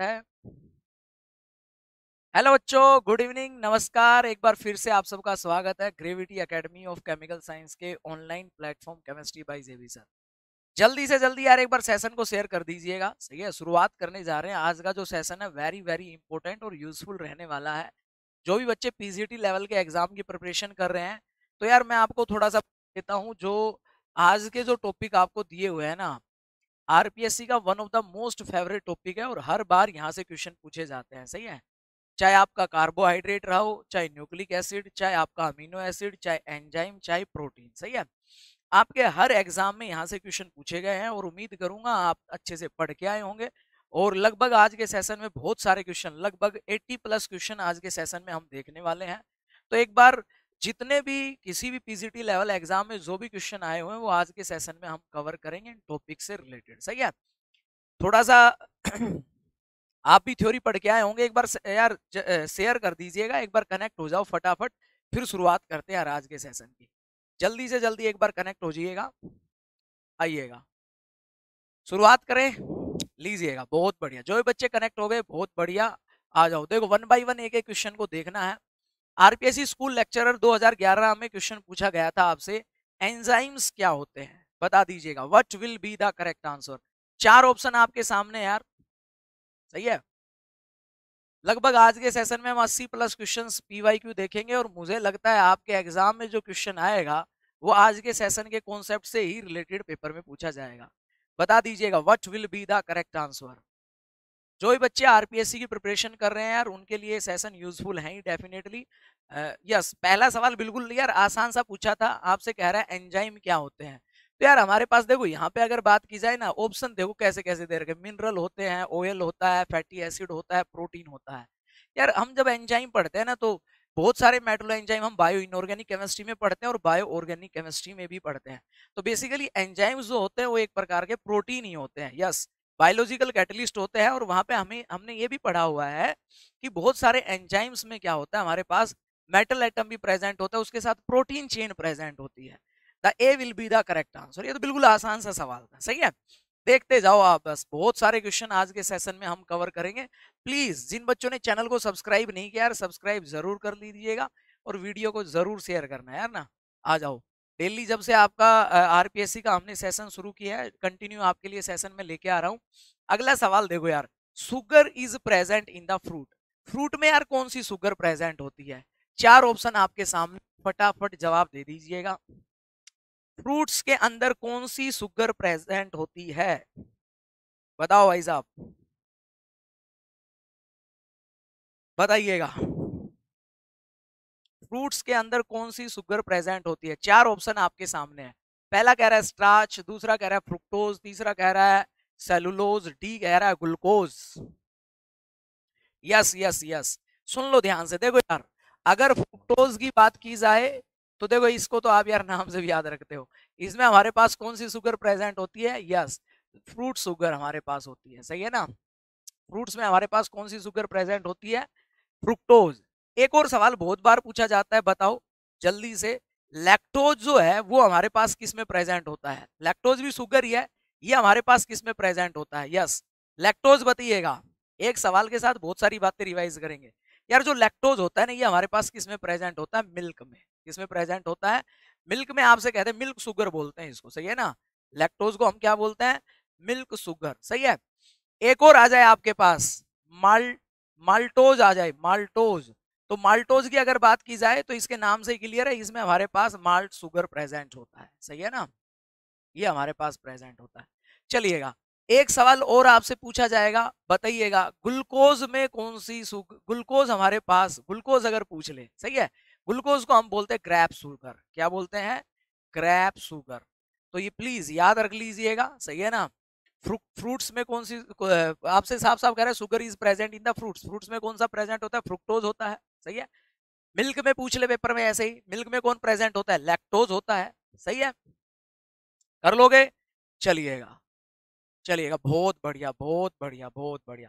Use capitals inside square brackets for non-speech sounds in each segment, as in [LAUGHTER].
सकता है हेलो बच्चों गुड इवनिंग नमस्कार एक बार फिर से आप सबका स्वागत है gravity academy of chemical science के online platform chemistry by JV sir जल्दी से जल्दी यार एक बार सेशन को शेयर कर दीजिएगा सही है शुरुआत करने जा रहे हैं आज का जो सेशन है वेरी वेरी इंपॉर्टेंट और यूजफुल रहने वाला है जो भी बच्चे पी लेवल के एग्जाम की प्रिपरेशन कर रहे हैं तो यार मैं आपको थोड़ा सा देता हूँ जो आज के जो टॉपिक आपको दिए हुए हैं ना आरपीएससी का one of the most favourite topic है और हर बार यहाँ से क्वेश्चन पूछे जाते हैं सही है चाहे आपका कार्बोहाइड्रेट रहा हो चाहे न्यूक्लिक एसिड चाहे आपका अमीनो एसिड चाहे एंजाइम चाहे प्रोटीन सही है आपके हर एग्जाम में यहाँ से क्वेश्चन पूछे गए हैं और उम्मीद करूंगा आप अच्छे से पढ़ के आए होंगे और लगभग आज के सेशन में बहुत सारे क्वेश्चन लगभग 80 प्लस क्वेश्चन आज के सेशन में हम देखने वाले हैं तो एक बार जितने भी किसी भी पीजीटी लेवल एग्जाम में जो भी क्वेश्चन आए हुए हैं वो आज के सेशन में हम कवर करेंगे टॉपिक से रिलेटेड सही है थोड़ा सा [CLEARS THROAT] आप भी थ्योरी पढ़ के आए होंगे एक बार यार शेयर कर दीजिएगा एक बार कनेक्ट हो जाओ फटाफट फिर शुरुआत करते हैं आज के सेशन की जल्दी से जल्दी एक बार कनेक्ट हो जाइएगा आइएगा शुरुआत करें लीजिएगा बहुत बढ़िया जो भी बच्चे कनेक्ट हो गए बहुत बढ़िया आ जाओ देखो वन बाई वन एक एक क्वेश्चन को देखना है आरपीएससी स्कूल लेक्चरर 2011 में क्वेश्चन पूछा गया था आपसे एंजाइम्स क्या होते हैं बता दीजिएगा what will be the correct answer चार ऑप्शन आपके सामने यार सही है लगभग आज के सेशन में हम अस्सी प्लस क्वेश्चन पीवाईक्यू देखेंगे और मुझे लगता है आपके एग्जाम में जो क्वेश्चन आएगा वो आज के सेशन के कॉन्सेप्ट से ही रिलेटेड पेपर में पूछा जाएगा बता दीजिएगा what will be the correct answer जो भी बच्चे आरपीएससी की प्रिपरेशन कर रहे हैं यार उनके लिए सेशन यूजफुल है ही डेफिनेटली यस पहला सवाल बिल्कुल यार आसान सा पूछा था आपसे कह रहा है एंजाइम क्या होते हैं तो यार हमारे पास देखो यहाँ पे अगर बात की जाए ना ऑप्शन देखो कैसे कैसे दे रखे मिनरल होते हैं ऑयल होता है फैटी एसिड होता है प्रोटीन होता है यार हम जब एंजाइम पढ़ते हैं ना तो बहुत सारे मेटल एंजाइम हम बायो इनऑर्गेनिक केमिस्ट्री में पढ़ते हैं और बायो ऑर्गेनिक केमिस्ट्री में भी पढ़ते हैं तो बेसिकली एंजाइम्स जो होते हैं वो एक प्रकार के प्रोटीन ही होते हैं यस बायोलॉजिकल कैटलिस्ट होते हैं और वहाँ पे हमें हमने ये भी पढ़ा हुआ है कि बहुत सारे एंजाइम्स में क्या होता है हमारे पास मेटल आइटम भी प्रेजेंट होता है उसके साथ प्रोटीन चेन प्रेजेंट होती है the A will be the correct answer ये तो बिल्कुल आसान सा सवाल था सही है देखते जाओ आप बस बहुत सारे क्वेश्चन आज के सेशन में हम कवर करेंगे प्लीज जिन बच्चों ने चैनल को सब्सक्राइब नहीं किया यार सब्सक्राइब जरूर कर लीजिएगा और वीडियो को जरूर शेयर करना यार ना आ जाओ डेली जब से आपका आरपीएससी का हमने सेशन शुरू किया है कंटिन्यू आपके लिए सेशन में लेके आ रहा हूँ अगला सवाल देखो यार sugar is present in the fruit fruit में यार कौन सी सुगर प्रेजेंट होती है चार ऑप्शन आपके सामने फटाफट जवाब दे दीजिएगा फ्रूट्स के अंदर कौन सी सुगर प्रेजेंट होती है बताओ भाई साहब बताइएगा फ्रूट्स के अंदर कौन सी शुगर प्रेजेंट होती है चार ऑप्शन आपके सामने है पहला कह रहा है स्ट्राच दूसरा कह रहा है फ्रुक्टोज तीसरा कह रहा है सेलुलोज डी कह रहा है ग्लूकोज यस यस यस सुन लो ध्यान से देखो यार अगर फ्रुक्टोज की बात की जाए तो देखो इसको तो आप यार नाम से भी याद रखते हो इसमें हमारे पास कौन सी शुगर प्रेजेंट होती है यस फ्रूट शुगर हमारे पास होती है सही है ना फ्रूट्स में हमारे पास कौन सी शुगर प्रेजेंट होती है फ्रुक्टोज एक और सवाल बहुत बार पूछा जाता है बताओ जल्दी से लैक्टोज जो है वो हमारे पास किस में प्रेजेंट होता है लैक्टोज भी शुगर ही है ये हमारे पास किस में प्रेजेंट होता है यस लैक्टोज बताइएगा एक सवाल के साथ बहुत सारी बातें रिवाइज करेंगे यार जो लैक्टोज होता है ना ये हमारे पास किस में प्रेजेंट होता है मिल्क में किस में प्रेजेंट होता है मिल्क में आपसे कहते हैं मिल्क शुगर बोलते हैं इसको सही है ना लैक्टोज को हम क्या बोलते हैं मिल्क शुगर सही है एक और आ जाए आपके पास माल्ट माल्टोज आ जाए माल्टोज तो माल्टोज की अगर बात की जाए तो इसके नाम से ही क्लियर है इसमें हमारे पास माल्ट सुगर प्रेजेंट होता है सही है ना ये हमारे पास प्रेजेंट होता है चलिएगा एक सवाल और आपसे पूछा जाएगा बताइएगा ग्लूकोज में कौन सी ग्लूकोज हमारे पास ग्लूकोज अगर पूछ ले सही है ग्लूकोज को हम बोलते हैं क्रैप सुगर क्या बोलते हैं क्रैप सुगर तो ये प्लीज याद रख लीजिएगा सही है ना फ्रूट्स में कौन सी आपसे साफ साफ कह रहे हैं sugar is present in the fruits fruits में कौन सा प्रेजेंट होता है फ्रुक्टोज होता है सही है मिल्क में पूछ ले पेपर में ऐसे ही मिल्क में कौन प्रेजेंट होता है लैक्टोज होता है सही है कर लोगे चलिएगा चलिएगा बहुत बढ़िया बहुत बढ़िया बहुत बढ़िया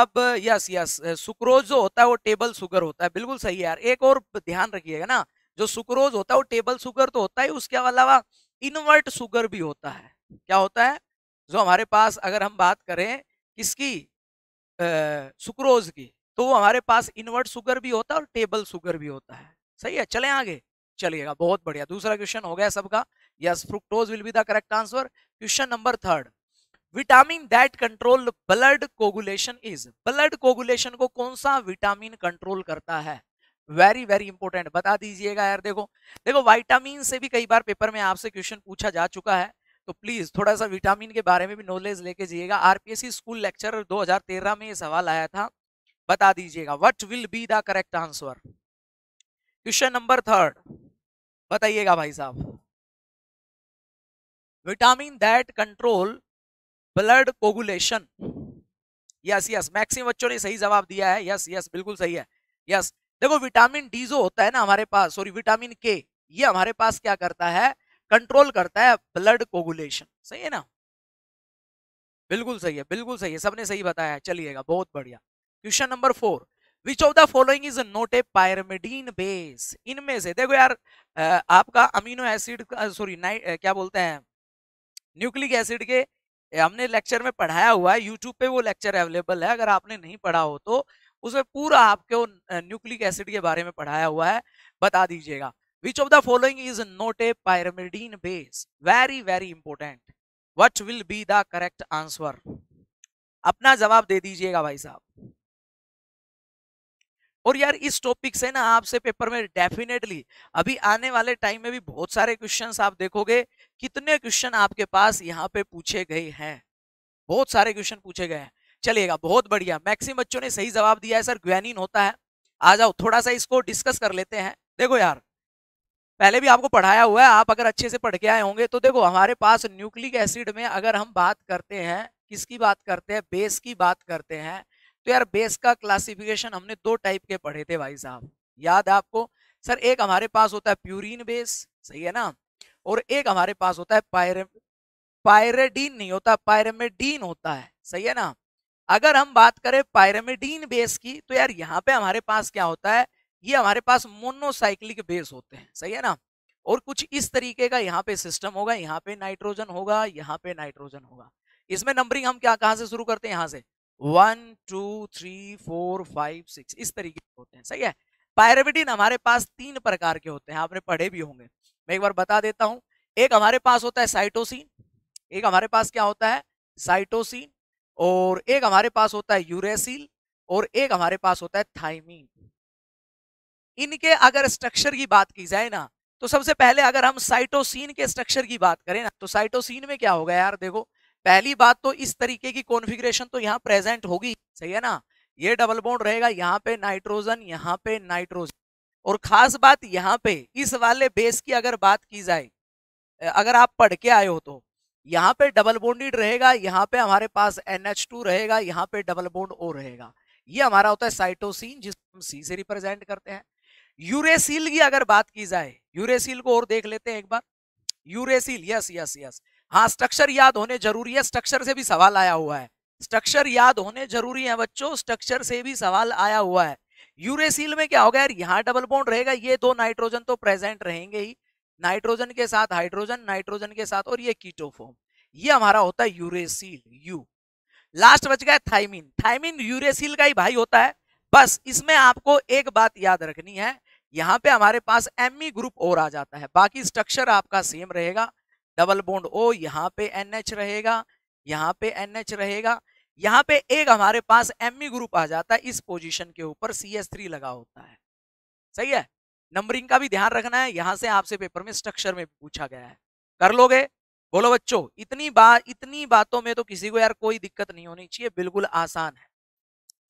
अब यस यस सुक्रोज जो होता है वो टेबल सुगर होता है बिल्कुल सही है यार एक और ध्यान रखिएगा ना जो सुक्रोज होता है वो टेबल सुगर तो होता है उसके अलावा इनवर्ट सुगर भी होता है क्या होता है जो हमारे पास अगर हम बात करें किसकी सुक्रोज की तो हमारे पास इनवर्ट शुगर भी होता है और टेबल शुगर भी होता है सही है चले आगे चलिएगा बहुत बढ़िया दूसरा क्वेश्चन हो गया सबका yes fructose will be the correct answer question number third vitamin that control blood coagulation is blood coagulation को कौन सा विटामिन कंट्रोल करता है वेरी वेरी इंपॉर्टेंट बता दीजिएगा यार देखो देखो वाइटामिन से भी कई बार पेपर में आपसे क्वेश्चन पूछा जा चुका है तो प्लीज थोड़ा सा विटामिन के बारे में भी नॉलेज लेके जाइएगा आरपीएससी स्कूल लेक्चर 2013 में ये सवाल आया था बता दीजिएगा what will be the correct answer question number third बताइएगा भाई साहब vitamin that control blood coagulation yes yes maximum बच्चों ने सही जवाब दिया है यस यस बिल्कुल सही है यस देखो विटामिन डी जो होता है ना हमारे पास सॉरी विटामिन के ये हमारे पास क्या करता है कंट्रोल करता है ब्लड कोगुलेशन सही है ना बिल्कुल सही है बिल्कुल सही है सबने सही बताया चलिएगा बहुत बढ़िया question number four which of the following is not a pyrimidine base इनमें से देखो यार आपका अमीनो एसिड सॉरी क्या बोलते हैं न्यूक्लिक एसिड के हमने लेक्चर में पढ़ाया हुआ है यूट्यूब पे वो लेक्चर अवेलेबल है अगर आपने नहीं पढ़ा हो तो उसमें पूरा आपके न्यूक्लिक एसिड के बारे में पढ़ाया हुआ है बता दीजिएगा which of the following is not a pyrimidine base very very important what will be the correct answer अपना जवाब दे दीजिएगा भाई साहब और यार इस टॉपिक से ना आपसे पेपर में डेफिनेटली अभी आने वाले टाइम में भी बहुत सारे क्वेश्चन आप देखोगे कितने क्वेश्चन आपके पास यहाँ पे पूछे गए हैं बहुत सारे क्वेश्चन पूछे गए हैं चलिएगा बहुत बढ़िया मैक्सिम बच्चों ने सही जवाब दिया है सर ग्वेनिन होता है आ जाओ थोड़ा सा इसको डिस्कस कर लेते हैं देखो यार पहले भी आपको पढ़ाया हुआ है आप अगर अच्छे से पढ़ के आए होंगे तो देखो हमारे पास न्यूक्लिक एसिड में अगर हम बात करते हैं किसकी बात करते हैं बेस की बात करते हैं तो यार बेस का क्लासिफिकेशन हमने दो टाइप के पढ़े थे भाई साहब याद है आपको सर एक हमारे पास होता है प्यूरिन बेस सही है ना और एक हमारे पास होता है पायरे पायरेडीन नहीं होता पायरेमेडीन होता है सही है ना अगर हम बात करें पायरेमेडीन बेस की तो यार यहाँ पे हमारे पास क्या होता है ये हमारे पास मोनोसाइक्लिक बेस होते हैं सही है ना और कुछ इस तरीके का यहाँ पे सिस्टम होगा यहाँ पे नाइट्रोजन होगा यहाँ पे नाइट्रोजन होगा इसमें नंबरिंग हम क्या कहाँ से शुरू करते हैं यहाँ से one two three four five six इस तरीके के होते हैं सही है पायरेबिडिन हमारे पास तीन प्रकार के होते हैं आपने पढ़े भी होंगे मैं एक बार बता देता हूँ एक हमारे पास होता है साइटोसिन एक हमारे पास क्या होता है साइटोसिन और एक हमारे पास होता है यूरेसिल और एक हमारे पास होता है थाइमीन इनके अगर स्ट्रक्चर की बात की जाए ना तो सबसे पहले अगर हम साइटोसिन के स्ट्रक्चर की बात करें ना तो साइटोसिन में क्या होगा यार देखो पहली बात तो इस तरीके की कॉन्फ़िगरेशन तो यहाँ प्रेजेंट होगी सही है ना ये डबल बोन्ड रहेगा यहाँ पे नाइट्रोजन यहाँ पे नाइट्रोजन और खास बात यहाँ पे इस वाले बेस की अगर बात की जाए अगर आप पढ़ के आए हो तो यहाँ पे डबल बोन्डेड रहेगा यहाँ पे हमारे पास NH2 रहेगा यहाँ पे डबल बोन्ड ओ रहेगा ये हमारा होता है साइटोसिन जिसको हम सी से रिप्रेजेंट करते हैं यूरेसिल की अगर बात की जाए यूरेसिल को और देख लेते हैं एक बार यूरेसिल यस यस यस हाँ स्ट्रक्चर याद होने जरूरी है स्ट्रक्चर से भी सवाल आया हुआ है स्ट्रक्चर याद होने जरूरी है बच्चों स्ट्रक्चर से भी सवाल आया हुआ है यूरेसिल में क्या होगा यार यहाँ डबल बोन्ड रहेगा ये दो नाइट्रोजन तो प्रेजेंट रहेंगे ही नाइट्रोजन के साथ हाइड्रोजन नाइट्रोजन के साथ और ये कीटोफोम ये हमारा होता है यूरेसिल यू लास्ट बच गया थाइमिन थाइमिन यूरेसिल का ही भाई होता है बस इसमें आपको एक बात याद रखनी है यहाँ पे हमारे पास एमी ग्रुप e और आ जाता है बाकी स्ट्रक्चर आपका सेम रहेगा डबल बोन्ड ओ यहाँ पे एन एच रहेगा यहाँ पे एन एच रहेगा यहाँ पे एक हमारे पास एम ग्रुप e आ जाता है इस पोजीशन के ऊपर सी एस थ्री लगा होता है सही है नंबरिंग का भी ध्यान रखना है यहाँ से आपसे पेपर में स्ट्रक्चर में पूछा गया है कर लोगे बोलो बच्चों इतनी बात इतनी बातों में तो किसी को यार कोई दिक्कत नहीं होनी चाहिए बिल्कुल आसान है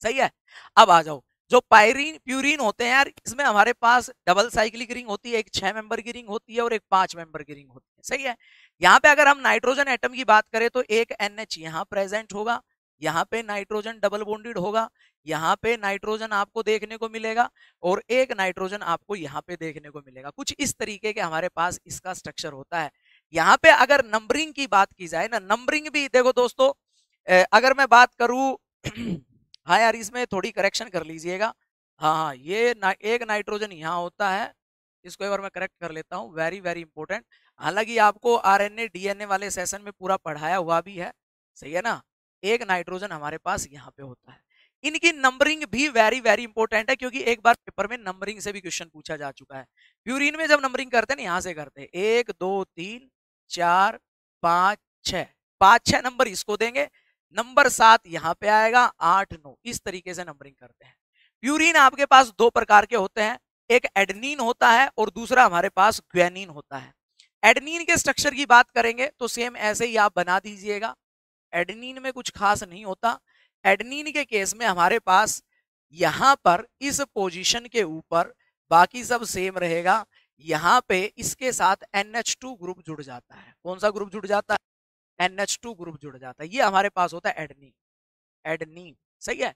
सही है अब आ जाओ जो पायरीन प्यूरिन होते हैं यार इसमें हमारे पास डबल साइक्लिक रिंग होती है एक छह मेंबर की रिंग होती है और एक पांच मेंबर की रिंग होती है सही है यहाँ पे अगर हम नाइट्रोजन एटम की बात करें तो एक एन एच यहाँ प्रेजेंट होगा यहाँ पे नाइट्रोजन डबल बॉन्डेड होगा यहाँ पे नाइट्रोजन आपको देखने को मिलेगा और एक नाइट्रोजन आपको यहाँ पे देखने को मिलेगा कुछ इस तरीके के हमारे पास इसका स्ट्रक्चर होता है यहाँ पे अगर नंबरिंग की बात की जाए ना नंबरिंग भी देखो दोस्तों अगर मैं बात करूं [CLEARS THROAT] हाँ यार इसमें थोड़ी करेक्शन कर लीजिएगा हाँ हाँ ये ना, एक नाइट्रोजन यहाँ होता है इसको एक बार मैं करेक्ट कर लेता हूँ वेरी वेरी इंपॉर्टेंट हालांकि आपको आरएनए डीएनए वाले सेशन में पूरा पढ़ाया हुआ भी है सही है ना एक नाइट्रोजन हमारे पास यहाँ पे होता है इनकी नंबरिंग भी वेरी वेरी इंपॉर्टेंट है क्योंकि एक बार पेपर में नंबरिंग से भी क्वेश्चन पूछा जा चुका है प्यूरिन में जब नंबरिंग करते हैं ना यहाँ से करते हैं एक दो तीन चार पाँच छ पाँच छः नंबर इसको देंगे नंबर सात यहाँ पे आएगा आठ नौ इस तरीके से नंबरिंग करते हैं प्यूरिन आपके पास दो प्रकार के होते हैं एक एडनिन होता है और दूसरा हमारे पास ग्वेनिन होता है एडनिन के स्ट्रक्चर की बात करेंगे तो सेम ऐसे ही आप बना दीजिएगा एडनिन में कुछ खास नहीं होता एडनिन के केस में हमारे पास यहाँ पर इस पोजीशन के ऊपर बाकी सब सेम रहेगा यहाँ पे इसके साथ एन ग्रुप जुड़ जाता है कौन सा ग्रुप जुड़ जाता है टू ग्रुप जुड़ जाता है ये हमारे पास होता है एडनी एडनी सही है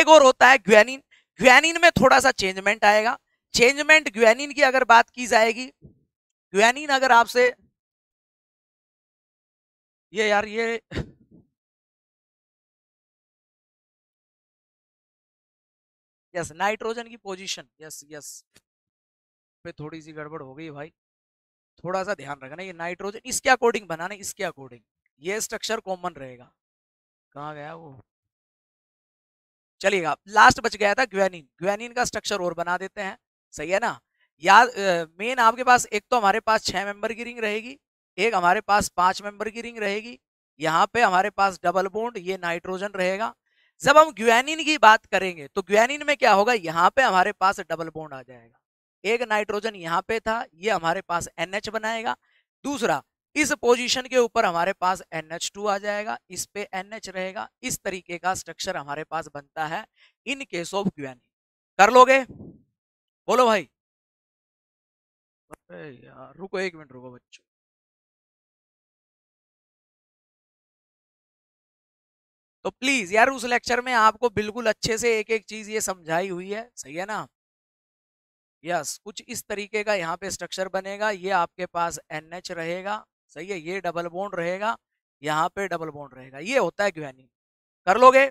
एक और होता है ग्वेनिन ग्वेनिन में थोड़ा सा चेंजमेंट आएगा चेंजमेंट ग्वेनिन की अगर बात की जाएगी ग्वेनिन अगर आपसे ये यार ये यस नाइट्रोजन की पोजीशन यस यस पे थोड़ी सी गड़बड़ हो गई भाई थोड़ा सा ध्यान रखना ये नाइट्रोजन इसके अकॉर्डिंग बनाना इसके अकॉर्डिंग ये स्ट्रक्चर कॉमन रहेगा कहा गया वो चलिएगा लास्ट बच गया था ग्वेनिन ग्वेनिन का स्ट्रक्चर और बना देते हैं सही है ना याद मेन आपके पास एक तो हमारे पास छह मेंबर की रिंग रहेगी एक हमारे पास पांच मेंबर की रिंग रहेगी यहाँ पे हमारे पास डबल बोन्ड ये नाइट्रोजन रहेगा जब हम ग्वेनिन की बात करेंगे तो ग्वेनिन में क्या होगा यहाँ पे हमारे पास डबल बोन्ड आ जाएगा एक नाइट्रोजन यहाँ पे था ये हमारे पास एन बनाएगा दूसरा इस पोजीशन के ऊपर हमारे पास NH2 आ जाएगा इस पे NH रहेगा इस तरीके का स्ट्रक्चर हमारे पास बनता है इन केस ऑफ क्वेनी कर लोगे बोलो भाई यार रुको एक मिनट रुको बच्चों तो प्लीज यार उस लेक्चर में आपको बिल्कुल अच्छे से एक एक चीज ये समझाई हुई है सही है ना यस yes, कुछ इस तरीके का यहाँ पे स्ट्रक्चर बनेगा ये आपके पास एनएच रहेगा सही है ये डबल बोन रहेगा यहाँ पे डबल बोन रहेगा ये होता है ग्वेनिन कर लोगे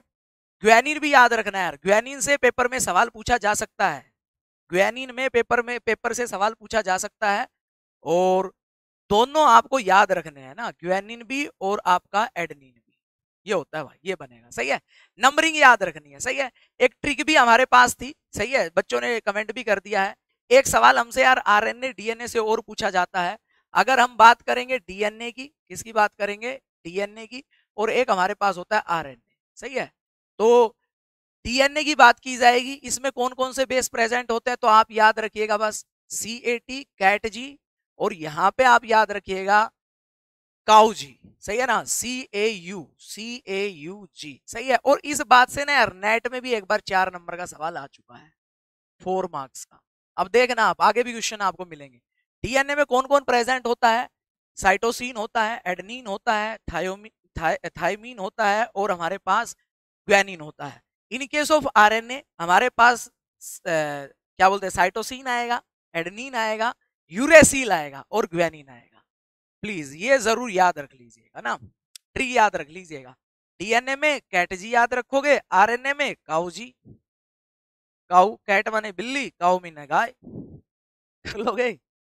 ग्वेनिन भी याद रखना यार ग्वेनिन से पेपर में सवाल पूछा जा सकता है ग्वेनिन में पेपर में पेपर से सवाल पूछा जा सकता है और दोनों आपको याद रखने हैं ना ग्वेनिन भी और आपका एडनिन भी ये होता है भाई ये बनेगा सही है नंबरिंग याद रखनी है सही है एक ट्रिक भी हमारे पास थी सही है बच्चों ने कमेंट भी कर दिया है एक सवाल हमसे यार आरएनए डीएनए से और पूछा जाता है अगर हम बात करेंगे डीएनए की किसकी बात करेंगे डीएनए की और एक हमारे पास होता है आरएनए सही है तो डीएनए की बात की जाएगी इसमें कौन कौन से बेस प्रेजेंट होते हैं तो आप याद रखिएगा बस सी ए टी कैट जी और यहाँ पे आप याद रखिएगा काउ जी सही है ना सी A you see A U जी सही है और इस बात से ना यार नेट में भी एक बार चार नंबर का सवाल आ चुका है फोर मार्क्स का अब देखना आप आगे भी क्वेश्चन आपको मिलेंगे डीएनए में कौन कौन प्रेजेंट होता है साइटोसिन होता है एडनिन होता है थायोमिन था, होता है और हमारे पास ग्वेनिन होता है इन केस ऑफ आरएनए हमारे पास आ, क्या बोलते हैं साइटोसिन आएगा एडनिन आएगा यूरेसिल आएगा और ग्वेनिन आएगा प्लीज ये जरूर याद रख लीजिएगा ना ट्री याद रख लीजिएगा डीएनए में कैटजी याद रखोगे आरएनए में काउजी काउ कैट माने बिल्ली काउ मीन गाय कर [LAUGHS] लोगे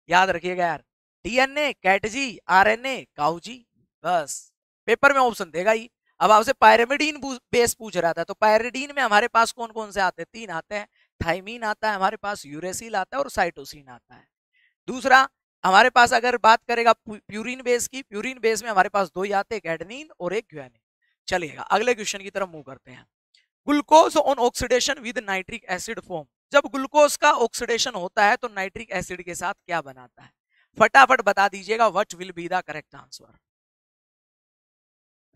याद रखिएगा यार डीएनए कैटजी आरएनए काउजी बस पेपर में ऑप्शन देगा ही अब आपसे पायरेमिडीन बेस पूछ रहा था तो पायरेडीन में हमारे पास कौन कौन से आते हैं तीन आते हैं थाइमीन आता है हमारे पास यूरेसिल आता है और साइटोसिन आता है दूसरा हमारे पास अगर बात करेगा प्यूरिन बेस की प्यूरिन बेस में हमारे पास दो ही आते हैं कैडनिन और एक ग्वेनिन चलिएगा अगले क्वेश्चन की तरफ मूव करते हैं glucose on oxidation with nitric acid form जब ग्लूकोज का ऑक्सीडेशन होता है तो नाइट्रिक एसिड के साथ क्या बनाता है फटाफट बता दीजिएगा what will be the correct answer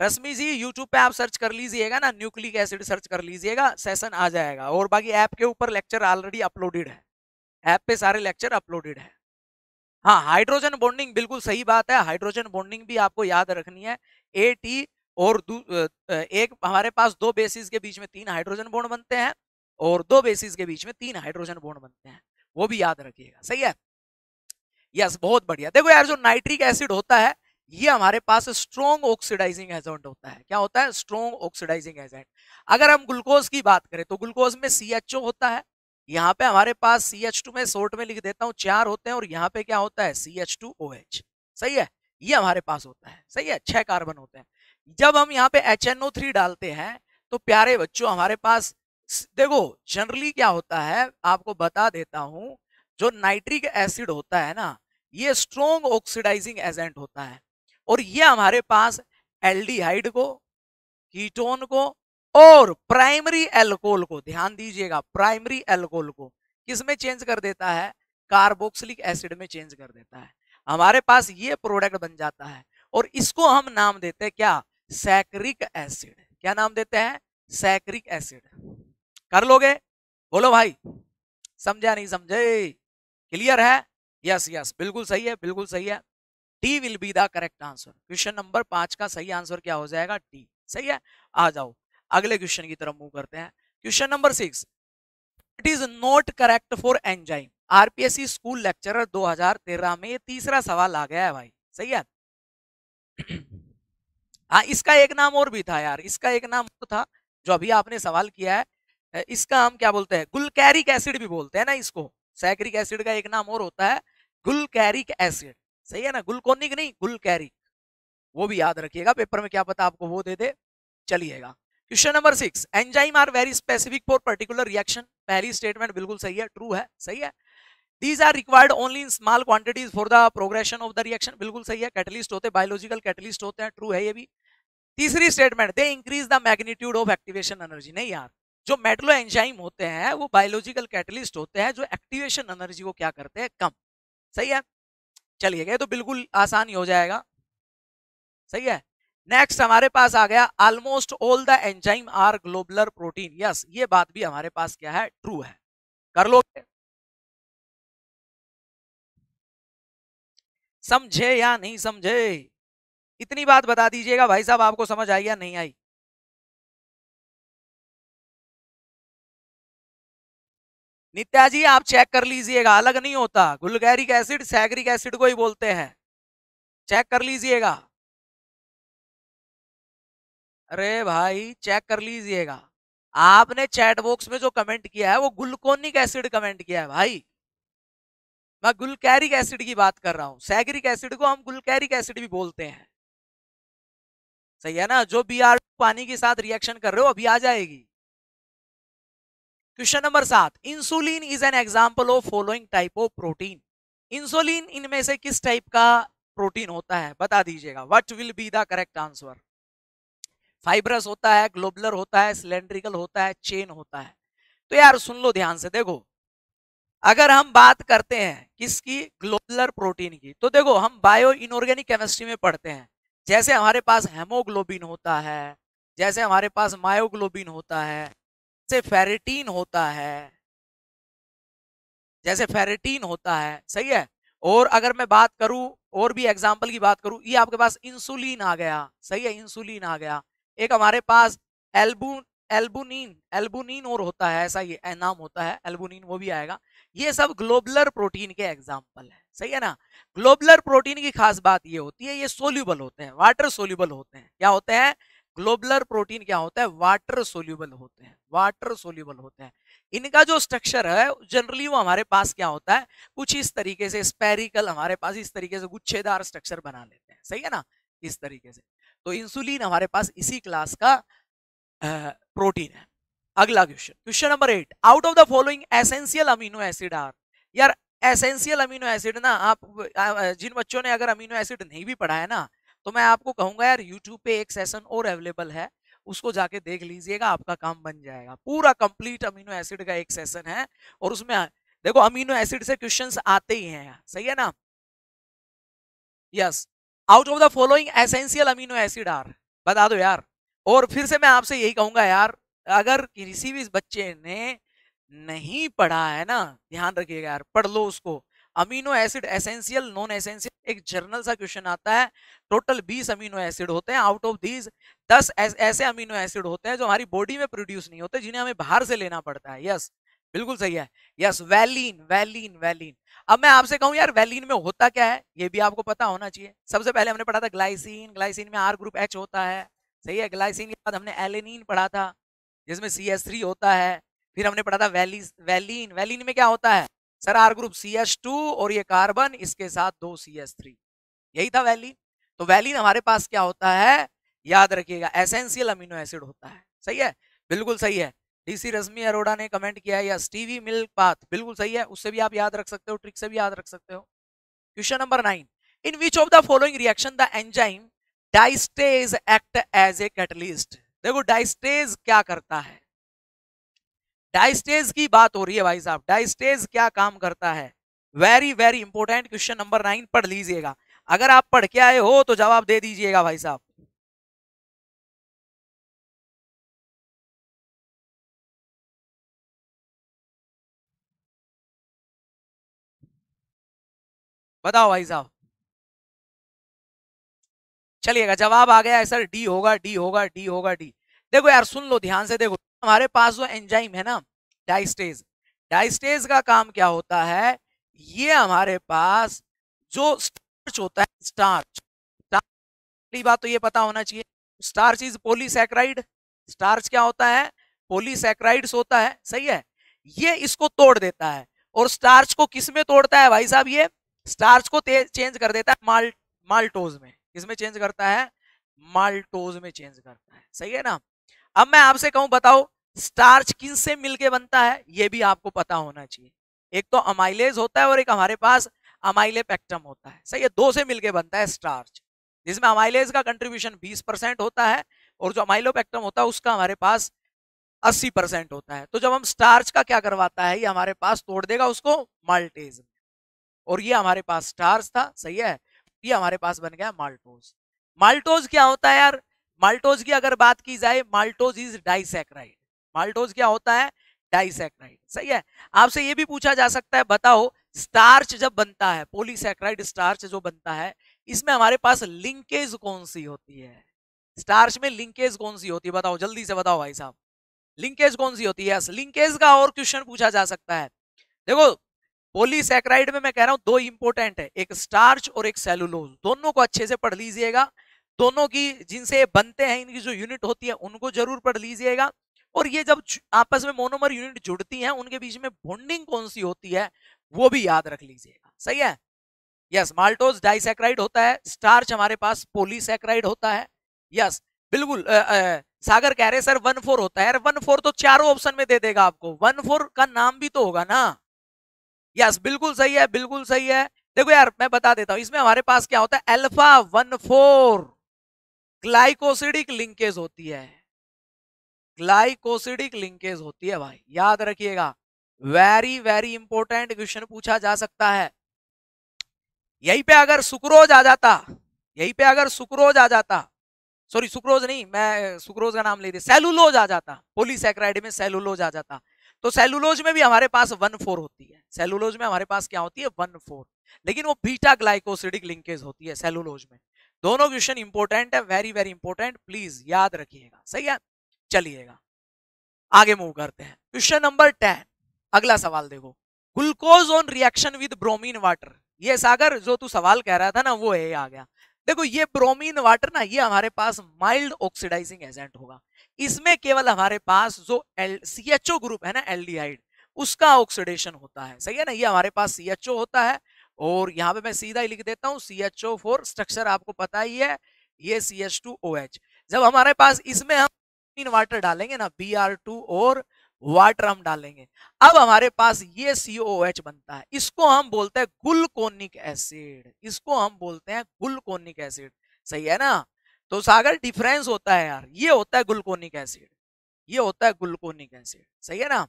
Rashmi ji YouTube पे आप सर्च कर लीजिएगा ना न्यूक्लिक एसिड सर्च कर लीजिएगा सेशन आ जाएगा और बाकी ऐप के ऊपर लेक्चर ऑलरेडी अपलोडेड है ऐप पे सारे लेक्चर अपलोडेड है हाँ हाइड्रोजन बॉन्डिंग बिल्कुल सही बात है हाइड्रोजन बॉन्डिंग भी आपको याद रखनी है ए टी और एक हमारे पास दो बेसिस के बीच में तीन हाइड्रोजन बॉन्ड बनते हैं और दो बेसिस के बीच में तीन हाइड्रोजन बोन बनते हैं वो भी याद रखिएगा सही है यस बहुत बढ़िया देखो यार जो नाइट्रिक एसिड होता है ये हमारे पास स्ट्रॉन्ग ऑक्सीडाइजिंग एजेंट होता है क्या होता है स्ट्रॉन्ग ऑक्सीडाइजिंग एजेंट अगर हम ग्लूकोज की बात करें तो ग्लूकोज में सी होता है यहाँ पे हमारे पास सी एच टू में शोर्ट में लिख देता हूँ चार होते हैं और यहाँ पे क्या होता है C H two O H सही है ये हमारे पास होता है सही है छह कार्बन होते हैं जब हम यहाँ पे एच एन ओ थ्री डालते हैं तो प्यारे बच्चों हमारे पास देखो जनरली क्या होता है आपको बता देता हूं जो नाइट्रिक एसिड होता है ना ये स्ट्रोंग ऑक्सीडाइजिंग एजेंट होता है और ये हमारे पास एल्डिहाइड को कीटोन को और प्राइमरी एल्कोहल को ध्यान दीजिएगा प्राइमरी एल्कोहल को किसमें चेंज कर देता है कार्बोक्सिलिक एसिड में चेंज कर देता है हमारे पास ये प्रोडक्ट बन जाता है और इसको हम नाम देते हैं क्या सैक्रिक एसिड क्या नाम देते हैं सैक्रिक एसिड कर लोगे बोलो भाई समझा नहीं समझे क्लियर है यस यस बिल्कुल सही है बिल्कुल सही है D will be the correct answer question number पांच का सही आंसर क्या हो जाएगा डी सही है आ जाओ अगले क्वेश्चन की तरफ मूव करते हैं question number six it is not correct for enzyme RPSC school lecturer 2013 में तीसरा सवाल आ गया है भाई सही है [CLEARS THROAT] हाँ इसका एक नाम और भी था यार इसका एक नाम और था जो अभी आपने सवाल किया है इसका हम क्या बोलते हैं गुलकैरिक एसिड भी बोलते हैं ना इसको सैक्रिक एसिड का एक नाम और होता है गुलकैरिक एसिड सही है ना गुलकोनिक नहीं गुलकैरिक वो भी याद रखिएगा पेपर में क्या पता आपको वो दे दे चलिएगा question number six enzyme are very specific for particular reaction पहली स्टेटमेंट बिल्कुल सही है ट्रू है सही है these are required only in small quantities for the progression of the reaction बिल्कुल सही है कैटलिस्ट होते हैं बायोलॉजिकल कैटलिस्ट होते हैं ट्रू है ये भी तीसरी statement they increase the magnitude of activation energy नहीं यार जो मेटलो एंजाइम होते हैं वो बायोलॉजिकल कैटलिस्ट होते हैं जो एक्टिवेशन एनर्जी को क्या करते हैं कम सही है चलिए गए तो बिल्कुल आसान ही हो जाएगा सही है नेक्स्ट हमारे पास आ गया almost all the enzyme are globular protein yes ये बात भी हमारे पास क्या है ट्रू है कर लो समझे या नहीं समझे इतनी बात बता दीजिएगा भाई साहब आपको समझ आई या नहीं आई नित्या जी आप चेक कर लीजिएगा अलग नहीं होता गुलगैरिक एसिड सैगरिक एसिड को ही बोलते हैं चेक कर लीजिएगा अरे भाई चेक कर लीजिएगा आपने चैट बॉक्स में जो कमेंट किया है वो ग्लूकोनिक एसिड कमेंट किया है भाई मैं गुलकैरिक एसिड की बात कर रहा हूं सैगरिक एसिड को हम गुलकैरिक एसिड भी बोलते हैं सही है ना जो बी आर पानी के साथ रिएक्शन कर रहे हो अभी आ जाएगी क्वेश्चन नंबर सात insulin is an example of following type of protein insulin इनमें से किस टाइप का प्रोटीन होता है बता दीजिएगा what will be the correct answer fibrous होता है ग्लोबलर होता है सिलेंड्रिकल होता है चेन होता है तो यार सुन लो ध्यान से देखो अगर हम बात करते हैं किसकी ग्लोबलर प्रोटीन की तो देखो हम बायो इनऑर्गेनिक केमिस्ट्री में पढ़ते हैं जैसे हमारे पास हेमोग्लोबिन होता है जैसे हमारे पास मायोग्लोबिन होता है से फेरेटीन होता है जैसे फेरेटीन होता है सही है और अगर मैं बात करूं और भी एग्जाम्पल की बात करूं ये आपके पास इंसुलिन आ गया सही है इंसुलिन आ गया एक हमारे पास एल्बू एल्बुनिन एल्बुनिन और होता है ऐसा ये नाम होता है एल्बुनिन वो भी आएगा ये सब ग्लोबलर प्रोटीन के एग्जाम्पल है सही है ना ग्लोबलर प्रोटीन की खास बात ये होती है ये सोल्यूबल होते हैं वाटर सोल्यूबल होते हैं क्या होते हैं ग्लोबलर प्रोटीन क्या होता है वाटर सोल्यूबल होते हैं वाटर सोल्यूबल होते हैं इनका जो स्ट्रक्चर है जनरली वो हमारे पास क्या होता है कुछ इस तरीके से स्पेरिकल हमारे पास इस तरीके से गुच्छेदार स्ट्रक्चर बना लेते हैं सही है ना इस तरीके से तो इंसुलिन हमारे पास इसी क्लास का प्रोटीन है अगला question question number eight out of the following essential amino acid are यार एसेंशियल अमीनो एसिड ना आप जिन बच्चों ने अगर अमीनो एसिड नहीं भी पढ़ा है ना तो मैं आपको कहूंगा यार यूट्यूब पे एक सेशन और अवेलेबल है उसको जाके देख लीजिएगा आपका काम बन जाएगा पूरा कंप्लीट अमीनो एसिड का एक सेशन है और उसमें देखो अमीनो एसिड से क्वेश्चंस आते ही हैं सही है ना yes out of the following essential amino acid are बता दो यार और फिर से मैं आपसे यही कहूंगा यार अगर किसी भी बच्चे ने नहीं पढ़ा है ना ध्यान रखिएगा यार पढ़ लो उसको amino acid essential non essential एक जर्नल सा क्वेश्चन आता है टोटल 20 अमीनो एसिड होते हैं आउट ऑफ दीज 10 ऐसे अमीनो एसिड होते हैं जो हमारी बॉडी में प्रोड्यूस नहीं होते जिन्हें हमें बाहर से लेना पड़ता है यस बिल्कुल सही है यस वैलिन वैलिन वैलिन अब मैं आपसे कहूं यार वैलिन में होता क्या है ये भी आपको पता होना चाहिए सबसे पहले हमने पढ़ा था ग्लाइसिन ग्लाइसिन में आर ग्रुप एच होता है सही है ग्लाइसिन के बाद हमने एलेनिन पढ़ा था जिसमें सी एस थ्री होता है फिर हमने पढ़ा था वैली वैलिन वैलिन में क्या होता है sir R group C S two और ये कार्बन इसके साथ दो सी एस थ्री यही था वैली तो वैलिन हमारे पास क्या होता है याद रखिएगा एसेंशियल अमीनो एसिड होता है सही है बिल्कुल सही है डीसी रश्मि अरोड़ा ने कमेंट किया या स्टीवी मिल्क पाथ बिल्कुल सही है उससे भी आप याद रख सकते हो ट्रिक से भी याद रख सकते हो question number nine in which of the following reaction the enzyme diastase act as a catalyst देखो डाइस्टेज क्या करता है डाइस्टेज की बात हो रही है भाई साहब डाइस्टेज क्या काम करता है very very important question number nine पढ़ लीजिएगा अगर आप पढ़ के आए हो तो जवाब दे दीजिएगा भाई साहब बताओ भाई साहब चलिएगा जवाब आ गया है सर डी होगा डी होगा डी होगा डी देखो यार सुन लो ध्यान से देखो हमारे पास जो एंजाइम है ना डाइस्टेज डाइस्टेज का काम क्या होता है ये हमारे पास जो स्टार्च होता है स्टार्च पहली बात तो ये पता होना चाहिए स्टार्च इज पोलीसेक्राइड स्टार्च क्या होता है पोलीसेक्राइड्स होता है सही है ये इसको तोड़ देता है और स्टार्च को किस में तोड़ता है भाई साहब ये स्टार्च को चेंज कर देता है माल्ट माल्टोज में किसमें चेंज करता है माल्टोज में चेंज करता है सही है ना अब मैं आपसे कहूं बताओ स्टार्च किन से मिलके बनता है ये भी आपको पता होना चाहिए एक तो अमाइलेज होता है और एक हमारे पास अमाइले पैक्टम होता है सही है दो से मिलके बनता है स्टार्च जिसमें अमाइलेज का कंट्रीब्यूशन 20 परसेंट होता है और जो अमाइलोपैक्टम होता है उसका हमारे पास 80 परसेंट होता है तो जब हम स्टार्च का क्या करवाता है ये हमारे पास तोड़ देगा उसको माल्टेज और ये हमारे पास स्टार्च था सही है ये हमारे पास बन गया माल्टोज माल्टोज क्या होता है यार माल्टोज की अगर बात की जाए माल्टोज इज डाइसेक्राइड माल्टोज क्या होता है डाइसेक्राइड सही है आपसे ये भी पूछा जा सकता है बताओ स्टार्च जब बनता है पोलीसेक्राइड स्टार्च जो बनता है इसमें हमारे पास लिंकेज कौन सी होती है स्टार्च में लिंकेज कौन सी होती है बताओ जल्दी से बताओ भाई साहब लिंकेज कौन सी होती है लिंकेज का और क्वेश्चन पूछा जा सकता है देखो पोलीसेक्राइड में मैं कह रहा हूं दो इंपोर्टेंट है एक स्टार्च और एक सेलुलोज दोनों को अच्छे से पढ़ लीजिएगा दोनों की जिनसे बनते हैं इनकी जो यूनिट होती है उनको जरूर पढ़ लीजिएगा और ये जब आपस में मोनोमर यूनिट जुड़ती हैं उनके बीच में बॉन्डिंग कौन सी होती है वो भी याद रख लीजिएगा सही है यस माल्टोज डाइसेक्राइड होता है स्टार्च हमारे पास पोलीसेक्राइड होता है यस बिल्कुल सागर कह रहे सर वन फोर होता है यार वन फोर तो चारों ऑप्शन में दे देगा आपको वन फोर का नाम भी तो होगा ना यस बिल्कुल सही है बिल्कुल सही है देखो यार मैं बता देता हूं इसमें हमारे पास क्या होता है alpha one four glycosidic linkage होती है ग्लाइकोसिडिक लिंकेज होती है भाई याद रखिएगा वेरी वेरी इंपॉर्टेंट क्वेश्चन पूछा जा सकता है यहीं पे अगर सुक्रोज आ जाता यहीं पे अगर सुक्रोज आ जाता सॉरी सुक्रोज नहीं मैं सुक्रोज का नाम ले दिया सेलुलोज आ जाता पोलिसक्राइड में सेलुलोज आ जाता तो सेलुलोज में भी हमारे पास वन फोर होती है सेलुलोज में हमारे पास क्या होती है वन फोर लेकिन वो बीटा ग्लाइकोसिडिक लिंकेज होती है सेलुलोज में दोनों क्वेश्चन इंपॉर्टेंट है वेरी वेरी इंपॉर्टेंट प्लीज याद रखिएगा सही है चलिएगा आगे मूव करते हैं क्वेश्चन नंबर टेन अगला सवाल देखो glucose on reaction with bromine water ये सागर जो तू सवाल कह रहा था ना वो है आ गया देखो ये ब्रोमीन वाटर ना ये हमारे पास माइल्ड ऑक्सीडाइजिंग एजेंट होगा इसमें केवल हमारे पास जो L C H O group है ना एल्डिहाइड उसका ऑक्सीडेशन होता है सही है ना ये हमारे पास सी एच ओ होता है और यहाँ पे मैं सीधा ही लिख देता हूँ C H O four structure आपको पता ही है ये C H two O H जब हमारे पास इसमें हम तीन वाटर डालेंगे ना बी आर टू और वाटर हम डालेंगे अब हमारे पास ये सी ओ एच बनता है इसको हम बोलते हैं गुलकोनिक एसिड इसको हम बोलते हैं गुलकोनिक एसिड सही है ना तो सागर डिफरेंस होता है यार ये होता है गुलकोनिक एसिड ये होता है गुलकोनिक एसिड सही है ना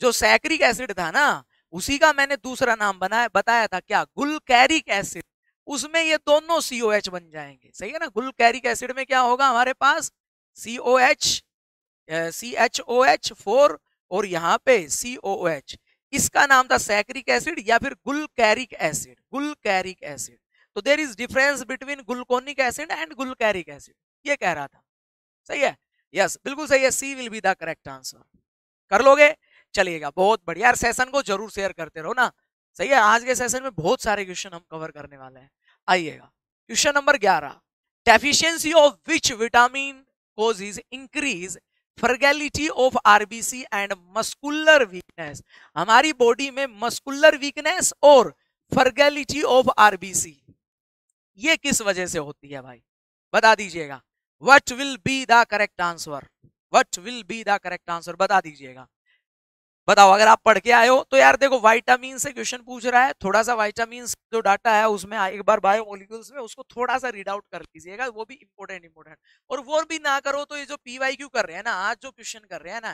जो सैक्रिक एसिड था ना उसी का मैंने दूसरा नाम बनाया बताया था क्या कैरिक एसिड उसमें ये दोनों सीओ एच बन जाएंगे सही है ना गुल कैरिक एसिड में क्या होगा हमारे पास C O H C H O H four और यहाँ पे सीओ एच इसका नाम था सैक्रिक एसिड या फिर glucaric acid glucaric acid तो there is difference between gluconic acid and glucaric acid ये कह रहा था सही है यस yes, बिल्कुल सही है C will be the correct answer कर लोगे चलिएगा बहुत बढ़िया यार सेशन को जरूर शेयर करते रहो ना सही है आज के सेशन में बहुत सारे क्वेश्चन हम कवर करने वाले हैं आइएगा क्वेश्चन नंबर ग्यारह deficiency of which vitamin increase fragility of RBC and muscular weakness हमारी बॉडी में मस्कुलर वीकनेस और फर्गेलिटी ऑफ आरबीसी ये किस वजह से होती है भाई बता दीजिएगा what will be the correct answer what will be the correct answer बता दीजिएगा बताओ अगर आप पढ़ के आए हो तो यार देखो वाइटामिन से क्वेश्चन पूछ रहा है थोड़ा सा वाइटामिन जो डाटा है उसमें एक बार बायो मोलिक्यूल्स में उसको थोड़ा सा रीड आउट कर लीजिएगा वो भी इम्पोर्टेंट इम्पोर्टेंट और वो भी ना करो तो ये जो पी वाई क्यू कर रहे हैं ना आज जो क्वेश्चन कर रहे हैं ना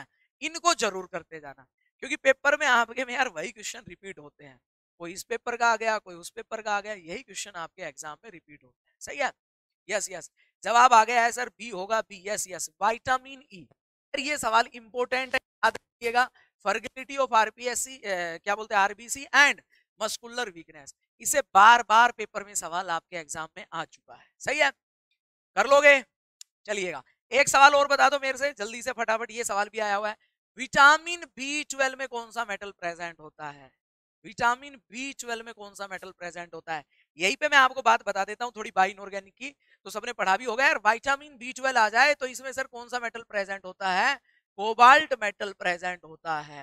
इनको जरूर करते जाना क्योंकि पेपर में आपके में यार वही क्वेश्चन रिपीट होते हैं कोई इस पेपर का आ गया कोई उस पेपर का आ गया यही क्वेश्चन आपके एग्जाम में रिपीट होते हैं सही है यस यस जवाब आ गया है सर बी होगा B yes yes vitamin E ये सवाल इम्पोर्टेंट है याद रखिएगा फर्गिलिटी ऑफ आरपीएससी क्या बोलते हैं आरबीसी एंड मस्कुलर वीकनेस इसे बार बार पेपर में सवाल आपके एग्जाम में आ चुका है सही है कर लोगे चलिएगा एक सवाल और बता दो मेरे से जल्दी से फटाफट ये सवाल भी आया हुआ है विटामिन बी ट्वेल्व में कौन सा मेटल प्रेजेंट होता है विटामिन बी ट्वेल्व में कौन सा मेटल प्रेजेंट होता है यही पे मैं आपको बात बता देता हूँ थोड़ी बाइन ऑर्गेनिक की तो सबने पढ़ा भी होगा यार विटामिन बी ट्वेल्व आ जाए तो इसमें सर कौन सा मेटल प्रेजेंट होता है कोबाल्ट मेटल प्रेजेंट होता है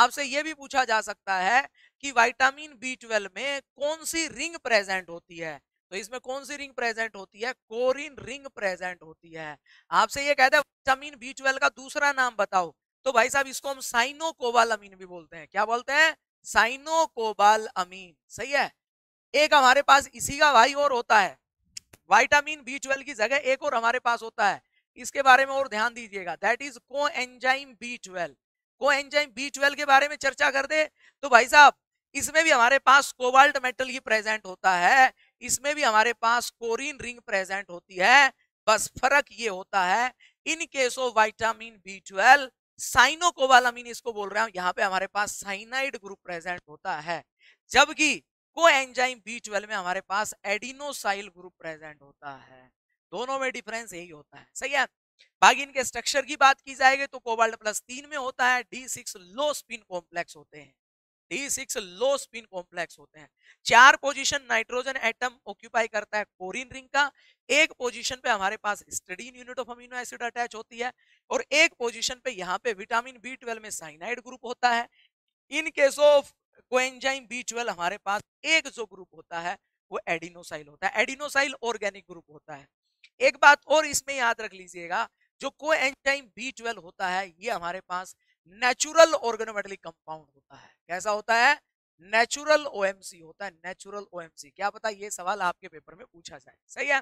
आपसे यह भी पूछा जा सकता है कि विटामिन बी ट्वेल्व में कौन सी रिंग प्रेजेंट होती है तो इसमें कौन सी रिंग प्रेजेंट होती है कोरिन रिंग प्रेजेंट होती है आपसे ये कहते हैं विटामिन बी ट्वेल्व का दूसरा नाम बताओ तो भाई साहब इसको हम अमीन भी बोलते हैं क्या बोलते हैं अमीन सही है एक हमारे पास इसी का भाई और होता है वाइटामिन बी ट्वेल्व की जगह एक और हमारे पास होता है इसके बारे में और ध्यान दीजिएगा that is coenzyme B twelve coenzyme B twelve के बारे में चर्चा कर दे तो भाई साहब इसमें भी हमारे पास कोबाल्ट मेटल ही प्रेजेंट होता है इसमें भी हमारे पास कोरिन रिंग प्रेजेंट होती है बस फर्क ये होता है in case of vitamin B twelve cyanocobalamin इसको बोल रहे हैं यहाँ पे हमारे पास साइनाइड ग्रुप प्रेजेंट होता है जबकि को एंजाइम बी ट्वेल्व में हमारे पास एडिनोसाइल ग्रुप प्रेजेंट होता है दोनों में डिफरेंस यही होता है सही है बाकी इनके स्ट्रक्चर की बात की जाएगी तो कोबाल्ट प्लस तीन में होता है D six low spin complex होते हैं D six low spin complex होते हैं चार पोजीशन नाइट्रोजन एटम ऑक्यूपाई करता है कोरिन रिंग का एक पोजीशन पे हमारे पास स्टडीन unit of amino acid attach होती है और एक पोजिशन पे यहाँ पे विटामिन बी ट्वेल्व में साइनाइड ग्रुप होता है in case of coenzyme B twelve हमारे पास एक जो ग्रुप होता है वो एडिनोसाइल होता है एडिनोसाइल ऑर्गेनिक ग्रुप होता है एक बात और इसमें याद रख लीजिएगा जो को एंजाइम बी ट्वेल्व होता है ये हमारे पास नेचुरल ऑर्गेनोमेटलिक कंपाउंड होता है कैसा होता है नेचुरल ओएमसी होता है नेचुरल ओएमसी क्या पता ये सवाल आपके पेपर में पूछा जाए सही है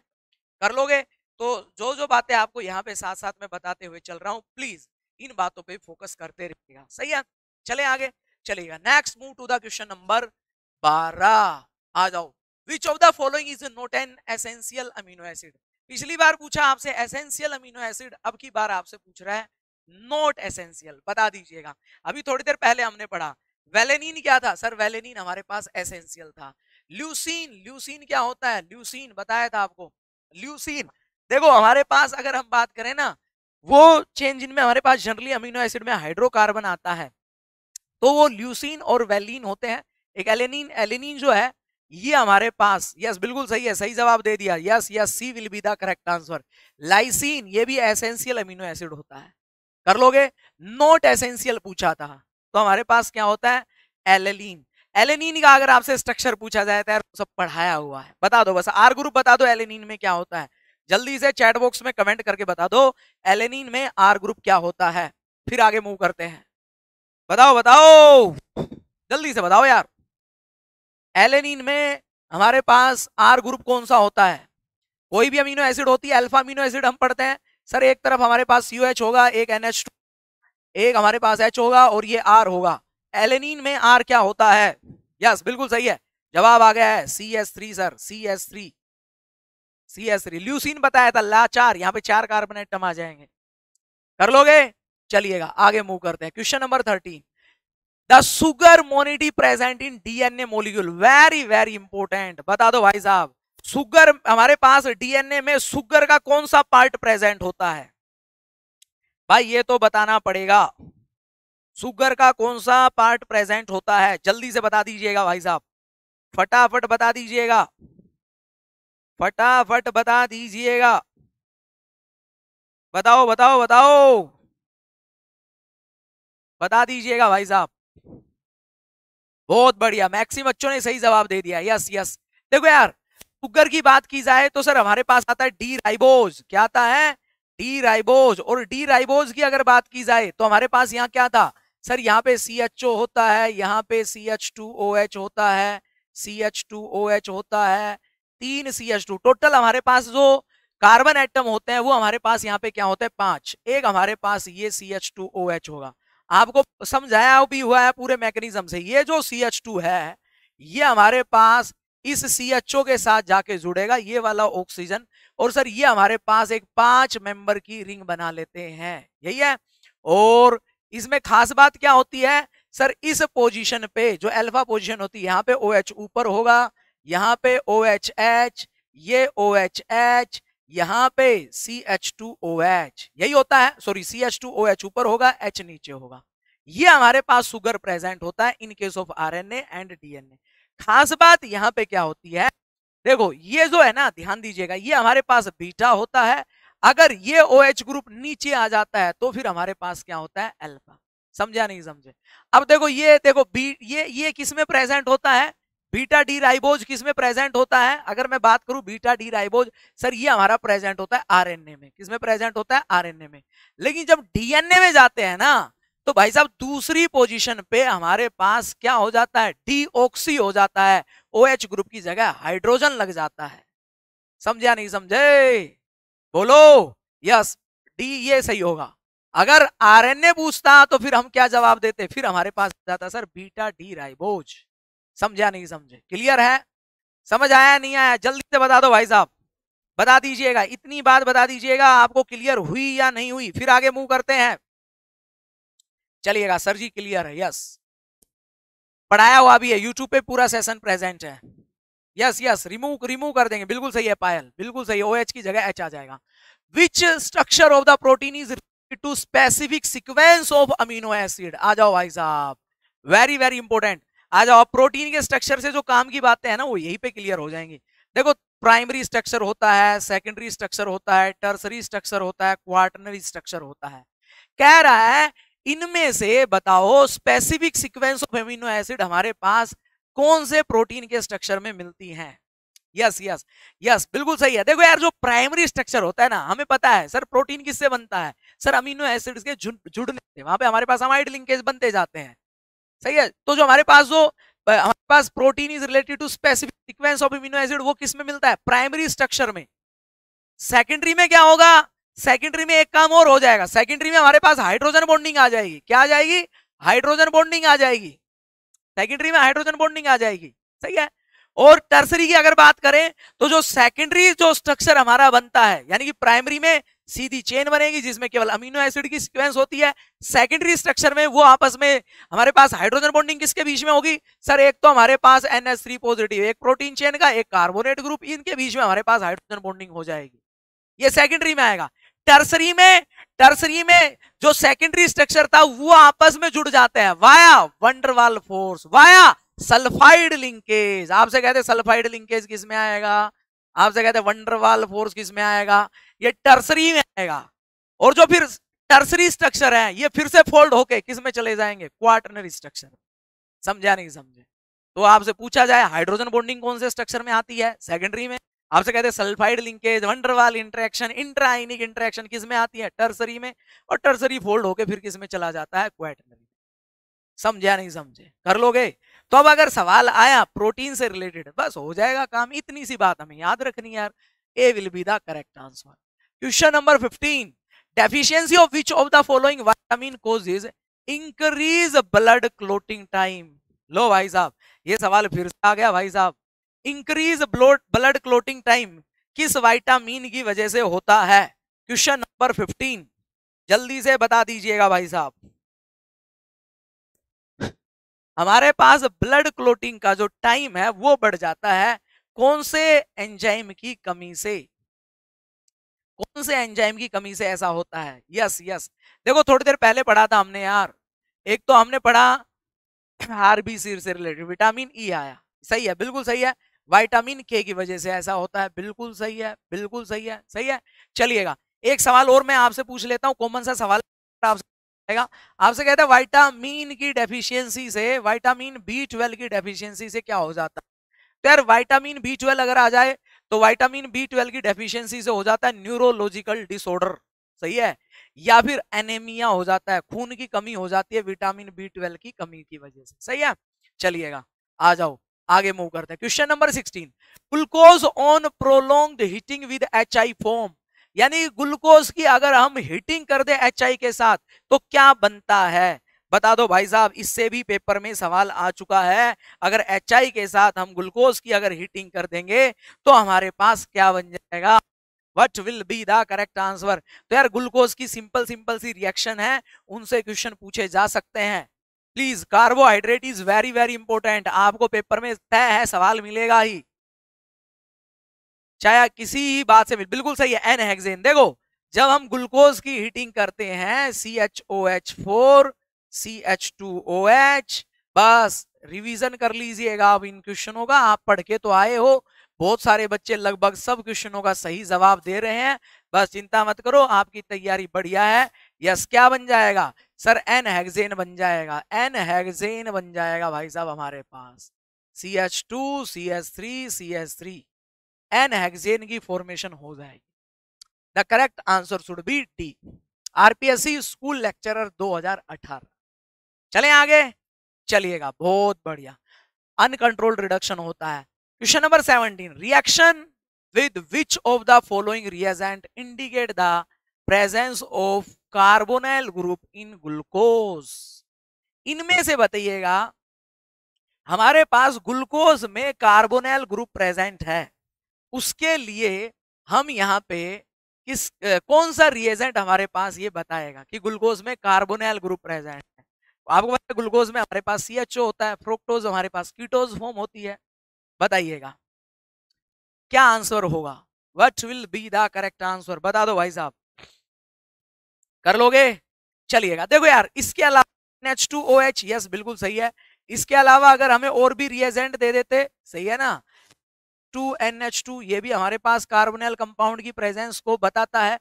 कर लोगे तो जो जो बातें आपको यहाँ पे साथ साथ में बताते हुए चल रहा हूँ प्लीज इन बातों पे फोकस करते रहिएगा सही है चले आगे चलेगा next move to the question number बारह आ जाओ which of the following is not an essential amino acid पिछली बार पूछा आपसे एसेंशियल अमीनो एसिड अब की बार आपसे पूछ रहा है नॉट एसेंशियल बता दीजिएगा अभी थोड़ी देर पहले हमने पढ़ा वेलेनिन क्या था सर वेलेनिन हमारे पास एसेंशियल था ल्यूसीन ल्यूसीन क्या होता है ल्यूसीन बताया था आपको ल्यूसीन देखो हमारे पास अगर हम बात करें ना वो चेन जिनमें हमारे पास जनरली अमीनो एसिड में हाइड्रोकार्बन आता है तो वो ल्यूसीन और वेलिन होते हैं एक एलेनिन एलेनिन जो है ये हमारे पास यस बिल्कुल सही है सही जवाब दे दिया yes yes C will be the correct answer lysine ये भी एसेंशियल अमीनो एसिड होता है कर लोगे नोट एसेंशियल पूछा था तो हमारे पास क्या होता है एलेलिन एलेनिन का अगर आपसे स्ट्रक्चर पूछा जाए तो सब पढ़ाया हुआ है बता दो बस आर ग्रुप बता दो एलेनिन में क्या होता है जल्दी से चैट बॉक्स में कमेंट करके बता दो एलेनिन में आर ग्रुप क्या होता है फिर आगे मूव करते हैं बताओ बताओ जल्दी से बताओ यार एलेनिन में हमारे पास आर ग्रुप कौन सा होता है कोई भी अमीनो एसिड होती है अल्फा अमीनो एसिड हम पढ़ते हैं सर एक तरफ हमारे पास सी एच होगा एक एन एच एक हमारे पास एच होगा और ये आर होगा एलेनिन में आर क्या होता है यस बिल्कुल सही है जवाब आ गया है C S three sir C S three C S three leucine बताया था ला चार यहाँ पे चार कार्बन एटम आ जाएंगे कर लोगे चलिएगा आगे मूव करते हैं question number thirteen the sugar moiety present in DNA molecule very very important बता दो भाई साहब सुगर हमारे पास डीएनए में सुगर का कौन सा पार्ट प्रेजेंट होता है भाई ये तो बताना पड़ेगा सुगर का कौन सा पार्ट प्रेजेंट होता है जल्दी से बता दीजिएगा भाई साहब फटाफट बता दीजिएगा फटाफट बता दीजिएगा बताओ बताओ बताओ बता दीजिएगा भाई साहब बहुत बढ़िया मैक्सिम बच्चों ने सही जवाब दे दिया यस यस देखो यार शुगर की बात की जाए तो सर हमारे पास आता है डी राइबोज क्या आता है डी राइबोज और डी राइबोज की अगर बात की जाए तो हमारे पास यहाँ क्या था सर यहाँ पे सी एच ओ होता है यहाँ पे C H two O H होता है C H two O H होता है तीन सी एच टू टोटल हमारे पास जो कार्बन एटम होते हैं वो हमारे पास यहाँ पे क्या होते हैं पांच एक हमारे पास ये C H two O H होगा आपको समझाया भी हुआ है पूरे मैकेनिज्म से ये जो सी एच टू है ये हमारे पास इस सी एच ओ के साथ जाके जुड़ेगा ये वाला ऑक्सीजन और सर ये हमारे पास एक पांच मेंबर की रिंग बना लेते हैं यही है और इसमें खास बात क्या होती है सर इस पोजीशन पे जो अल्फा पोजीशन होती है यहाँ पे ओ OH एच ऊपर होगा यहाँ पे ओ OH एच एच ये ओ OH एच एच यहां पे C H two O H यही होता है sorry C H two O H ऊपर होगा एच नीचे होगा ये हमारे पास सुगर प्रेजेंट होता है in case of R N D and A खास बात यहाँ पे क्या होती है देखो ये जो है ना ध्यान दीजिएगा ये हमारे पास बीटा होता है अगर ये ओ OH ग्रुप नीचे आ जाता है तो फिर हमारे पास क्या होता है अल्फा समझा नहीं समझे अब देखो ये देखो बी ये ये किसमें प्रेजेंट होता है बीटा डी राइबोज किस में प्रेजेंट होता है अगर मैं बात करूं बीटा डी राइबोज सर ये हमारा प्रेजेंट होता है आरएनए में ए में प्रेजेंट होता है आरएनए में लेकिन जब डीएनए में जाते हैं ना तो भाई साहब दूसरी पोजीशन पे हमारे पास क्या हो जाता है डीओक्सी हो जाता है ओ OH ग्रुप की जगह हाइड्रोजन लग जाता है समझा नहीं समझे बोलो यस डी ये सही होगा अगर ए पूछता तो फिर हम क्या जवाब देते फिर हमारे पास जाता सर बीटा डी राइबोज समझा नहीं समझे क्लियर है समझ आया नहीं आया जल्दी से बता दो भाई साहब बता दीजिएगा इतनी बात बता दीजिएगा आपको क्लियर हुई या नहीं हुई फिर आगे मूव करते हैं चलिएगा सर जी क्लियर है यस पढ़ाया हुआ भी है यूट्यूब पे पूरा सेशन प्रेजेंट है यस यस रिमूव रिमूव कर देंगे बिल्कुल सही है पायल बिल्कुल सही ओ एच की जगह एच आ जाएगा which structure of the protein is to specific sequence of amino acid आ जाओ भाई साहब वेरी वेरी इंपॉर्टेंट आ जाओ प्रोटीन के स्ट्रक्चर से जो काम की बातें हैं ना वो यहीं पे क्लियर हो जाएंगे देखो प्राइमरी स्ट्रक्चर होता है सेकेंडरी स्ट्रक्चर होता है टर्सरी स्ट्रक्चर होता है क्वार्टनरी स्ट्रक्चर होता है कह रहा है इनमें से बताओ specific sequence of amino acid हमारे पास कौन से प्रोटीन के स्ट्रक्चर में मिलती है यस यस यस बिल्कुल सही है देखो यार जो प्राइमरी स्ट्रक्चर होता है ना हमें पता है सर प्रोटीन किससे बनता है सर अमीनो एसिड्स के जुड़ने से वहां पे हमारे पास हमारे लिंकेज बनते जाते हैं सही है तो जो हमारे पास जो हमारे पास protein is related to specific sequence of amino acid वो किस में मिलता है प्राइमरी स्ट्रक्चर में सेकेंडरी में क्या होगा सेकेंडरी में एक काम और हो जाएगा सेकेंडरी में हमारे पास हाइड्रोजन बॉन्डिंग आ जाएगी क्या आ जाएगी हाइड्रोजन बॉन्डिंग आ जाएगी सेकेंडरी में हाइड्रोजन बॉन्डिंग आ जाएगी सही है और टर्सरी की अगर बात करें तो जो सेकेंडरी जो स्ट्रक्चर हमारा बनता है यानी कि प्राइमरी में सीधी चेन बनेगी जिसमें केवल अमीनो एसिड की सीक्वेंस होती है सेकेंडरी स्ट्रक्चर में वो आपस में हमारे पास हाइड्रोजन बॉन्डिंग किसके बीच में होगी सर एक तो हमारे पास एन थ्री पॉजिटिव एक प्रोटीन चेन का एक कार्बोनेट ग्रुप इनके बीच में हमारे पास हाइड्रोजन बॉन्डिंग हो जाएगी ये सेकेंडरी में आएगा टर्सरी में टर्सरी में जो सेकेंडरी स्ट्रक्चर था वो आपस में जुड़ जाते हैं via van der Waals force via sulphide linkage आपसे कहते सल्फाइड लिंकेज किसमें आएगा आपसे कहते वंडरवाल फोर्स किस में आएगा ये टर्सरी में आएगा और जो फिर टर्सरी स्ट्रक्चर है ये फिर से फोल्ड होके किस में चले जाएंगे क्वार्टनरी स्ट्रक्चर समझा नहीं समझे तो आपसे पूछा जाए हाइड्रोजन बॉन्डिंग कौन से स्ट्रक्चर में आती है सेकेंडरी में आपसे कहते हैं sulphide linkage van der Waals interaction intraionic interaction किस में आती है टर्सरी में और टर्सरी फोल्ड होके फिर किस में चला जाता है क्वार्टनरी समझा नहीं समझे कर लोगे तो अब अगर सवाल आया प्रोटीन से रिलेटेड बस हो जाएगा काम इतनी सी बात हमें याद रखनी यार A will be the correct answer question number fifteen deficiency of which of the following vitamin causes increase blood clotting time लो भाई साहब ये सवाल फिर से आ गया भाई साहब इंक्रीज ब्लड क्लोटिंग टाइम किस वाइटामिन की वजह से होता है क्वेश्चन नंबर फिफ्टीन जल्दी से बता दीजिएगा भाई साहब हमारे पास ब्लड क्लोटिंग का जो टाइम है वो बढ़ जाता है कौन से एंजाइम की कमी से कौन से एंजाइम की कमी से ऐसा होता है यस यस देखो थोड़ी देर पहले पढ़ा था हमने यार एक तो हमने पढ़ा आरबीसी [CLEARS THROAT] से रिलेटेड विटामिन ई आया सही है बिल्कुल सही है वाइटामिन के की वजह से ऐसा होता है बिल्कुल सही है बिल्कुल सही है सही है चलिएगा एक सवाल और मैं आपसे पूछ लेता हूँ कॉमन सा सवाल आपसे आपसे कहते हैं वाइटामिन की डेफिशिएंसी से वाइटामिन बी ट्वेल्व की डेफिशिएंसी से क्या हो जाता है तो यार वाइटामिन बी ट्वेल्व अगर आ जाए तो वाइटामिन बी ट्वेल्व की डेफिशिएंसी से हो जाता है न्यूरोलॉजिकल डिसऑर्डर सही है या फिर एनेमिया हो जाता है खून की कमी हो जाती है विटामिन बी ट्वेल्व की कमी की वजह से सही है चलिएगा आ जाओ आगे मूव करते हैं question number sixteen glucose on prolong heating with H I form यानी ग्लूकोज की अगर हम हीटिंग कर दे एच के साथ तो क्या बनता है बता दो भाई साहब इससे भी पेपर में सवाल आ चुका है अगर एच के साथ हम ग्लूकोज की अगर हीटिंग कर देंगे तो हमारे पास क्या बन जाएगा what will be the correct answer तो यार ग्लूकोज की सिंपल सिंपल सी रिएक्शन है उनसे क्वेश्चन पूछे जा सकते हैं please carbohydrate is very very important आपको पेपर में तय है सवाल मिलेगा ही चाहे किसी ही बात से बिल्कुल सही है एन हेक्सेन देखो जब हम ग्लूकोज की हीटिंग करते हैं C H O H four C H two O H बस रिवीजन कर लीजिएगा आप इन क्वेश्चनों का आप पढ़ के तो आए हो बहुत सारे बच्चे लगभग सब क्वेश्चनों का सही जवाब दे रहे हैं बस चिंता मत करो आपकी तैयारी बढ़िया है यस क्या बन जाएगा सर एन हेक्सेन बन जाएगा एन हेक्सेन बन जाएगा भाई साहब हमारे पास C H two C H three C H three N hexane की फॉर्मेशन हो जाएगी the correct answer should be D RPSC school lecturer 2018 चले आगे चलिएगा बहुत बढ़िया अनकंट्रोल रिडक्शन होता है question number 17 reaction with which of the following reagent indicate the presence of carbonyl group in glucose इनमें से बताइएगा हमारे पास ग्लूकोज में कार्बोनेल ग्रुप प्रेजेंट है उसके लिए हम यहाँ पे किस कौन सा रिएजेंट हमारे पास ये बताएगा कि ग्लूकोज में कार्बोनेल ग्रुप प्रेजेंट है आपको पता है ग्लूकोज में हमारे पास सी होता है फ्रोक्टोज हमारे पास कीटोज फॉर्म होती है बताइएगा क्या आंसर होगा what will be the correct answer बता दो भाई साहब कर लोगे चलिएगा देखो यार इसके अलावा H two O H yes बिल्कुल सही है इसके अलावा अगर हमें और भी रिएजेंट दे देते सही है ना टू एन एच टू ये भी हमारे पास कार्बोनल कंपाउंड की प्रेजेंस को बताता है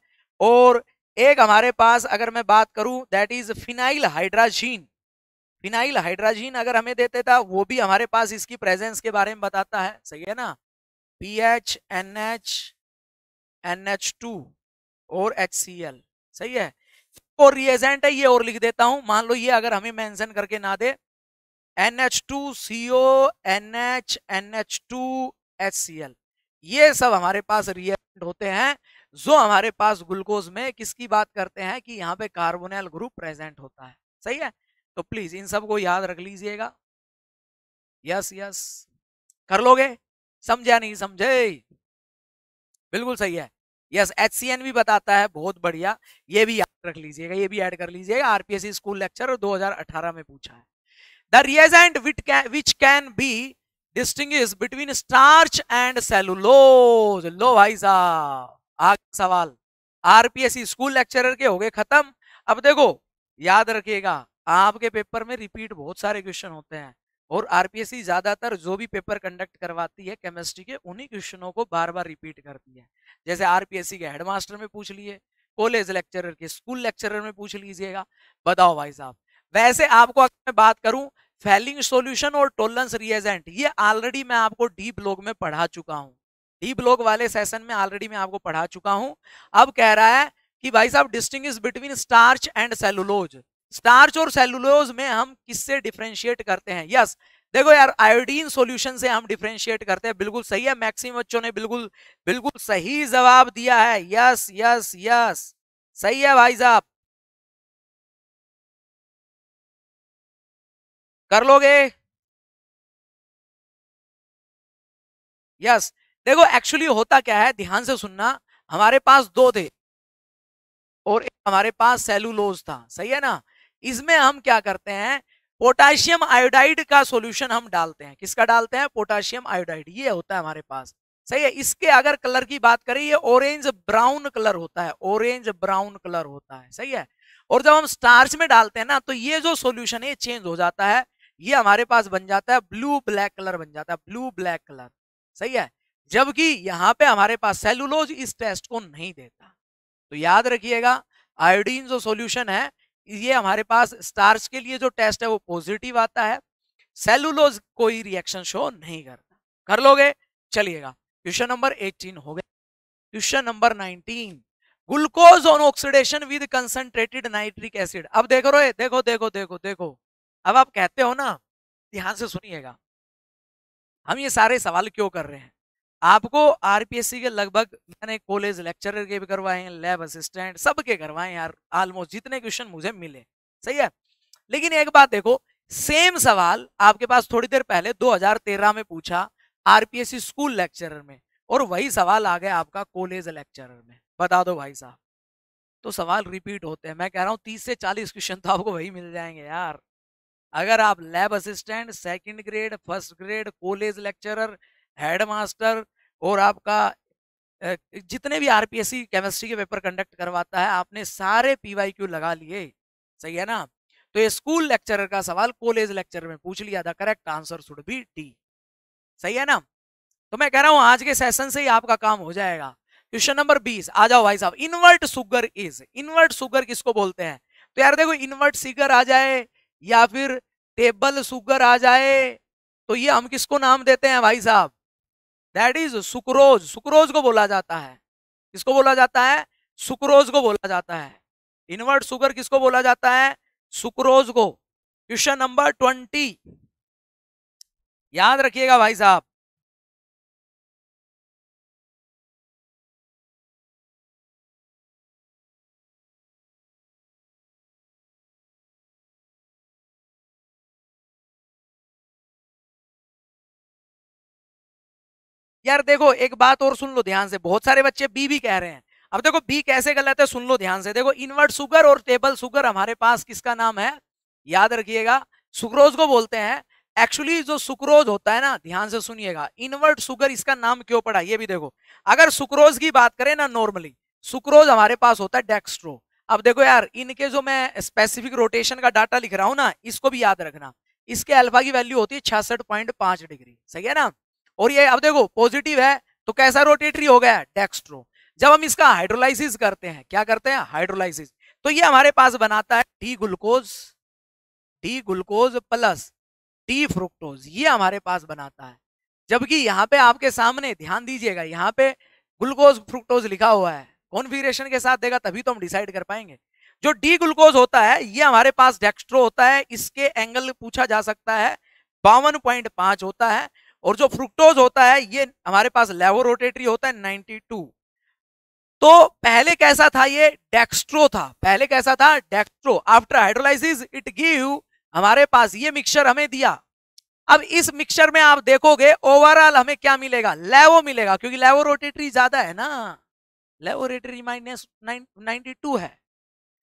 और एक हमारे पास अगर मैं बात करूं that is phenyl hydrazine phenyl hydrazine अगर हमें देते था वो भी हमारे पास इसकी प्रेजेंस के बारे में बताता है सही है ना P H N H N H two और एच सी एल सही है और रिएजेंट है ये और लिख देता हूं मान लो ये अगर हमें मेंशन करके ना दे N H two C O N H N H two HCl ये सब हमारे पास रिएक्ट होते हैं जो हमारे पास ग्लूकोज में किसकी बात करते हैं कि यहाँ पे कार्बोनियल ग्रुप प्रेजेंट होता है सही है तो प्लीज इन सब को याद रख लीजिएगा यस यस कर लोगे समझा नहीं समझे बिल्कुल सही है यस एच भी बताता है बहुत बढ़िया ये भी याद रख लीजिएगा ये भी ऐड कर लीजिएगा आरपीएससी स्कूल लेक्चर 2018 में पूछा है the reagent which can be distinguish between starch and cellulose लो भाई साहब आगे सवाल आरपीएससी स्कूल लेक्चरर के हो गए खत्म अब देखो याद रखिएगा आपके पेपर में रिपीट बहुत सारे क्वेश्चन होते हैं और आरपीएससी ज्यादातर जो भी पेपर कंडक्ट करवाती है केमिस्ट्री के उन्हीं क्वेश्चनों को बार बार रिपीट करती है जैसे आरपीएससी के हेडमास्टर में पूछ लिए कॉलेज लेक्चरर के स्कूल लेक्चरर में पूछ लीजिएगा बताओ भाई साहब वैसे आपको अगर मैं बात करूं फैलिंग सॉल्यूशन और टोलेंस रिएजेंट ये ऑलरेडी मैं आपको डी ब्लॉग में पढ़ा चुका हूँ डी ब्लॉग वाले सेशन में ऑलरेडी मैं आपको पढ़ा चुका हूँ अब कह रहा है कि भाई साहब distinguish between starch and cellulose starch और सेलुलोज में हम किससे डिफ्रेंशिएट करते हैं यस yes, देखो यार आयोडीन सॉल्यूशन से हम डिफ्रेंशिएट करते हैं बिल्कुल सही है मैक्सिम बच्चों ने बिल्कुल बिल्कुल सही जवाब दिया है यस यस यस सही है भाई साहब कर लोगे यस yes. देखो एक्चुअली होता क्या है ध्यान से सुनना हमारे पास दो थे और हमारे पास सेलुलोज था सही है ना इसमें हम क्या करते हैं पोटाशियम आयोडाइड का सॉल्यूशन हम डालते हैं किसका डालते हैं पोटाशियम आयोडाइड ये होता है हमारे पास सही है इसके अगर कलर की बात करें ये ऑरेंज ब्राउन कलर होता है ऑरेंज ब्राउन कलर होता है सही है और जब हम स्टार्च में डालते हैं ना तो ये जो सॉल्यूशन है ये चेंज हो जाता है ये हमारे पास बन जाता है ब्लू ब्लैक कलर बन जाता है ब्लू ब्लैक कलर सही है जबकि यहाँ पे हमारे पास सेलुलोज इस टेस्ट को नहीं देता तो याद रखिएगा आयोडीन जो सॉल्यूशन है ये हमारे पास स्टार्च के लिए जो टेस्ट है वो पॉजिटिव आता है सेलुलोज कोई रिएक्शन शो नहीं करता कर लोगे चलिएगा क्वेश्चन नंबर एटीन हो गया question number nineteen glucose on oxidation with concentrated nitric acid अब देखो रो देखो देखो देखो देखो अब आप कहते हो ना ध्यान से सुनिएगा हम ये सारे सवाल क्यों कर रहे हैं आपको आरपीएससी के लगभग मैंने कॉलेज लेक्चरर के भी करवाए हैं लैब असिस्टेंट सब के करवाए यार ऑलमोस्ट जितने क्वेश्चन मुझे मिले सही है लेकिन एक बात देखो सेम सवाल आपके पास थोड़ी देर पहले 2013 में पूछा आरपीएससी स्कूल लेक्चरर में और वही सवाल आ गया आपका कॉलेज लेक्चरर में बता दो भाई साहब तो सवाल रिपीट होते हैं मैं कह रहा हूँ तीस से चालीस क्वेश्चन तो आपको वही मिल जाएंगे यार अगर आप lab assistant second grade first grade college lecturer headmaster और आपका जितने भी आरपीएससी केमिस्ट्री के पेपर कंडक्ट करवाता है आपने सारे पीवाईक्यू लगा लिए सही है ना तो स्कूल लेक्चरर का सवाल कॉलेज लेक्चर में पूछ लिया था correct answer should be D सही है ना तो मैं कह रहा हूं आज के सेशन से ही आपका काम हो जाएगा क्वेश्चन नंबर बीस आ जाओ भाई साहब invert sugar is invert sugar किसको बोलते हैं तो यार देखो इन्वर्ट सीगर आ जाए या फिर टेबल सुगर आ जाए तो ये हम किसको नाम देते हैं भाई साहब दैट इज सुक्रोज सुक्रोज को बोला जाता है किसको बोला जाता है सुक्रोज को बोला जाता है इन्वर्ट सुगर किसको बोला जाता है सुक्रोज को क्वेश्चन नंबर ट्वेंटी याद रखिएगा भाई साहब यार देखो एक बात और सुन लो ध्यान से बहुत सारे बच्चे बी भी कह रहे हैं अब देखो बी कैसे गलत है सुन लो ध्यान से देखो इनवर्ट सुगर और टेबल सुगर हमारे पास किसका नाम है याद रखिएगा सुक्रोज को बोलते हैं एक्चुअली जो सुक्रोज होता है ना ध्यान से सुनिएगा इनवर्ट सुगर इसका नाम क्यों पड़ा ये भी देखो अगर सुक्रोज की बात करें ना नॉर्मली सुक्रोज हमारे पास होता है डेक्स्ट्रो अब देखो यार इनके जो मैं स्पेसिफिक रोटेशन का डाटा लिख रहा हूं ना इसको भी याद रखना इसके अल्फा की वैल्यू होती है छियासठ डिग्री सही है ना और ये अब देखो पॉजिटिव है तो कैसा रोटेटरी हो गया डेक्स्ट्रो जब हम इसका हाइड्रोलाइसिस करते हैं क्या करते हैं हाइड्रोलाइसिस तो ये हमारे पास बनाता है D glucose D glucose plus D fructose ये हमारे पास बनाता है जबकि यहाँ पे आपके सामने ध्यान दीजिएगा यहाँ पे ग्लूकोज फ्रुक्टोज लिखा हुआ है कॉन्फिग्रेशन के साथ देगा तभी तो हम डिसाइड कर पाएंगे जो डी ग्लूकोज होता है ये हमारे पास डेक्स्ट्रो होता है इसके एंगल पूछा जा सकता है बावन पॉइंट पांच होता है और जो फ्रुक्टोज होता है ये हमारे पास लेवोरोटेटरी होता है 92 तो पहले कैसा था ये डेक्स्ट्रो था पहले कैसा था dextro after hydrolysis it give हमारे पास ये मिक्सचर हमें दिया अब इस मिक्सचर में आप देखोगे ओवरऑल हमें क्या मिलेगा लेवो मिलेगा क्योंकि लेवोरोटेटरी ज्यादा है ना लेवोरेटरी माइनस नाइनटी टू है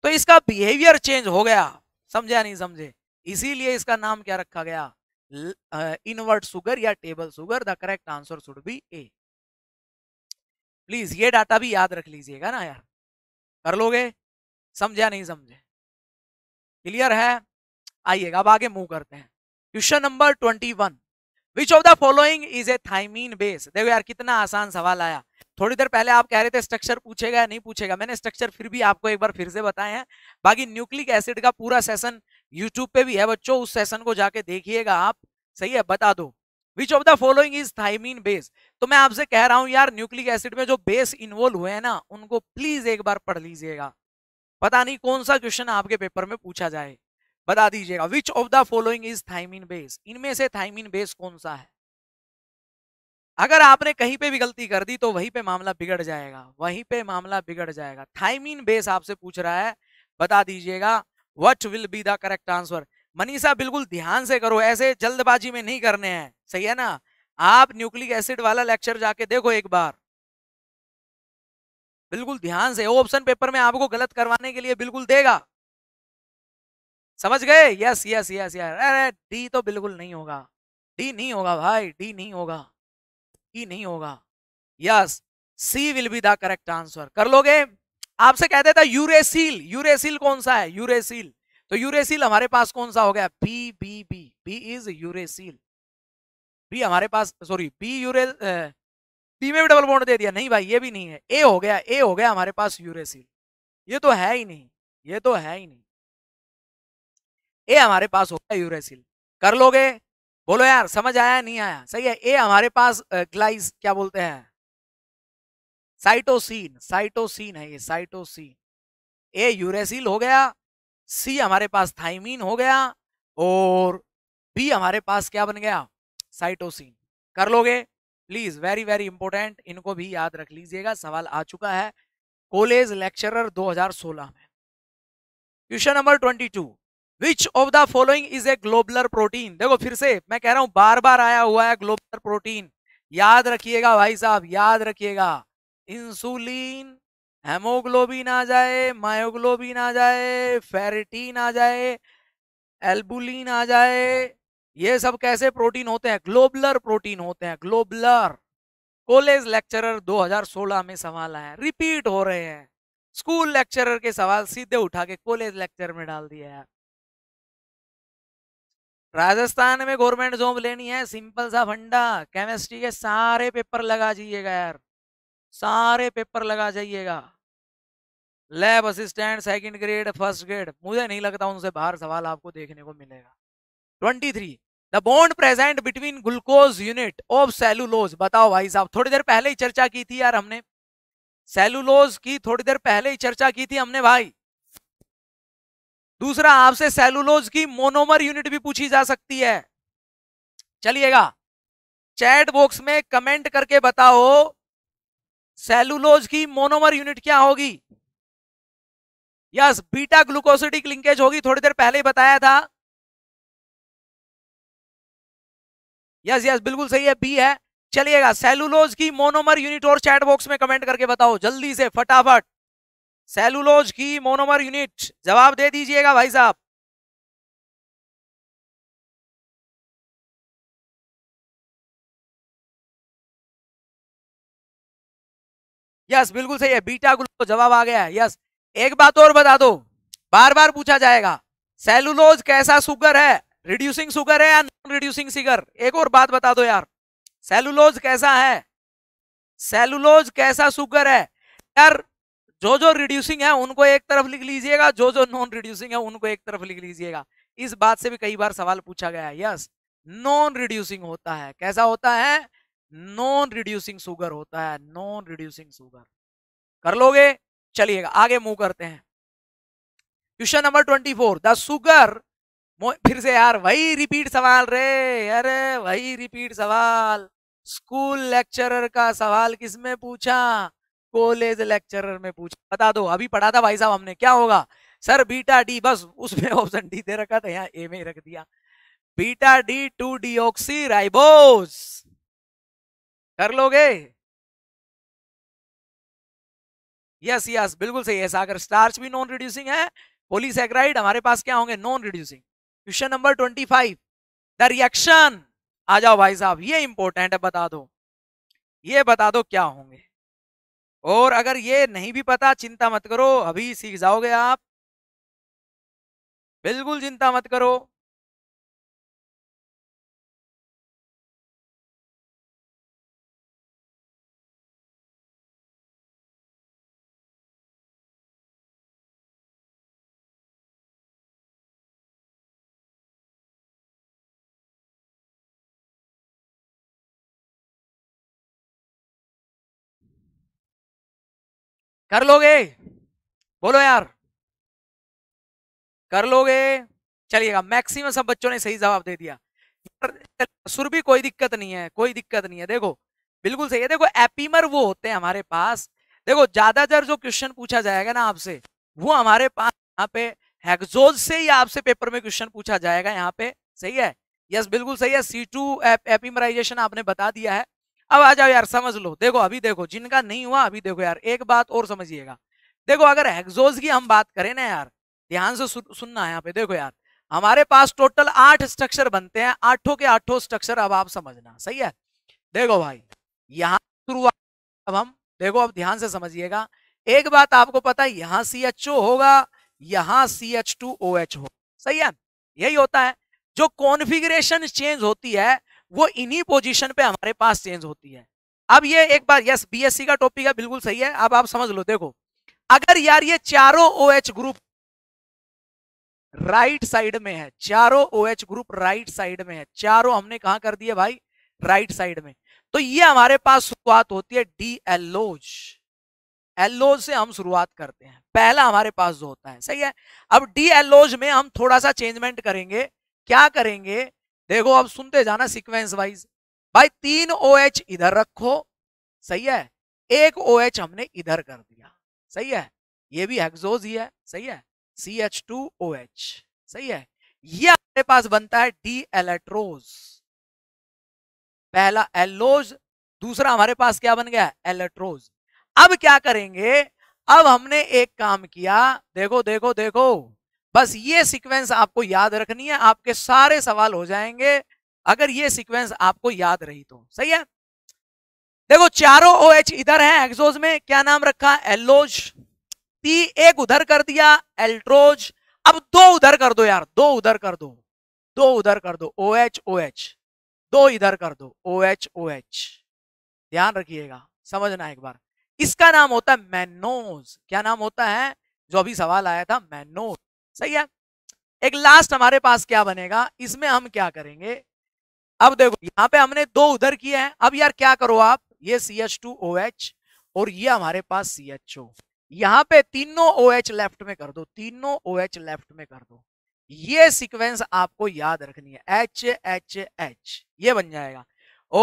तो इसका बिहेवियर चेंज हो गया समझा नहीं समझे इसीलिए इसका नाम क्या रखा गया इनवर्ट सुगर या table sugar the correct answer should be A please ये डाटा भी याद रख लीजिएगा ना यार कर लोगे समझा नहीं समझे क्लियर है आइएगा अब आगे मूव करते हैं question number twenty one which of the following is a thymine base देखो यार कितना आसान सवाल आया थोड़ी देर पहले आप कह रहे थे स्ट्रक्चर पूछेगा या नहीं पूछेगा मैंने स्ट्रक्चर फिर भी आपको एक बार फिर से बताए हैं बाकी न्यूक्लिक एसिड का पूरा सेशन यूट्यूब पे भी है बच्चों उस सेशन को जाके देखिएगा आप सही है बता दो which of the following is thymine base तो मैं आपसे कह रहा हूं यार न्यूक्लिक एसिड में जो बेस इन्वॉल्व हुए हैं ना उनको प्लीज एक बार पढ़ लीजिएगा पता नहीं कौन सा क्वेश्चन आपके पेपर में पूछा जाए बता दीजिएगा which of the following is thymine base इनमें से थाइमिन बेस कौन सा है अगर आपने कहीं पे भी गलती कर दी तो वहीं पे मामला बिगड़ जाएगा वहीं पे मामला बिगड़ जाएगा थाइमिन बेस आपसे पूछ रहा है बता दीजिएगा what will be the correct answer Manisha बिल्कुल ध्यान से करो ऐसे जल्दबाजी में नहीं करने हैं सही है ना आप न्यूक्लिक एसिड वाला लेक्चर जाके देखो एक बार बिल्कुल ध्यान से ऑप्शन पेपर में आपको गलत करवाने के लिए बिल्कुल देगा समझ गए यस यस यस यार अरे डी तो बिल्कुल नहीं होगा डी नहीं होगा भाई डी नहीं होगा ई e नहीं होगा yes C will be the correct answer कर लोगे आपसे कहते था यूरेसिल यूरेसिल कौन सा है यूरेसिल तो यूरेसिल हमारे पास कौन सा हो गया B B B B is uracil B हमारे पास सॉरी बी यूरे बी में भी डबल बॉन्ड दे दिया नहीं भाई ये भी नहीं है ए हो गया ए हो गया हमारे पास यूरेसिल ये तो है ही नहीं ये तो है ही नहीं ए हमारे पास हो गया यूरेसिल कर लोगे बोलो यार समझ आया नहीं आया सही है ए हमारे पास ग्लाइस क्या बोलते हैं साइटोसिन साइटोसिन है ये साइटोसिन ए यूरेसिल हो गया सी हमारे पास थाइमीन हो गया और बी हमारे पास क्या बन गया साइटोसिन कर लोगे प्लीज वेरी वेरी इंपॉर्टेंट इनको भी याद रख लीजिएगा सवाल आ चुका है कॉलेज लेक्चरर 2016 में question number 22 which of the following is a globular protein देखो फिर से मैं कह रहा हूं बार बार आया हुआ है ग्लोबुलर प्रोटीन याद रखिएगा भाई साहब याद रखिएगा इंसुलिन हेमोग्लोबिन आ जाए मायोग्लोबिन आ जाए फेरिटीन आ जाए एल्बुलिन आ जाए ये सब कैसे प्रोटीन होते हैं ग्लोबलर प्रोटीन होते हैं ग्लोबलर कॉलेज लेक्चरर 2016 में सवाल आया रिपीट हो रहे हैं स्कूल लेक्चरर के सवाल सीधे उठा के कॉलेज लेक्चर में डाल दिया यार राजस्थान में गवर्नमेंट जॉब लेनी है सिंपल सा फंडा केमिस्ट्री के सारे पेपर लगा जाइएगा यार सारे पेपर लगा जाइएगा lab assistant second grade first grade मुझे नहीं लगता उनसे बाहर सवाल आपको देखने को मिलेगा twenty three the bond present between glucose unit of cellulose बताओ भाई साहब थोड़ी देर पहले ही चर्चा की थी यार हमने सेलुलोज की थोड़ी देर पहले ही चर्चा की थी हमने भाई दूसरा आपसे सेलुलोज की मोनोमर यूनिट भी पूछी जा सकती है चलिएगा चैट बॉक्स में कमेंट करके बताओ सेलुलोज की मोनोमर यूनिट क्या होगी यस बीटा ग्लूकोसिडिक लिंकेज होगी थोड़ी देर पहले ही बताया था यस यस बिल्कुल सही है बी है चलिएगा सेलुलोज की मोनोमर यूनिट और चैट बॉक्स में कमेंट करके बताओ जल्दी से फटाफट सेलुलोज की मोनोमर यूनिट जवाब दे दीजिएगा भाई साहब यस बिल्कुल सही है बीटा ग्लूकोज जवाब आ गया है यस एक बात और बता दो बार बार पूछा जाएगा सेलुलोज कैसा सुगर है रिड्यूसिंग सुगर है या नॉन रिड्यूसिंग सुगर एक और बात बता दो यार सेलुलोज कैसा है सेलुलोज कैसा सुगर है यार जो जो रिड्यूसिंग है उनको एक तरफ लिख लीजिएगा जो जो नॉन रिड्यूसिंग है उनको एक तरफ लिख लीजिएगा इस बात से भी कई बार सवाल पूछा गया है यस नॉन रिड्यूसिंग होता है कैसा होता है नॉन रिड्यूसिंग शुगर होता है नॉन रिड्यूसिंग शुगर कर लोगे चलिएगा आगे मूव करते हैं question number twenty four the sugar फिर से यार वही रिपीट सवाल रे अरे वही रिपीट सवाल स्कूल लेक्चरर का सवाल किसमें पूछा कॉलेज लेक्चरर में पूछा बता दो अभी पढ़ा था भाई साहब हमने क्या होगा सर बीटा डी बस उसमें ऑप्शन डी दे रखा था यहाँ ए में रख दिया beta D two deoxyribose कर लोगे यस यस बिल्कुल सही है सागर स्टार्च भी नॉन रिड्यूसिंग है पोलिसक्राइड हमारे पास क्या होंगे non reducing question number twenty five the reaction आ जाओ भाई साहब ये इंपॉर्टेंट है बता दो ये बता दो क्या होंगे और अगर ये नहीं भी पता चिंता मत करो अभी सीख जाओगे आप बिल्कुल चिंता मत करो कर लोगे बोलो यार कर लोगे चलिएगा मैक्सिमम सब बच्चों ने सही जवाब दे दिया सुर भी कोई दिक्कत नहीं है कोई दिक्कत नहीं है देखो बिल्कुल सही है देखो एपीमर वो होते हैं हमारे पास देखो ज्यादातर जो क्वेश्चन पूछा जाएगा ना आपसे वो हमारे पास यहाँ पे हैगजोज से ही आपसे पेपर में क्वेश्चन पूछा जाएगा यहाँ पे सही है यस बिल्कुल सही है सी टू एपीमराइजेशन आपने बता दिया है अब आ जाओ यार समझ लो देखो अभी देखो जिनका नहीं हुआ अभी देखो यार एक बात और समझिएगा देखो अगर एग्जोज की हम बात करें ना यार ध्यान से सुनना है यहाँ पे देखो यार हमारे पास टोटल आठ स्ट्रक्चर बनते हैं आठों के आठों स्ट्रक्चर अब आप समझना सही है देखो भाई यहाँ शुरुआत अब हम देखो अब ध्यान से समझिएगा एक बात आपको पता है यहाँ सी एच ओ होगा यहाँ C H two O H हो सही है यही होता है जो कॉन्फिग्रेशन चेंज होती है वो इन्हीं पोजीशन पे हमारे पास चेंज होती है अब ये एक बार यस बीएससी का टॉपिक है बिल्कुल सही है अब आप समझ लो देखो अगर यार ये चारों ओ ग्रुप राइट साइड में है चारों ओ ग्रुप राइट साइड में है चारों हमने कहा कर दिए भाई राइट साइड में तो ये हमारे पास शुरुआत होती है डी एलोज एलोज से हम शुरुआत करते हैं पहला हमारे पास जो होता है सही है अब डी एलोज में हम थोड़ा सा चेंजमेंट करेंगे क्या करेंगे देखो अब सुनते जाना सीक्वेंस वाइज भाई तीन ओ OH इधर रखो सही है एक ओ OH हमने इधर कर दिया सही है ये भी हेक्सोज ही है सही है C H two O H सही है ये हमारे पास बनता है डी एलेट्रोज पहला एलोज दूसरा हमारे पास क्या बन गया एलेट्रोज अब क्या करेंगे अब हमने एक काम किया देखो देखो देखो बस ये सीक्वेंस आपको याद रखनी है आपके सारे सवाल हो जाएंगे अगर ये सीक्वेंस आपको याद रही तो सही है देखो चारों ओ OH एच इधर है एक्सोज में क्या नाम रखा एलोज ती एक उधर कर दिया एल्ट्रोज अब दो उधर कर दो यार दो उधर कर दो दो उधर कर दो ओ एच ओ एच दो इधर कर दो ओ एच ओ एच ध्यान रखिएगा समझना एक बार इसका नाम होता है मैनोज क्या नाम होता है जो अभी सवाल आया था मैनोज सही है एक लास्ट हमारे पास क्या बनेगा इसमें हम क्या करेंगे अब देखो यहाँ पे हमने दो उधर किए हैं अब यार क्या करो आप ये C H two O H और ये हमारे पास सी एच ओ यहाँ पे तीनों ओ एच लेफ्ट में कर दो तीनों ओ एच लेफ्ट में कर दो ये सीक्वेंस आपको याद रखनी है एच एच एच ये बन जाएगा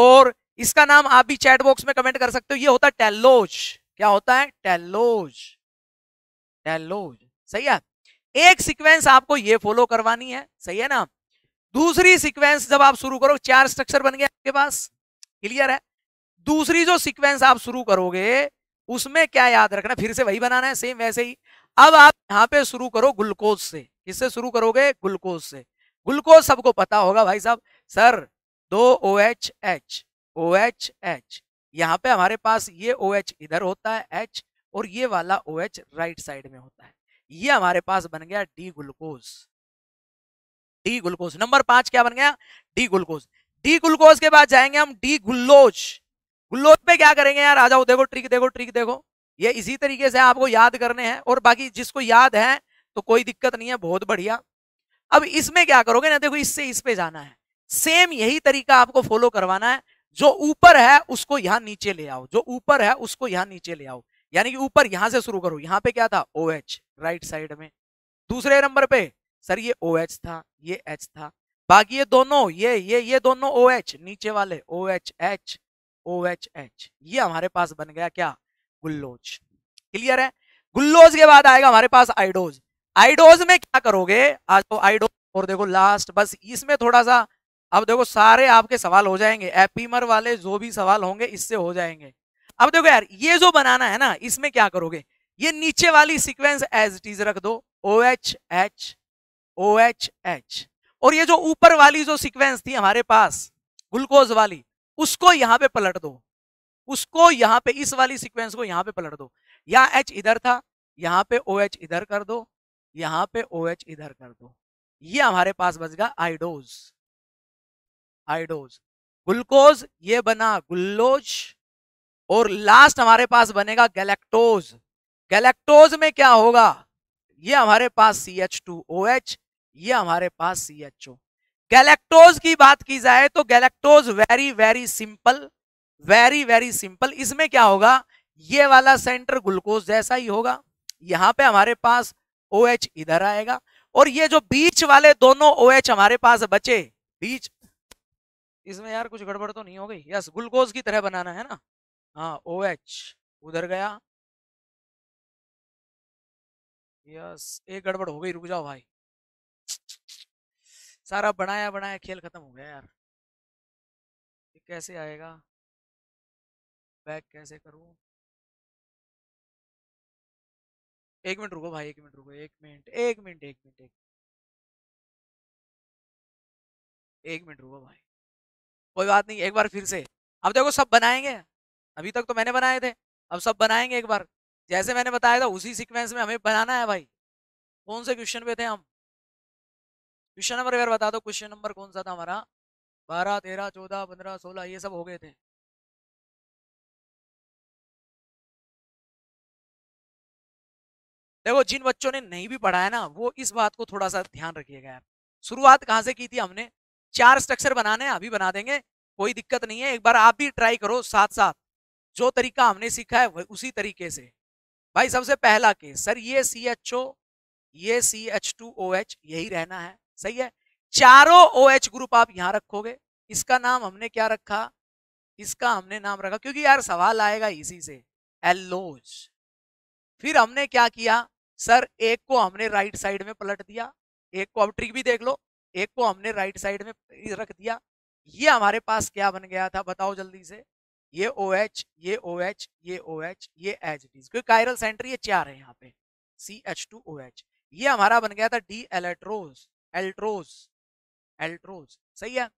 और इसका नाम आप भी चैट बॉक्स में कमेंट कर सकते हो ये होता है टेलोज क्या होता है टेलोज टेलोज सही है एक सीक्वेंस आपको ये फॉलो करवानी है सही है ना दूसरी सीक्वेंस जब आप शुरू करो चार स्ट्रक्चर बन गया आपके पास क्लियर है दूसरी जो सीक्वेंस आप शुरू करोगे उसमें क्या याद रखना फिर से वही बनाना है सेम वैसे ही अब आप यहाँ पे शुरू करो ग्लूकोज से किससे शुरू करोगे ग्लूकोज से ग्लूकोज सबको पता होगा भाई साहब सर दो O H H O H H यहाँ पे हमारे पास ये ओ OH एच इधर होता है एच और ये वाला O OH H right side में होता है ये हमारे पास बन गया D glucose D glucose number पांच क्या बन गया डी ग्लूकोज डी ग्लूकोज के बाद जाएंगे हम डी गुल्लोज गुल्लोज पे क्या करेंगे यार आ जाओ देखो ट्रिक देखो ट्रिक देखो ये इसी तरीके से आपको याद करने हैं और बाकी जिसको याद है तो कोई दिक्कत नहीं है बहुत बढ़िया अब इसमें क्या करोगे ना देखो इससे इस पे जाना है सेम यही तरीका आपको फॉलो करवाना है जो ऊपर है उसको यहां नीचे ले आओ जो ऊपर है उसको यहां नीचे ले आओ यानी कि ऊपर यहां से शुरू करो यहाँ पे क्या था ओ OH, राइट साइड में दूसरे नंबर पे सर ये ओ OH था ये एच था बाकी ये दोनों ये ये ये दोनों ओ OH, नीचे वाले O H H O H H ये हमारे पास बन गया क्या गुल्लोज क्लियर है गुल्लोज के बाद आएगा हमारे पास आइडोज आइडोज में क्या करोगे आज तो आइडोज और देखो लास्ट बस इसमें थोड़ा सा अब देखो सारे आपके सवाल हो जाएंगे एपीमर वाले जो भी सवाल होंगे इससे हो जाएंगे अब देखो यार ये जो बनाना है ना इसमें क्या करोगे ये नीचे वाली सीक्वेंस एज इट इज रख दो O H H O H H और ये जो ऊपर वाली जो सीक्वेंस थी हमारे पास ग्लूकोज वाली उसको यहां पे पलट दो उसको यहां पे इस वाली सीक्वेंस को यहां पे पलट दो या एच इधर था यहां पे ओ एच इधर कर दो यहां पे ओ एच इधर कर दो ये हमारे पास बच गया आइडोज आइडोज ग्लूकोज ये बना गुल्लोज और लास्ट हमारे पास बनेगा गैलेक्टोज गैलेक्टोज में क्या होगा ये हमारे पास C H two O H ये हमारे पास सी एच ओ गैलेक्टोज की बात की जाए तो galactose very very simple very very simple इसमें क्या होगा ये वाला सेंटर ग्लूकोज जैसा ही होगा यहां पे हमारे पास ओ OH इधर आएगा और ये जो बीच वाले दोनों ओ OH हमारे पास बचे बीच इसमें यार कुछ गड़बड़ तो नहीं हो गई यस ग्लूकोज की तरह बनाना है ना हाँ ओ एच उधर गया यस एक गड़बड़ हो गई रुक जाओ भाई सारा बनाया बनाया खेल खत्म हो गया यार ये कैसे आएगा बैक कैसे करूं एक मिनट रुको भाई एक मिनट रुको एक मिनट एक मिनट एक मिनट एक एक मिनट रुको भाई कोई बात नहीं एक बार फिर से अब देखो सब बनाएंगे अभी तक तो मैंने बनाए थे अब सब बनाएंगे एक बार जैसे मैंने बताया था उसी सिक्वेंस में हमें बनाना है भाई कौन से क्वेश्चन पे थे हम क्वेश्चन नंबर अगर बता दो क्वेश्चन नंबर कौन सा था हमारा बारह तेरह चौदह पंद्रह सोलह ये सब हो गए थे देखो जिन बच्चों ने नहीं भी पढ़ा है ना वो इस बात को थोड़ा सा ध्यान रखिएगा यार शुरुआत कहाँ से की थी हमने चार स्ट्रक्चर बनाने अभी बना देंगे कोई दिक्कत नहीं है एक बार आप भी ट्राई करो साथ साथ जो तरीका हमने सीखा है उसी तरीके से भाई सबसे पहला केस सर ये सी एच ओ ये C H two O H यही रहना है सही है चारों ओ एच ग्रुप आप यहां रखोगे इसका नाम हमने क्या रखा इसका हमने नाम रखा क्योंकि यार सवाल आएगा इसी से एलोज फिर हमने क्या किया सर एक को हमने राइट साइड में पलट दिया एक को अब ट्रिक भी देख लो एक को हमने राइट साइड में रख दिया ये हमारे पास क्या बन गया था बताओ जल्दी से ये ओ एच ये ओ एच ये ओ एच ये एच डी क्योंकि काइरल सेंटर ये चार है यहाँ पे C H two O H ये हमारा बन गया था डी एलेट्रोज एल्ट्रोज एल्ट्रोज सही है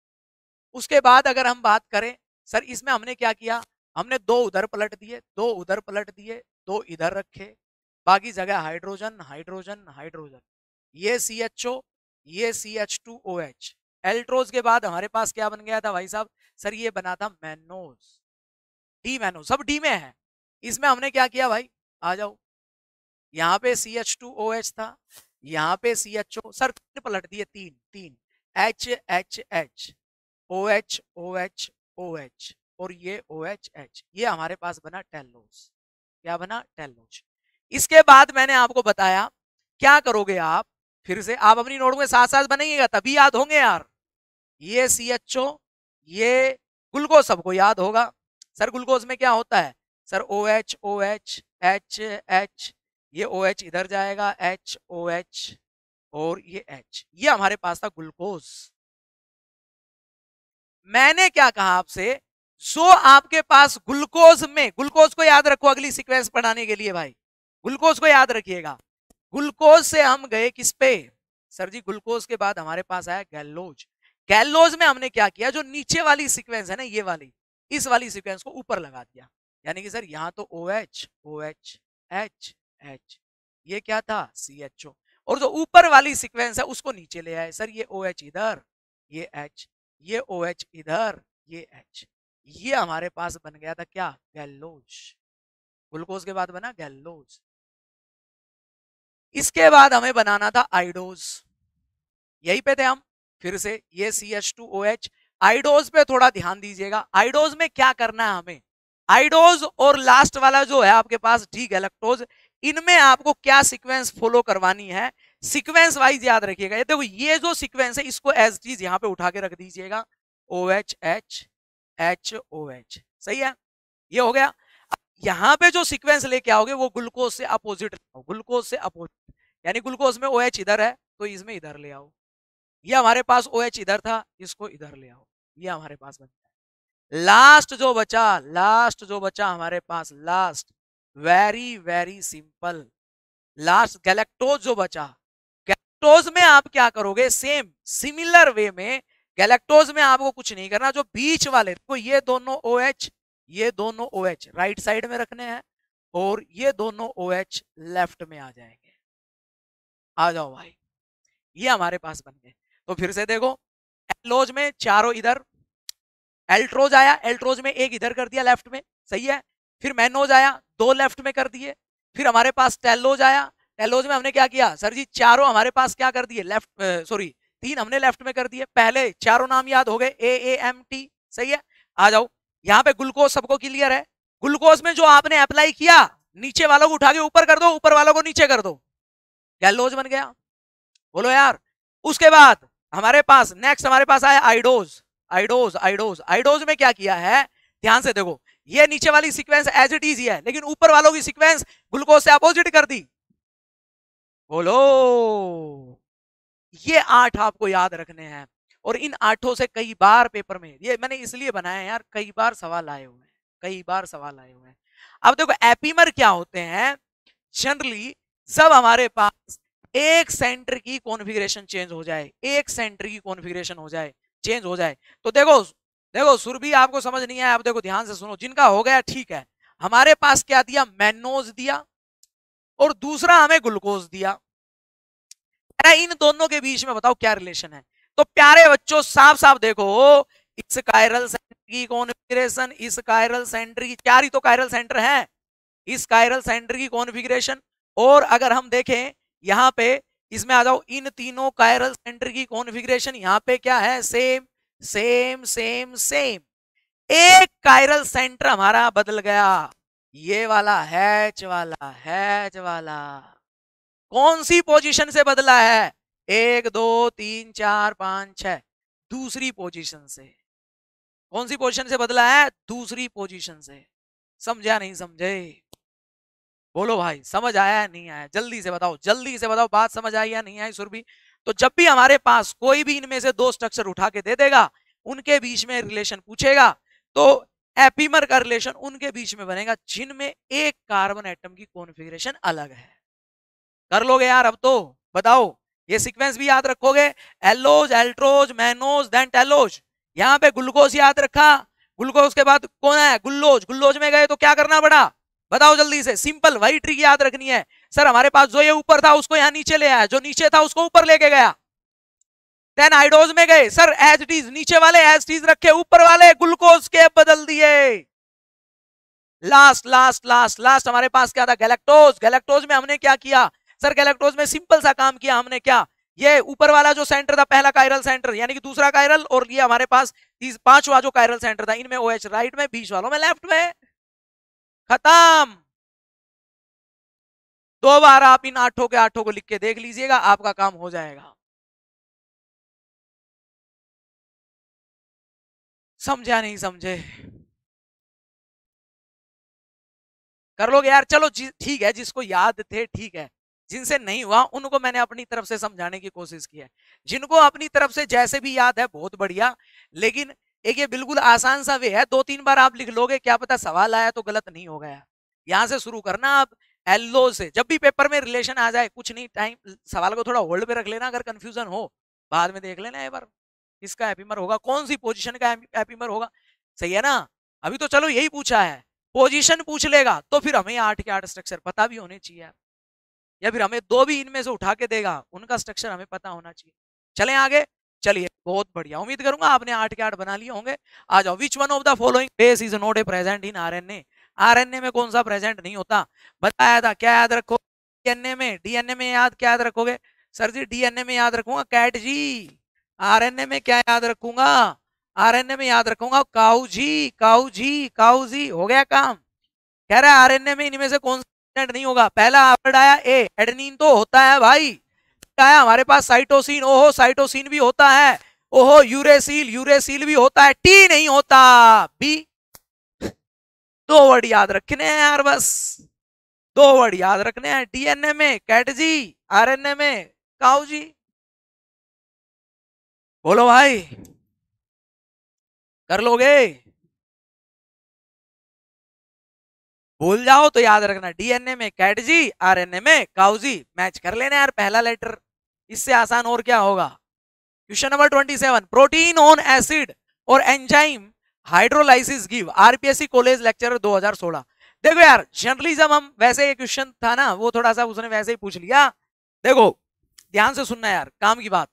उसके बाद अगर हम बात करें सर इसमें हमने क्या किया हमने दो उधर पलट दिए दो उधर पलट दिए दो इधर रखे बाकी जगह हाइड्रोजन हाइड्रोजन हाइड्रोजन ये सी एच ओ ये C H two O H altrose के बाद हमारे पास क्या बन गया था भाई साहब सर ये बना था मैनोज डी मैनो सब डी में है इसमें हमने क्या किया भाई आ जाओ यहाँ पे C H two O H था यहाँ पे सी एच ओ सर पलट दिए तीन तीन H H H O H O H O H और ये ओ एच एच ये हमारे पास बना टेलोज क्या बना टेलोज इसके बाद मैंने आपको बताया क्या करोगे आप फिर से आप अपनी नोट में साथ साथ बनाइएगा तभी याद होंगे यार ये सी एच ओ ये ग्लूकोज सबको याद होगा सर ग्लूकोज में क्या होता है sir O H O H H H ये ओ एच इधर जाएगा एच ओ एच और ये एच ये हमारे पास था ग्लूकोज मैंने क्या कहा आपसे जो आपके पास ग्लूकोज में ग्लूकोज को याद रखो अगली सीक्वेंस पढ़ाने के लिए भाई ग्लूकोज को याद रखिएगा ग्लूकोज से हम गए किस पे सर जी ग्लूकोज के बाद हमारे पास आया गैलोज गैलोज में हमने क्या किया जो नीचे वाली सीक्वेंस है ना ये वाली इस वाली सीक्वेंस को ऊपर लगा दिया यानी कि सर यहाँ तो O H O H H H ये क्या था सी एच ओ और जो ऊपर वाली सीक्वेंस है उसको नीचे ले आए सर ये ओ एच इधर ये एच ये ओ एच इधर ये एच ये हमारे पास बन गया था क्या गैलोज ग्लूकोज के बाद बना गैलोज इसके बाद हमें बनाना था आइडोज यही पे थे हम फिर से ये C H two O H idose पे थोड़ा ध्यान दीजिएगा आइडोज में क्या करना है हमें आइडोज और लास्ट वाला जो है आपके पास डी गैलेक्टोज इनमें आपको क्या सिक्वेंस फॉलो करवानी है सिक्वेंस वाइज याद रखिएगा ये देखो ये जो सिक्वेंस है इसको एज चीज यहाँ पे उठा के रख दीजिएगा O H H H O H सही है ये हो गया यहाँ पे जो सिक्वेंस लेके आओगे वो ग्लूकोज से अपोजिट ग्लूकोज से अपोजिट यानी ग्लूकोज में ओ OH इधर है तो इसमें इधर ले आओ ये हमारे पास ओ OH इधर था इसको इधर ले आओ ये हमारे पास बनता है लास्ट जो बचा लास्ट जो बचा हमारे पास last very very simple last galactose जो बचा गैलेक्टोज में आप क्या करोगे सेम सिमिलर वे में गैलेक्टोज में आपको कुछ नहीं करना जो बीच वाले देखो ये दोनों ओ OH, ये दोनों ओ OH, राइट साइड में रखने हैं और ये दोनों ओ OH लेफ्ट में आ जाएंगे आ जाओ भाई ये हमारे पास बन गए तो फिर से देखो एलोज में चारों इधर एल्ट्रोज आया एल्ट्रोज में एक इधर कर दिया लेफ्ट में सही है फिर मैनोज आया दो लेफ्ट में कर दिए फिर हमारे पास टेलोज आया टेलोज में हमने क्या किया सर जी चारों हमारे पास क्या कर दिए लेफ्ट सॉरी तीन हमने लेफ्ट में कर दिए पहले चारों नाम याद हो गए ए ए एम टी सही है आ जाओ यहाँ पे ग्लूकोज सबको क्लियर है ग्लूकोज में जो आपने अप्लाई किया नीचे वालों को उठा के ऊपर कर दो ऊपर वालों को नीचे कर दो गैलोज बन गया बोलो यार उसके बाद हमारे पास नेक्स्ट हमारे पास आया आइडोज आइडोज आइडोज आइडोज में क्या किया है ध्यान से देखो ये नीचे वाली सीक्वेंस एज इट इज है लेकिन ऊपर वालों की सीक्वेंस ग्लूकोज से अपोजिट कर दी बोलो ये आठ आपको याद रखने हैं और इन आठों से कई बार पेपर में ये मैंने इसलिए बनाया है यार कई बार सवाल आए हुए हैं कई बार सवाल आए हुए हैं अब देखो एपीमर क्या होते हैं जनरली जब हमारे पास एक सेंटर की कॉन्फ़िगरेशन चेंज हो जाए एक सेंटर की कॉन्फ़िगरेशन हो जाए चेंज हो जाए तो देखो देखो सुरभि आपको समझ नहीं आया आप देखो ध्यान से सुनो जिनका हो गया ठीक है हमारे पास क्या दिया मैनोज दिया और दूसरा हमें ग्लूकोज दिया इन दोनों के बीच में बताओ क्या रिलेशन है तो प्यारे बच्चों साफ साफ देखो इस कायरल सेंटर की कॉन्फ़िगरेशन इस कायरल सेंटर की चार ही तो कायरल सेंटर है इस कायरल सेंटर की कॉन्फ़िगरेशन और अगर हम देखें यहाँ पे इसमें आ जाओ इन तीनों कायरल सेंटर की कॉन्फिग्रेशन यहाँ पे क्या है सेम सेम सेम सेम एक कायरल सेंटर हमारा बदल गया ये वाला हैच वाला हैच वाला कौन सी पोजीशन से बदला है एक दो तीन चार पांच छ दूसरी पोजीशन से कौन सी पोजीशन से बदला है दूसरी पोजीशन से समझा नहीं समझे बोलो भाई समझ आया है, नहीं आया जल्दी से बताओ जल्दी से बताओ बात समझ आई या नहीं आई सुरभि तो जब भी हमारे पास कोई भी इनमें से दो स्ट्रक्चर उठा के दे देगा उनके बीच में रिलेशन पूछेगा तो एपीमर का रिलेशन उनके बीच में बनेगा जिनमें एक कार्बन एटम की कॉन्फ़िगरेशन अलग है कर लोगे यार अब तो बताओ ये सीक्वेंस भी याद रखोगे allose altrose mannose then talose यहाँ पे ग्लूकोज याद रखा ग्लूकोज के बाद कौन है गुल्लोज गुल्लोज में गए तो क्या करना पड़ा बताओ जल्दी से सिंपल वही ट्रिक याद रखनी है सर हमारे पास जो ये ऊपर था उसको यहाँ नीचे ले आया जो नीचे था उसको ऊपर लेके गया देन आइडोज में गए सर एच डीज नीचे वाले एच डीज रखे ऊपर वाले ग्लूकोज के बदल दिए लास्ट लास्ट लास्ट लास्ट हमारे पास क्या था गैलेक्टोज गैलेक्टोज में हमने क्या किया सर गैलेक्टोज में सिंपल सा काम किया हमने क्या ये ऊपर वाला जो सेंटर था पहला कायरल सेंटर यानी कि दूसरा कायरल और ये हमारे पास पांचवा जो कायरल सेंटर था इनमें ओएच OH राइट में बीच वालों में लेफ्ट में खत्म दो बार आप इन आठों के आठों को लिख के देख लीजिएगा आपका काम हो जाएगा समझा नहीं समझे कर लोगे यार चलो ठीक है जिसको याद थे ठीक है जिनसे नहीं हुआ उनको मैंने अपनी तरफ से समझाने की कोशिश की है जिनको अपनी तरफ से जैसे भी याद है बहुत बढ़िया लेकिन एक ये बिल्कुल आसान सा वे है दो तीन बार आप लिख लोगे क्या पता सवाल आया तो गलत नहीं हो गया यहाँ से शुरू करना आप एल्लो से जब भी पेपर में रिलेशन आ जाए कुछ नहीं टाइम सवाल को थोड़ा होल्ड पे रख लेना अगर कंफ्यूजन हो बाद में देख लेना एक बार किसका एपीमर होगा कौन सी पोजिशन का एपीमर होगा सही है ना अभी तो चलो यही पूछा है पोजिशन पूछ लेगा तो फिर हमें आठ के आठ स्ट्रक्चर पता भी होने चाहिए या फिर हमें दो भी इनमें से उठा के देगा उनका स्ट्रक्चर हमें पता होना चाहिए चले आगे चलिए बहुत बढ़िया उम्मीद करूंगा आपने आठ के आठ बना लिए होंगे आ जाओ which one of the following base is not a present in R RNA में कौन सा प्रेजेंट नहीं होता बताया था क्या याद रखो डीएनए में डीएनए में याद क्या याद रखोगे सर जी डीएनए में याद रखूंगा कैट जी आरएनए में क्या याद रखूंगा आरएनए में याद रखूंगा काऊ जी काऊ जी काऊ जी हो गया काम कह रहा है आरएनए में इनमें से कौन सा प्रेजेंट नहीं होगा पहला वर्ड आया ए एडनिन तो होता है भाई आया हमारे पास साइटोसिन ओहो साइटोसिन भी होता है ओहो यूरेसिल यूरेसिल भी होता है टी नहीं होता बी दो वर्ड याद रखने हैं यार बस दो वर्ड याद रखने हैं डीएनए में कैट जी आरएनए में काउ जी बोलो भाई कर लोगे भूल जाओ तो याद रखना डीएनए में कैट जी आरएनए में काउजी मैच कर लेना यार पहला लेटर इससे आसान और क्या होगा question number twenty seven protein on acid और enzyme hydrolysis give RPSC college lecture 2016 देखो यार जनरली जब हम वैसे ये क्वेश्चन था ना वो थोड़ा सा उसने वैसे ही पूछ लिया देखो ध्यान से सुनना यार काम की बात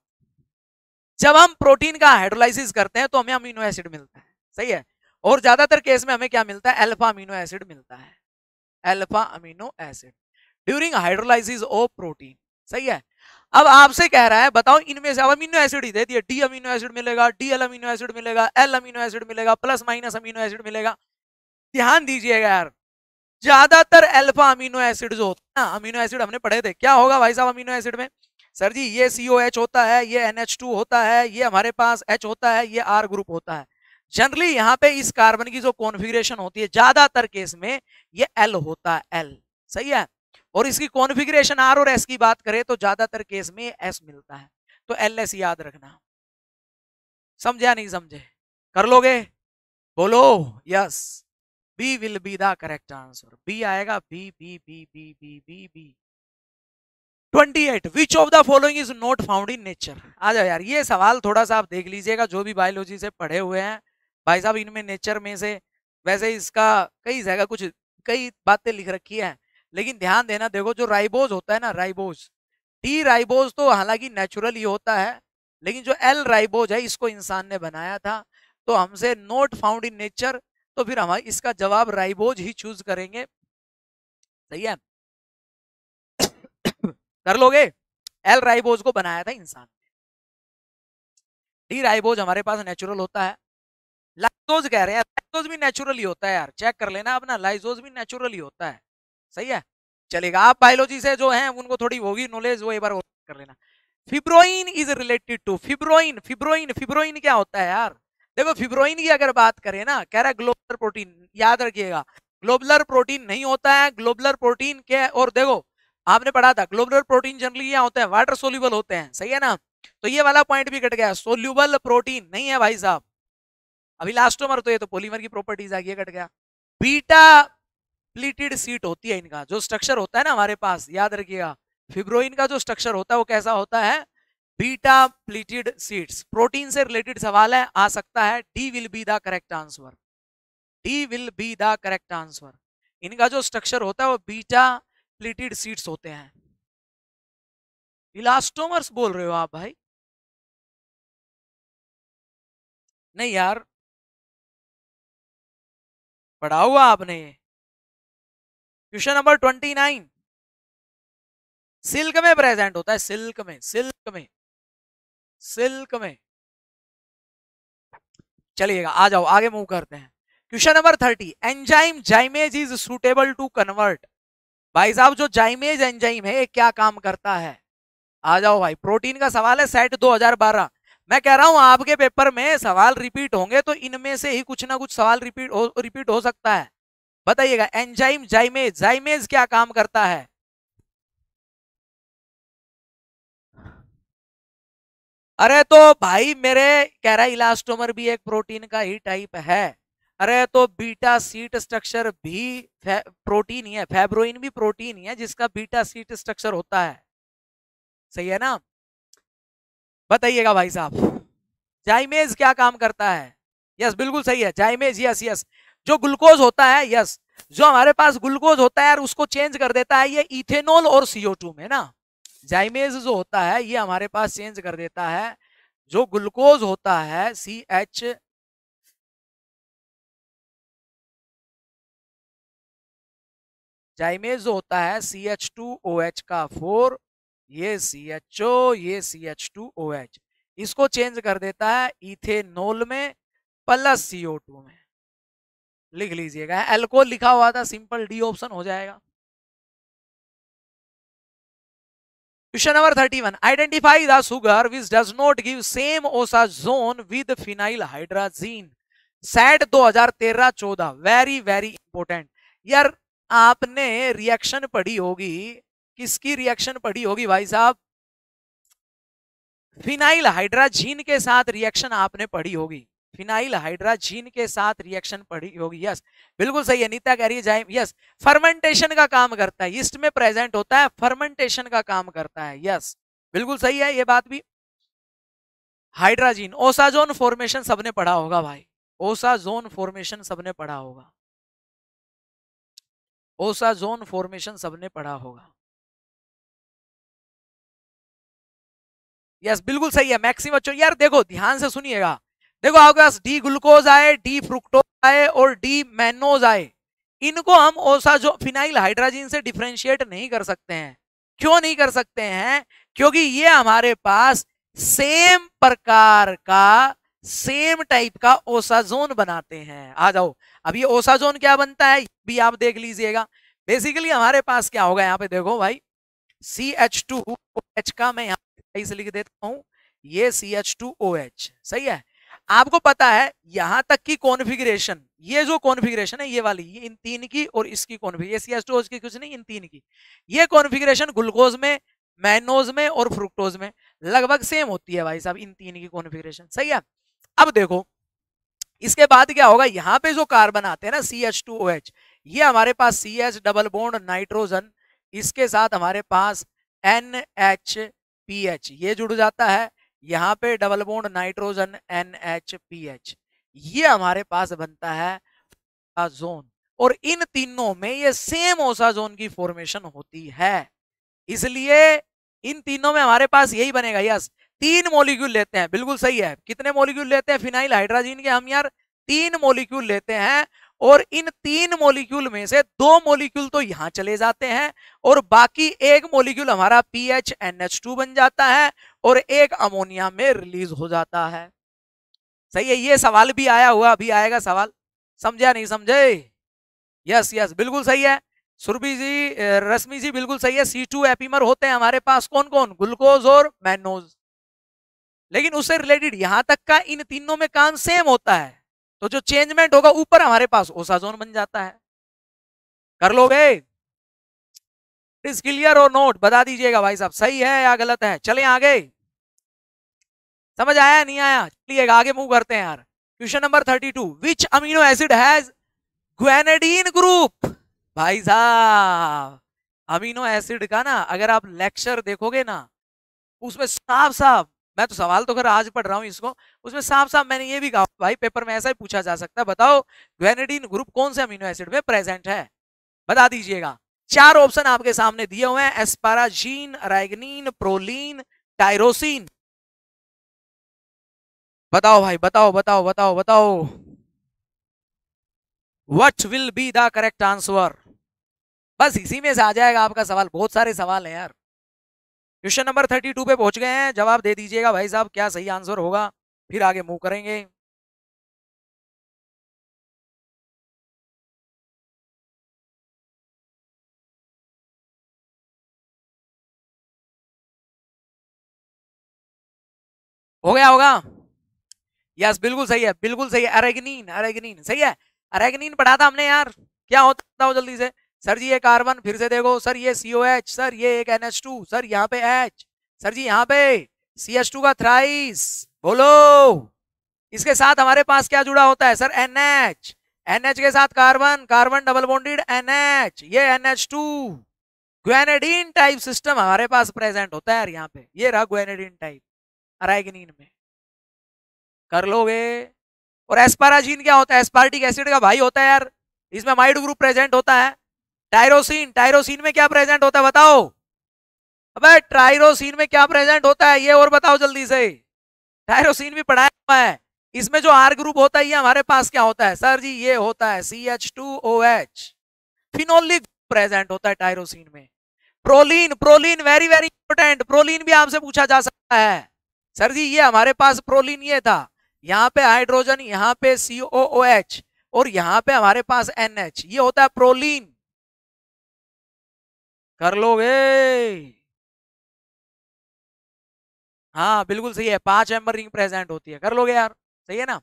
जब हम प्रोटीन का हाइड्रोलाइसिस करते हैं तो हमें अमीनो एसिड मिलता है सही है और ज्यादातर केस में हमें क्या मिलता है अल्फा अमीनो एसिड मिलता है alpha amino acid during hydrolysis of protein सही है अब आपसे कह रहा है बताओ इनमें से अब अमीनो एसिड ही दे दिया डी अमीनो एसिड मिलेगा डी एल अमीनो एसिड मिलेगा एल अमीनो एसिड मिलेगा प्लस माइनस अमीनो एसिड मिलेगा ध्यान दीजिएगा यार ज्यादातर एल्फा अमीनो एसिड जो होता है ना अमीनो एसिड हमने पढ़े थे क्या होगा भाई साहब अमीनो एसिड में सर जी ये सी होता है ये एन होता है ये हमारे पास एच होता है ये आर ग्रुप होता है जनरली यहाँ पे इस कार्बन की जो कॉन्फिग्रेशन होती है ज्यादातर केस में ये एल होता है एल सही है और इसकी कॉन्फ़िगरेशन आर और एस की बात करें तो ज्यादातर केस में एस मिलता है तो एल एस याद रखना समझा नहीं समझे कर लोगे बोलो yes B will be the correct answer B आएगा B B B B B B B eight which of the following is not found in nature आ जाओ यार ये सवाल थोड़ा सा आप देख लीजिएगा जो भी बायोलॉजी से पढ़े हुए हैं भाई साहब इनमें नेचर में से वैसे इसका कई जगह कुछ कई बातें लिख रखी है लेकिन ध्यान देना देखो जो राइबोज होता है ना राइबोज डी राइबोज तो हालांकि नेचुरल ही होता है लेकिन जो एल राइबोज है इसको इंसान ने बनाया था तो हमसे नोट फाउंड इन नेचर तो फिर हम इसका जवाब राइबोज ही चूज करेंगे सही है [COUGHS] कर लोगे एल राइबोज को बनाया था इंसान डी राइबोज हमारे पास नेचुरल होता है लाइजोज कह रहे हैं लाइजोज भी नेचुरल ही होता है यार चेक कर लेना अपना लाइजोज भी नेचुरल ही होता है सही है चलेगा आप बायोलॉजी से जो है उनको थोड़ी होगी नॉलेज वो एक बार कर लेना fibroin is related to fibroin fibroin fibroin क्या होता है यार देखो फिब्रोइन की अगर बात करें ना कह रहा है ग्लोबलर प्रोटीन याद रखिएगा ग्लोबलर प्रोटीन नहीं होता है ग्लोबलर प्रोटीन के और देखो आपने पढ़ा था ग्लोबलर प्रोटीन जनरली क्या होते हैं वाटर सोल्यूबल होते हैं सही है ना तो ये वाला पॉइंट भी कट गया सोल्यूबल प्रोटीन नहीं है भाई साहब अभी लास्ट लास्टोमर तो ये तो पोलीमर की प्रॉपर्टीज आ गई कट गया बीटा प्लीटेड सीट होती है इनका जो स्ट्रक्चर होता है ना हमारे पास याद रखिएगा फिब्रोइन का जो स्ट्रक्चर होता है वो कैसा होता है बीटा प्लीटेड सीट्स प्रोटीन से रिलेटेड सवाल है आ सकता है D will be the correct answer D will be the correct answer इनका जो स्ट्रक्चर होता है वो बीटा प्लीटेड सीट्स होते हैं इलास्टोमर्स बोल रहे हो आप भाई नहीं यार पढ़ा हुआ आपने ये question number twenty nine silk में प्रेजेंट होता है सिल्क में सिल्क में सिल्क में चलिएगा आ जाओ आगे मूव करते हैं question number thirty enzyme zymase is suitable to convert भाई साहब जो जाइमेज एंजाइम है क्या काम करता है आ जाओ भाई प्रोटीन का सवाल है सेट 2012 मैं कह रहा हूं आपके पेपर में सवाल रिपीट होंगे तो इनमें से ही कुछ ना कुछ सवाल रिपीट हो रिपीट हो सकता है बताइएगा एंजाइम जाइमेज जाइमेज क्या काम करता है अरे तो भाई मेरे कह रहा इलास्टोमर भी एक प्रोटीन का ही टाइप है अरे तो बीटा सीट स्ट्रक्चर भी प्रोटीन ही है फेब्रोइन भी प्रोटीन ही है जिसका बीटा सीट स्ट्रक्चर होता है सही है ना बताइएगा भाई साहब जाइमेज क्या काम करता है यस बिल्कुल सही है जाइमेज यस यस जो ग्लूकोज होता है यस जो हमारे पास ग्लूकोज होता है यार उसको चेंज कर देता है ये इथेनॉल और सीओ टू में ना जाइमेज जो होता है ये हमारे पास चेंज कर देता है जो ग्लूकोज होता है सी एच जाइमेज जो होता है C H two O H का फोर ये सी एच ओ ये C H two O H इसको चेंज कर देता है इथेनॉल में प्लस सीओ टू में लिख लीजिएगा एल्कोहल लिखा हुआ था सिंपल डी ऑप्शन हो जाएगा question number thirty one identify the sugar which does not give same zone with phenyl hydrazine set 2013-14 very very important यार आपने रिएक्शन पढ़ी होगी किसकी रिएक्शन पढ़ी होगी भाई साहब फिनाइल हाइड्राजीन के साथ रिएक्शन आपने पढ़ी होगी फिनाइल हाइड्राजीन के साथ रिएक्शन पड़ी होगी यस बिल्कुल सही अनिता कह रही है यस फर्मेंटेशन का काम करता है ईस्ट में प्रेजेंट होता है फर्मेंटेशन का काम करता है यस बिल्कुल सही है ये बात भी हाइड्राजीन ओसाजोन फॉर्मेशन सबने पढ़ा होगा भाई ओसाजोन फॉर्मेशन सबने पढ़ा होगा ओसाजोन फॉर्मेशन सबने पढ़ा होगा यस बिल्कुल सही है मैक्सिम बच्चों यार देखो ध्यान से सुनिएगा देखो आपके पास डी ग्लूकोज आए डी फ्रुक्टोज आए और डी मैनोज आए इनको हम ओसा जो फिनाइल हाइड्राजिन से डिफ्रेंशिएट नहीं कर सकते हैं क्यों नहीं कर सकते हैं क्योंकि ये हमारे पास सेम प्रकार का सेम टाइप का ओसाजोन बनाते हैं आ जाओ अब ये ओसाजोन क्या बनता है भी आप देख लीजिएगा बेसिकली हमारे पास क्या होगा यहाँ पे देखो भाई सी एच टू एच का मैं यहाँ से लिख देता हूँ ये C H two O H सही है आपको पता है यहां तक की कॉन्फ़िगरेशन ये जो कॉन्फ़िगरेशन है ये वाली ये इन तीन की और इसकी कॉन्फ़िगरेशन की कुछ नहीं इन तीन की ये कॉन्फ़िगरेशन ग्लूकोज में मैनोज में और फ्रुक्टोज में लगभग सेम होती है भाई साहब इन तीन की कॉन्फ़िगरेशन सही है अब देखो इसके बाद क्या होगा यहाँ पे जो कार्बन आते हैं ना C H two O H ये हमारे पास C H double bond nitrogen इसके साथ हमारे पास एन एच पी एच ये जुड़ जाता है यहाँ पे double bond nitrogen N H P H ये हमारे पास बनता है जोन और इन तीनों में ये सेम ओसा जोन की फॉर्मेशन होती है इसलिए इन तीनों में हमारे पास यही बनेगा यस तीन मोलिक्यूल लेते हैं बिल्कुल सही है कितने मोलिक्यूल लेते हैं फिनाइल हाइड्राजीन के हम यार तीन मोलिक्यूल लेते हैं और इन तीन मोलिक्यूल में से दो मोलिक्यूल तो यहां चले जाते हैं और बाकी एक मोलिक्यूल हमारा P H N H two बन जाता है और एक अमोनिया में रिलीज हो जाता है सही है ये सवाल भी आया हुआ अभी आएगा सवाल समझा नहीं समझे यस यस बिल्कुल सही है सुरभि जी रश्मि जी बिल्कुल सही है सी टू एपीमर होते हैं हमारे पास कौन कौन ग्लूकोज और मैनोज लेकिन उससे रिलेटेड यहां तक का इन तीनों में काम सेम होता है तो जो चेंजमेंट होगा ऊपर हमारे पास ओसाजोन बन जाता है कर लोगे इज क्लियर और नोट बता दीजिएगा भाई साहब सही है या गलत है चले आगे समझ आया नहीं आया चलिए आगे मूव करते हैं यार question number thirty two which amino acid has guanidine group भाई साहब अमीनो एसिड का ना अगर आप लेक्चर देखोगे ना उसमें साफ साफ मैं तो सवाल तो खैर आज पढ़ रहा हूँ इसको उसमें साफ साफ मैंने ये भी कहा भाई पेपर में ऐसा ही पूछा जा सकता है बताओ ग्वेनेडीन ग्रुप कौन से अमीनो एसिड में प्रेजेंट है बता दीजिएगा चार ऑप्शन आपके सामने दिए हुए हैं एस्पाराजीन राइगनीन प्रोलीन टाइरोसिन बताओ भाई बताओ बताओ बताओ बताओ what will be the correct answer बस इसी में से आ जाएगा आपका सवाल बहुत सारे सवाल हैं यार क्वेश्चन नंबर थर्टी टू पे पहुंच गए हैं जवाब दे दीजिएगा भाई साहब क्या सही आंसर होगा फिर आगे मूव करेंगे हो गया होगा यस बिल्कुल सही है बिल्कुल सही है अरेगनीन अरेगनीन सही है अरेगनीन पढ़ा था हमने यार क्या होता हो जल्दी से सर जी ये कार्बन फिर से देखो सर ये सीओ एच सर ये एक एन एच टू सर यहाँ पे एच सर जी यहाँ पे सी एच टू का थ्राइस बोलो इसके साथ हमारे पास क्या जुड़ा होता है sir N H N H के साथ carbon carbon double bonded N H ये N H two guanidine type system हमारे पास प्रेजेंट होता है यार यहाँ पे ये रहा ग्वेनेडीन टाइप अराइगनीन में कर लोगे और एस्पाराजीन क्या होता है एस्पार्टिक एसिड का भाई होता है यार इसमें माइड ग्रुप प्रेजेंट होता है टायरोसिन टायरोसिन में क्या प्रेजेंट होता है बताओ अबे ट्रायरोसिन में क्या प्रेजेंट होता है ये और बताओ जल्दी से टायरोसिन भी पढ़ाया हुआ है इसमें जो आर ग्रुप होता है ये हमारे पास क्या होता है सर जी ये होता है C H two O H phenolic present होता है टायरोसिन में proline proline very very important proline भी आपसे पूछा जा सकता है सर जी ये हमारे पास प्रोलिन ये था यहाँ पे हाइड्रोजन यहाँ पे COOH और यहाँ पे हमारे पास NH ये होता है प्रोलीन कर लोगे हाँ बिल्कुल सही है पांच एम्बर रिंग प्रेजेंट होती है कर लोगे यार सही है ना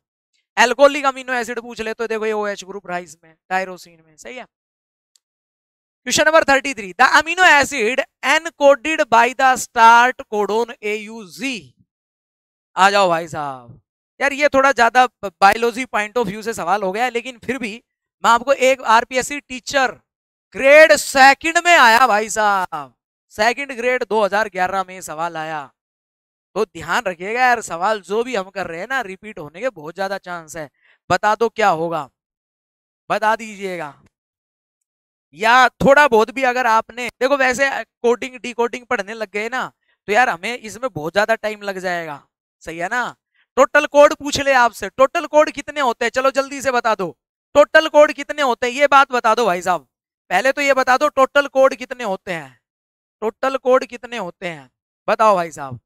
एल्कोहलिक अमीनो एसिड पूछ ले तो देखो ये OH ग्रुप राइस में टायरोसिन में सही है question number thirty three the amino acid coded by the start codon A U G आ जाओ भाई साहब यार ये थोड़ा ज़्यादा बायोलॉजी पॉइंट ऑफ व्यू से सवाल हो गया है लेकिन फिर भी मैं आपको एक आरपीएससी टीचर ग्रेड सेकंड में आया भाई साहब सेकंड ग्रेड 2011 में सवाल आया तो ध्यान रखिएगा यार सवाल जो भी हम कर रहे हैं ना रिपीट होने के बहुत ज़्यादा चांस है बता दो क्या होगा बता दीजिएगा या थोड़ा बहुत भी अगर आपने देखो वैसे कोडिंग डी पढ़ने लग गए ना तो यार हमें इसमें बहुत ज़्यादा टाइम लग जाएगा सही है ना टोटल कोड पूछ ले आपसे टोटल कोड कितने होते हैं चलो जल्दी से बता दो टोटल कोड कितने होते हैं ये बात बता दो भाई साहब पहले तो ये बता दो टोटल कोड कितने होते हैं टोटल कोड कितने होते हैं बताओ भाई साहब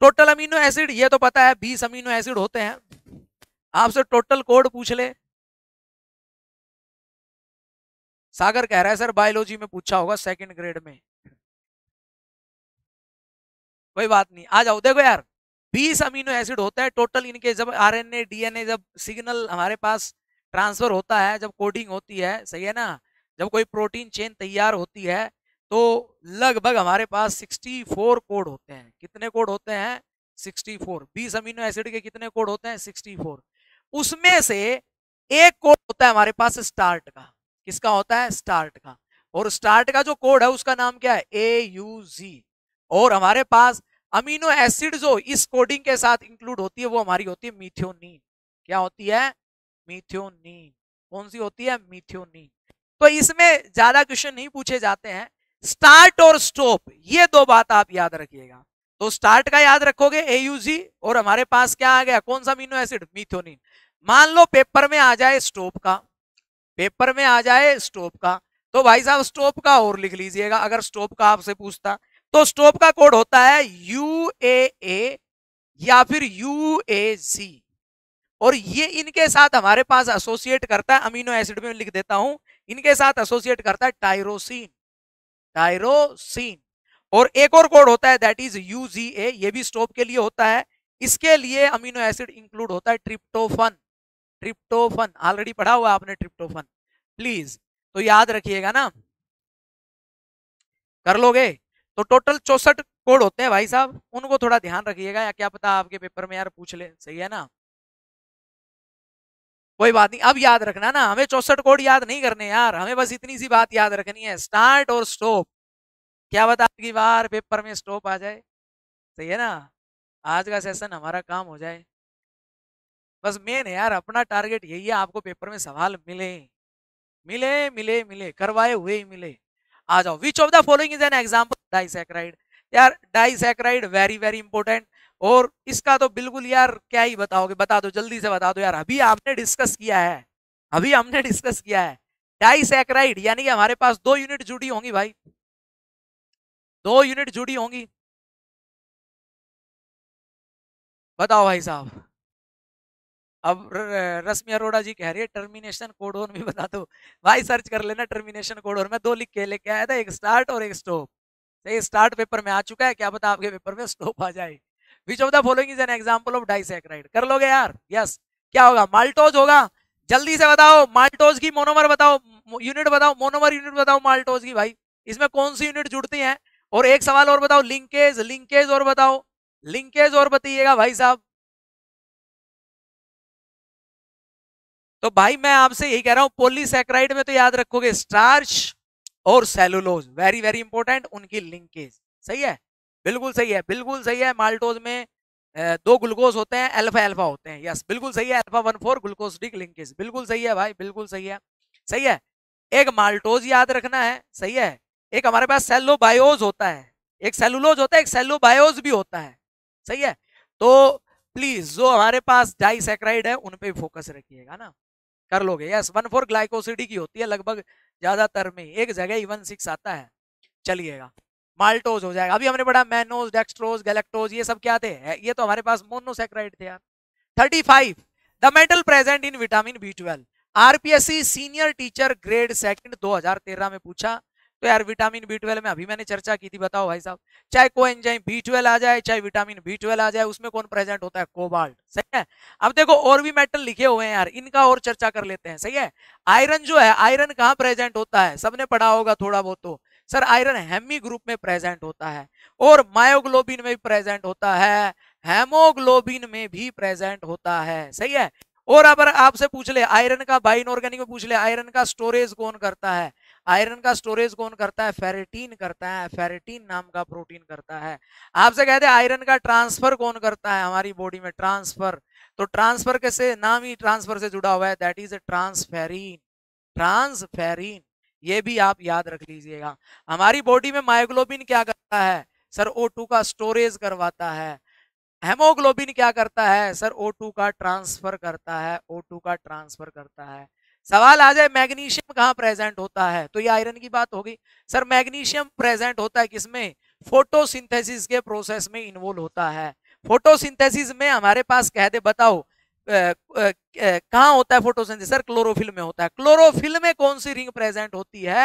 टोटल अमीनो एसिड ये तो पता है बीस अमीनो एसिड होते हैं आपसे टोटल कोड पूछ ले सागर कह रहा है सर बायोलॉजी में पूछा होगा सेकंड ग्रेड में कोई बात नहीं आ जाओ देखो यार बीस अमीनो एसिड होता है टोटल इनके जब आर डीएनए जब सिग्नल हमारे पास ट्रांसफर होता है जब कोडिंग होती है सही है ना जब कोई प्रोटीन चेन तैयार होती है तो लगभग हमारे पास 64 कोड होते हैं कितने कोड होते हैं 64 20 अमीनो एसिड के कितने कोड होते हैं 64 उसमें से एक कोड होता है हमारे पास स्टार्ट का किसका होता है स्टार्ट का और स्टार्ट का जो कोड है उसका नाम क्या है ए यू जी और हमारे पास अमीनो एसिड जो इस कोडिंग के साथ इंक्लूड होती है वो हमारी होती है मिथ्योनिन क्या होती है मिथ्योनिन कौन सी होती है मिथ्योनिन तो इसमें ज्यादा क्वेश्चन नहीं पूछे जाते हैं स्टार्ट और स्टॉप ये दो बात आप याद रखिएगा तो स्टार्ट का याद रखोगे एयूजी और हमारे पास क्या आ गया कौन सा अमीनो एसिड मिथ्योनिन मान लो पेपर में आ जाए स्टॉप का पेपर में आ जाए स्टॉप का तो भाई साहब स्टॉप का और लिख लीजिएगा अगर स्टॉप का आपसे पूछता तो स्टोप का कोड होता है यू ए ए या फिर यू ए जी और ये इनके साथ हमारे पास एसोसिएट करता है अमीनो एसिड में लिख देता हूं इनके साथ एसोसिएट करता है टाइरोसिन टाइरोसिन और एक और कोड होता है that is U G A ये भी स्टोप के लिए होता है इसके लिए अमीनो एसिड इंक्लूड होता है ट्रिप्टोफन ट्रिप्टोफन ऑलरेडी पढ़ा हुआ आपने ट्रिप्टोफन प्लीज तो याद रखिएगा ना कर लोगे तो टोटल चौसठ कोड होते हैं भाई साहब उनको थोड़ा ध्यान रखिएगा या क्या पता आपके पेपर में यार पूछ ले सही है ना कोई बात नहीं अब याद रखना ना हमें चौसठ कोड याद नहीं करने यार हमें बस इतनी सी बात याद रखनी है स्टार्ट और स्टॉप क्या बता आपकी बार पेपर में स्टॉप आ जाए सही है ना आज का सेशन हमारा काम हो जाए बस मेन है यार अपना टारगेट यही है आपको पेपर में सवाल मिले मिले मिले मिले करवाए हुए ही मिले आ जाओ which of the following is an example disaccharide यार डाइसेक्राइड वेरी वेरी इंपॉर्टेंट और इसका तो बिल्कुल यार क्या ही बताओगे बता दो जल्दी से बता दो यार अभी आपने डिस्कस किया है अभी हमने डिस्कस किया है डाइसेक्राइड यानी कि हमारे पास दो यूनिट जुड़ी होंगी भाई दो यूनिट जुड़ी होंगी बताओ भाई साहब अब रश्मि अरोड़ा जी कह रही है टर्मिनेशन कोडोन भी बता दो भाई सर्च कर लेना टर्मिनेशन कोडोन में दो लिख के लेके आया था एक स्टार्ट और एक स्टॉप तो स्टार्ट पेपर में आ चुका है क्या पता आपके पेपर में स्टॉप आ जाए which of the following is an example of disaccharide कर लोगे यार यस क्या होगा माल्टोज होगा जल्दी से बताओ माल्टोज की मोनोमर बताओ यूनिट बताओ मोनोमर यूनिट बताओ माल्टोज की भाई इसमें कौन सी यूनिट जुड़ती है और एक सवाल और बताओ लिंकेज लिंकेज और बताओ लिंकेज और बताइएगा भाई साहब तो भाई मैं आपसे यही कह रहा हूं पोलिसक्राइड में तो याद रखोगे स्टार्च और सेलुलोज वेरी वेरी इंपॉर्टेंट उनकी लिंकेज सही है बिल्कुल सही है बिल्कुल सही है माल्टोज में दो ग्लूकोज होते हैं अल्फा एल्फा होते हैं यस बिल्कुल सही है alpha one four glucose D linkage बिल्कुल सही है भाई बिल्कुल सही है सही है एक माल्टोज याद रखना है सही है एक हमारे पास सेलोबायोज होता है एक सेलुलोज होता है एक सेलोबायोज भी होता है सही है तो प्लीज जो हमारे पास डाइसेक्राइड है उन पर फोकस रखिएगा ना कर लोगे यस वन फोर ग्लाइकोसिडी की होती है लगभग ज्यादातर में एक जगह इवन सिक्स आता है चलिएगा माल्टोज हो जाएगा अभी हमने पढ़ा मैनोज डेक्सट्रोज गैलेक्टोज ये सब क्या थे ये तो हमारे पास मोनोसेक्राइड थे यार thirty five the metal present in vitamin B twelve RPSC senior teacher grade second 2013 में पूछा तो यार विटामिन बी ट्वेल्व में अभी मैंने चर्चा की थी बताओ भाई साहब चाहे को एंजाइम बी ट्वेल्व आ जाए चाहे विटामिन बी ट्वेल्व आ जाए उसमें कौन प्रेजेंट होता है कोबाल्ट सही है अब देखो और भी मेटल लिखे हुए हैं यार इनका और चर्चा कर लेते हैं सही है आयरन जो है आयरन कहाँ प्रेजेंट होता है सबने पढ़ा होगा थोड़ा बहुत तो सर आयरन हेमी ग्रुप में प्रेजेंट होता है और मायोग्लोबिन में भी प्रेजेंट होता है हेमोग्लोबिन में भी प्रेजेंट होता है सही है और अगर आपसे पूछ ले आयरन का बाइन ऑर्गेनिक में पूछ ले आयरन का स्टोरेज कौन करता है आयरन का स्टोरेज कौन करता है फेरेटीन करता है फेरेटीन नाम का प्रोटीन करता है आपसे कहते हैं आयरन का ट्रांसफर कौन करता है हमारी बॉडी में ट्रांसफर तो ट्रांसफर कैसे नाम ही ट्रांसफर से जुड़ा हुआ है that is a transferrin transferrin ये भी आप याद रख लीजिएगा हमारी बॉडी में मायोग्लोबिन क्या करता है सर ओ का स्टोरेज करवाता है हेमोग्लोबिन क्या करता है सर ओ का ट्रांसफर करता है ओ का ट्रांसफर करता है सवाल आ जाए मैग्नीशियम कहाँ प्रेजेंट होता है तो ये आयरन की बात होगी सर मैग्नीशियम प्रेजेंट होता है किसमें फोटोसिंथेसिस के प्रोसेस में इन्वॉल्व होता है फोटोसिंथेसिस में हमारे पास कह दे बताओ कहाँ होता है फोटोसिंथेसिस सर क्लोरोफिल में होता है क्लोरोफिल में कौन सी रिंग प्रेजेंट होती है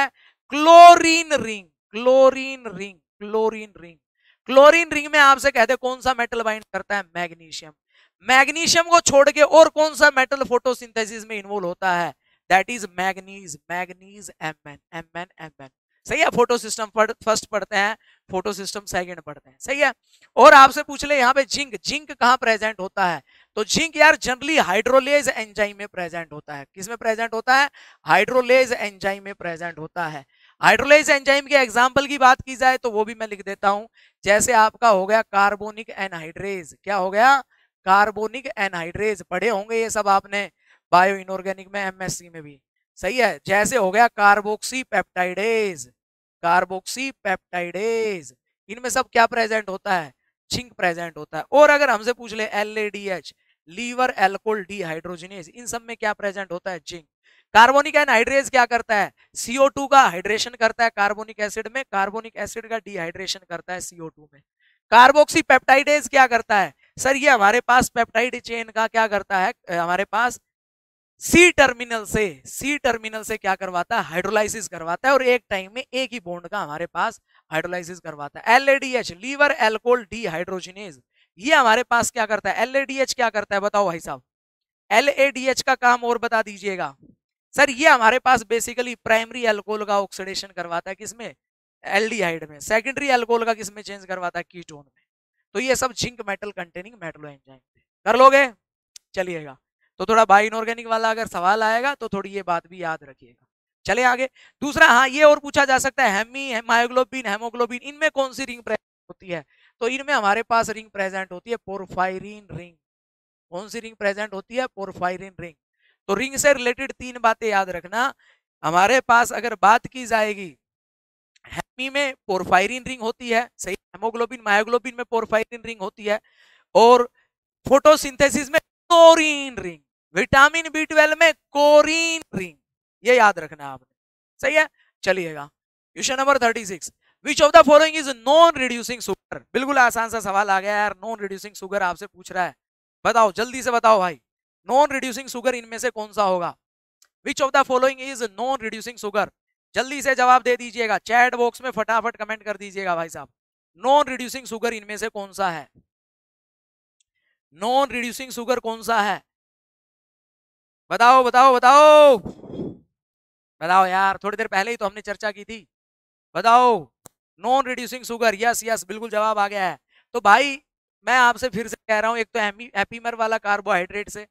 chlorin ring chlorin ring chlorin ring chlorin ring में आपसे कह दे कौन सा मेटल बाइंड करता है मैग्नीशियम मैग्नीशियम को छोड़ के और कौन सा मेटल फोटोसिंथेसिस में इन्वॉल्व होता है that is manganese manganese M N M N M N सही है फोटो सिस्टम पढ़ फर्स्ट पढ़ते हैं फोटो सिस्टम सेकेंड पढ़ते हैं सही है और आपसे पूछ ले यहाँ पे जिंक जिंक कहाँ प्रेजेंट होता है तो जिंक यार जनरली हाइड्रोलेज एंजाइम में प्रेजेंट होता है किस में प्रेजेंट होता है हाइड्रोलेज एंजाइम में प्रेजेंट होता है हाइड्रोलेज एंजाइम के एग्जाम्पल की बात की जाए तो वो भी मैं लिख देता हूँ जैसे आपका हो गया कार्बोनिक एनहाइड्रेज क्या हो गया कार्बोनिक एनहाइड्रेज पढ़े होंगे ये सब आपने बायो इनऑर्गेनिक में एमएससी में भी सही है जैसे हो गया कार्बोक्सी पेप्टाइडेज कार्बोक्सी पेप्टाइडेज इनमें सब क्या प्रेजेंट होता है छिंक प्रेजेंट होता है और अगर हमसे पूछ ले एल लीवर एल्कोल डीहाइड्रोजिनेज इन सब में क्या प्रेजेंट होता है जिंक कार्बोनिक एनहाइड्रेज क्या करता है CO2 का हाइड्रेशन करता है कार्बोनिक एसिड में कार्बोनिक एसिड का डिहाइड्रेशन करता है CO2 में कार्बोक्सी पेप्टाइडेज क्या करता है सर ये हमारे पास पेप्टाइड चेन का क्या करता है हमारे पास सी टर्मिनल से सी टर्मिनल से क्या करवाता है हाइड्रोलाइसिस करवाता है और एक टाइम में एक ही बोन्ड का हमारे पास हाइड्रोलाइसिस करवाता है एलएडीएच लीवर एल्कोहल हाइड्रोजिनेज ये हमारे पास क्या करता है एलएडीएच क्या करता है बताओ भाई साहब एलएडीएच का काम और बता दीजिएगा सर ये हमारे पास बेसिकली प्राइमरी एल्कोहल का ऑक्सीडेशन करवाता है किसमें एल्डिहाइड में सेकेंडरी एल्कोहल का किसमें चेंज करवाता है कीटोन में तो ये सब zinc metal containing metalloenzyme कर लोगे चलिएगा तो थोड़ा बाई इनऑर्गेनिक वाला अगर सवाल आएगा तो थोड़ी ये बात भी याद रखिएगा चले आगे दूसरा हाँ ये और पूछा जा सकता है हेमी हेमोग्लोबिन इनमें कौन सी रिंग प्रेजेंट होती है तो इनमें हमारे पास रिंग प्रेजेंट होती है पोरफाइरिन रिंग कौन सी रिंग प्रेजेंट होती है पोरफाइरिन रिंग तो रिंग से रिलेटेड तीन बातें याद रखना हमारे पास अगर बात की जाएगी हेमी में पोरफाइरिन रिंग होती है सही हेमोग्लोबिन मायोग्लोबिन में पोरफाइरिन रिंग होती है और फोटोसिंथेसिस में chlorin ring vitamin B twelve में कोरिन रिंग ये याद रखना आपने सही है चलिएगा question number thirty six which of the following is non reducing sugar बिल्कुल आसान सा सवाल आ गया यार नॉन रिड्यूसिंग सुगर आपसे पूछ रहा है बताओ जल्दी से बताओ भाई नॉन रिड्यूसिंग सुगर इनमें से कौन सा होगा which of the following is non reducing sugar जल्दी से जवाब दे दीजिएगा चैट बॉक्स में फटाफट कमेंट कर दीजिएगा भाई साहब नॉन रिड्यूसिंग सुगर इनमें से कौन सा है नॉन रिड्यूसिंग सुगर कौन सा है बताओ बताओ बताओ बताओ यार थोड़ी देर पहले ही तो हमने चर्चा की थी बताओ non reducing sugar yes yes बिल्कुल जवाब आ गया है तो भाई मैं आपसे फिर से कह रहा हूँ एक तो एपीमर वाला कार्बोहाइड्रेट से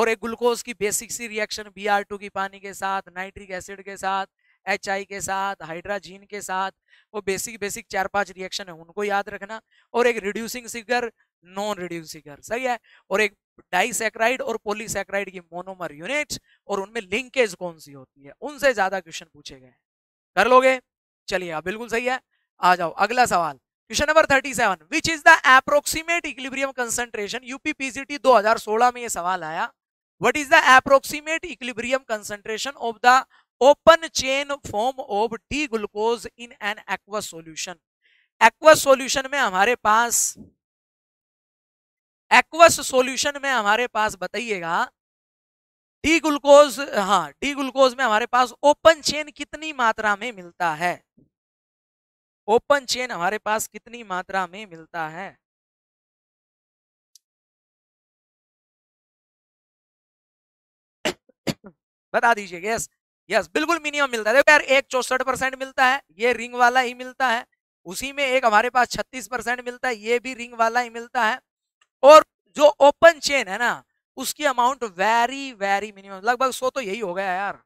और एक ग्लूकोज की बेसिक सी रिएक्शन बी आर टू की पानी के साथ नाइट्रिक एसिड के साथ एच आई के साथ हाइड्राजीन के साथ वो बेसिक बेसिक चार पांच रिएक्शन है उनको याद रखना और एक reducing sugar non reducing sugar सही है और एक डाइसेक्राइड और पोलीसेक्राइड की मोनोमर यूनिट और उनमें लिंकेज कौन सी होती है उनसे ज्यादा क्वेश्चन पूछे गए कर लोगे चलिए आप बिल्कुल सही है आ जाओ अगला सवाल question number thirty seven which is the approximate equilibrium concentration UPPCT 2016 में ये सवाल आया what is the approximate equilibrium concentration of the open chain form of D glucose in an aqueous solution aqueous solution में हमारे पास aqueous solution में हमारे पास बताइएगा डी ग्लूकोज हाँ डी ग्लूकोज में हमारे पास ओपन चेन कितनी मात्रा में मिलता है ओपन चेन हमारे पास कितनी मात्रा में मिलता है बता दीजिए यस यस बिल्कुल मिनिमम मिलता है देखो यार एक चौसठ परसेंट मिलता है ये रिंग वाला ही मिलता है उसी में एक हमारे पास छत्तीस परसेंट मिलता है ये भी रिंग वाला ही मिलता है और जो ओपन चेन है ना उसकी अमाउंट वेरी वेरी मिनिमम लगभग सो तो यही हो गया यार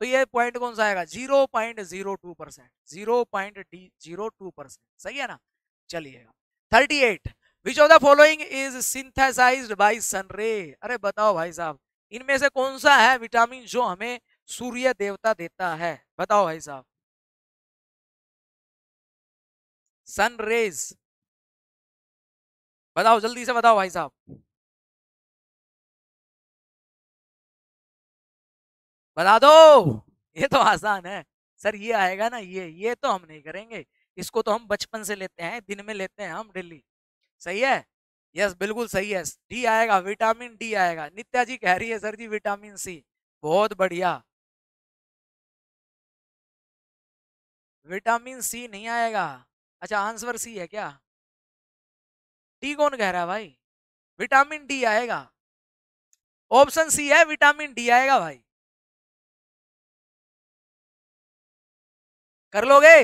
तो ये पॉइंट कौन सा आएगा zero point zero two percent zero point zero two percent सही है ना चलिएगा thirty eight which of the following is synthesised by sunray अरे बताओ भाई साहब इनमें से कौन सा है विटामिन जो हमें सूर्य देवता देता है बताओ भाई साहब सन रेज बताओ जल्दी से बताओ भाई साहब बता दो ये तो आसान है सर ये आएगा ना ये ये तो हम नहीं करेंगे इसको तो हम बचपन से लेते हैं दिन में लेते हैं हम डेली सही है यस बिल्कुल सही है डी आएगा विटामिन डी आएगा नित्या जी कह रही है सर जी विटामिन सी बहुत बढ़िया विटामिन सी नहीं आएगा अच्छा आंसर सी है क्या टी कौन कह रहा है भाई विटामिन डी आएगा ऑप्शन सी है विटामिन डी आएगा भाई कर लोगे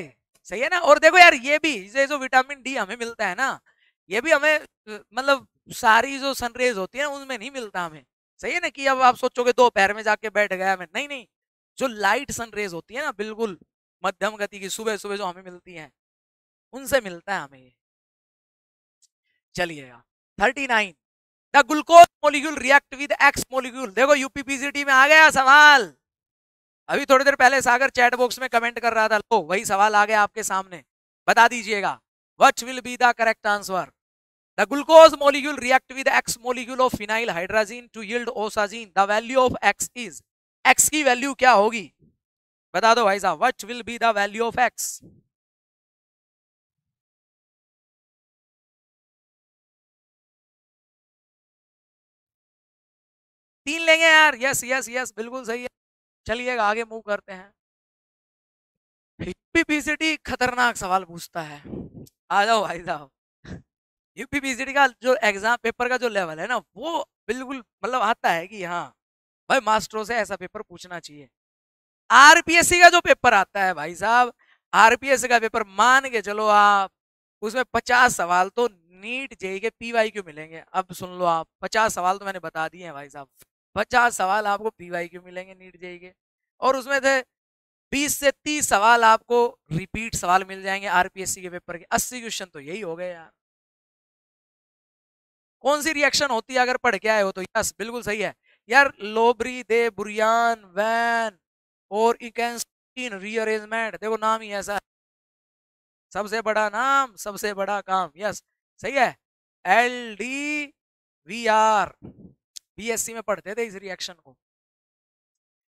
सही है ना और देखो यार ये भी ये जो विटामिन डी हमें मिलता है ना ये भी हमें मतलब सारी जो सनरेज होती है उनमें नहीं मिलता हमें सही है ना कि अब आप सोचोगे दो पैर में जाके बैठ गया मैं नहीं नहीं जो लाइट सनरेज होती है ना बिल्कुल मध्यम गति की सुबह सुबह जो हमें मिलती है उनसे मिलता है हमें ये चलिए thirty nine the glucose molecule react with X molecule देखो यूपीपीसीटी में आ गया सवाल अभी थोड़ी देर पहले सागर चैट बॉक्स में कमेंट कर रहा था लो तो वही सवाल आ गया आपके सामने बता दीजिएगा which will be the correct answer the glucose molecule react with X molecule of phenyl phenylhydrazine to yield osazone the value of X is X की वैल्यू क्या होगी बता दो भाई साहब which will be the value of X तीन लेंगे यार यस यस यस बिल्कुल सही है चलिए आगे मूव करते हैं यूपीपीसीडी खतरनाक सवाल पूछता है आ जाओ भाई साहब यूपीपीसीडी का जो एग्जाम पेपर का जो लेवल है ना वो बिल्कुल मतलब आता है कि हाँ भाई मास्टरों से ऐसा पेपर पूछना चाहिए आरपीएससी का जो पेपर आता है भाई साहब आरपीएससी का पेपर मान के चलो आप उसमें पचास सवाल तो नीट जेई के पीवाई क्यों मिलेंगे अब सुन लो आप पचास सवाल तो मैंने बता दिए हैं भाई साहब पचास सवाल आपको पीवाई के मिलेंगे नीट जेई के और उसमें से बीस से तीस सवाल आपको रिपीट सवाल मिल जाएंगे आरपीएससी के पेपर के अस्सी क्वेश्चन तो यही हो गए यार कौन सी रिएक्शन होती है अगर पढ़ के आए हो तो यस बिल्कुल सही है यार लोबरी दे बुरियान वैन और इकैनस्टीन रीअरेंजमेंट देखो नाम ही ऐसा सबसे बड़ा नाम सबसे बड़ा काम यस सही है L D V R BSc में पढ़ते थे इस रिएक्शन को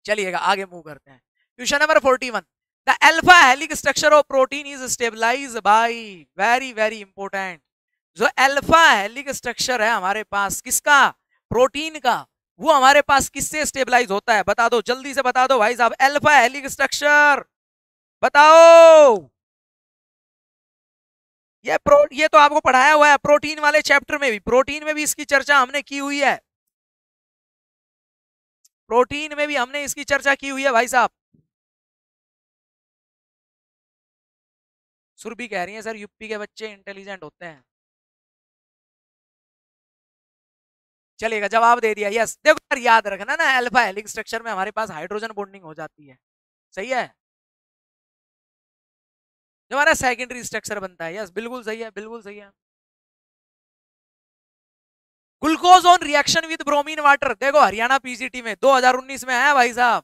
चलिएगा आगे मूव करते हैं question number forty one the alpha helix structure of protein is stabilize by very very important जो एल्फा हेलिक स्ट्रक्चर है हमारे पास किसका प्रोटीन का वो हमारे पास किससे स्टेबलाइज होता है बता दो जल्दी से बता दो भाई साहब एल्फा हेलिक स्ट्रक्चर बताओ ये प्रो ये तो आपको पढ़ाया हुआ है प्रोटीन वाले चैप्टर में भी प्रोटीन में भी इसकी चर्चा हमने की हुई है प्रोटीन में भी हमने इसकी चर्चा की हुई है भाई साहब सुरभि कह रही है सर यूपी के बच्चे इंटेलिजेंट होते हैं चलेगा जवाब दे दिया यस देखो यार याद रखना ना अल्फा हेलिक स्ट्रक्चर में हमारे पास हाइड्रोजन बॉन्डिंग हो जाती है सही है जो हमारा सेकेंडरी स्ट्रक्चर बनता है यस बिल्कुल सही है बिल्कुल सही है glucosone on reaction with bromine water देखो हरियाणा पीजीटी में 2019 में आया भाई साहब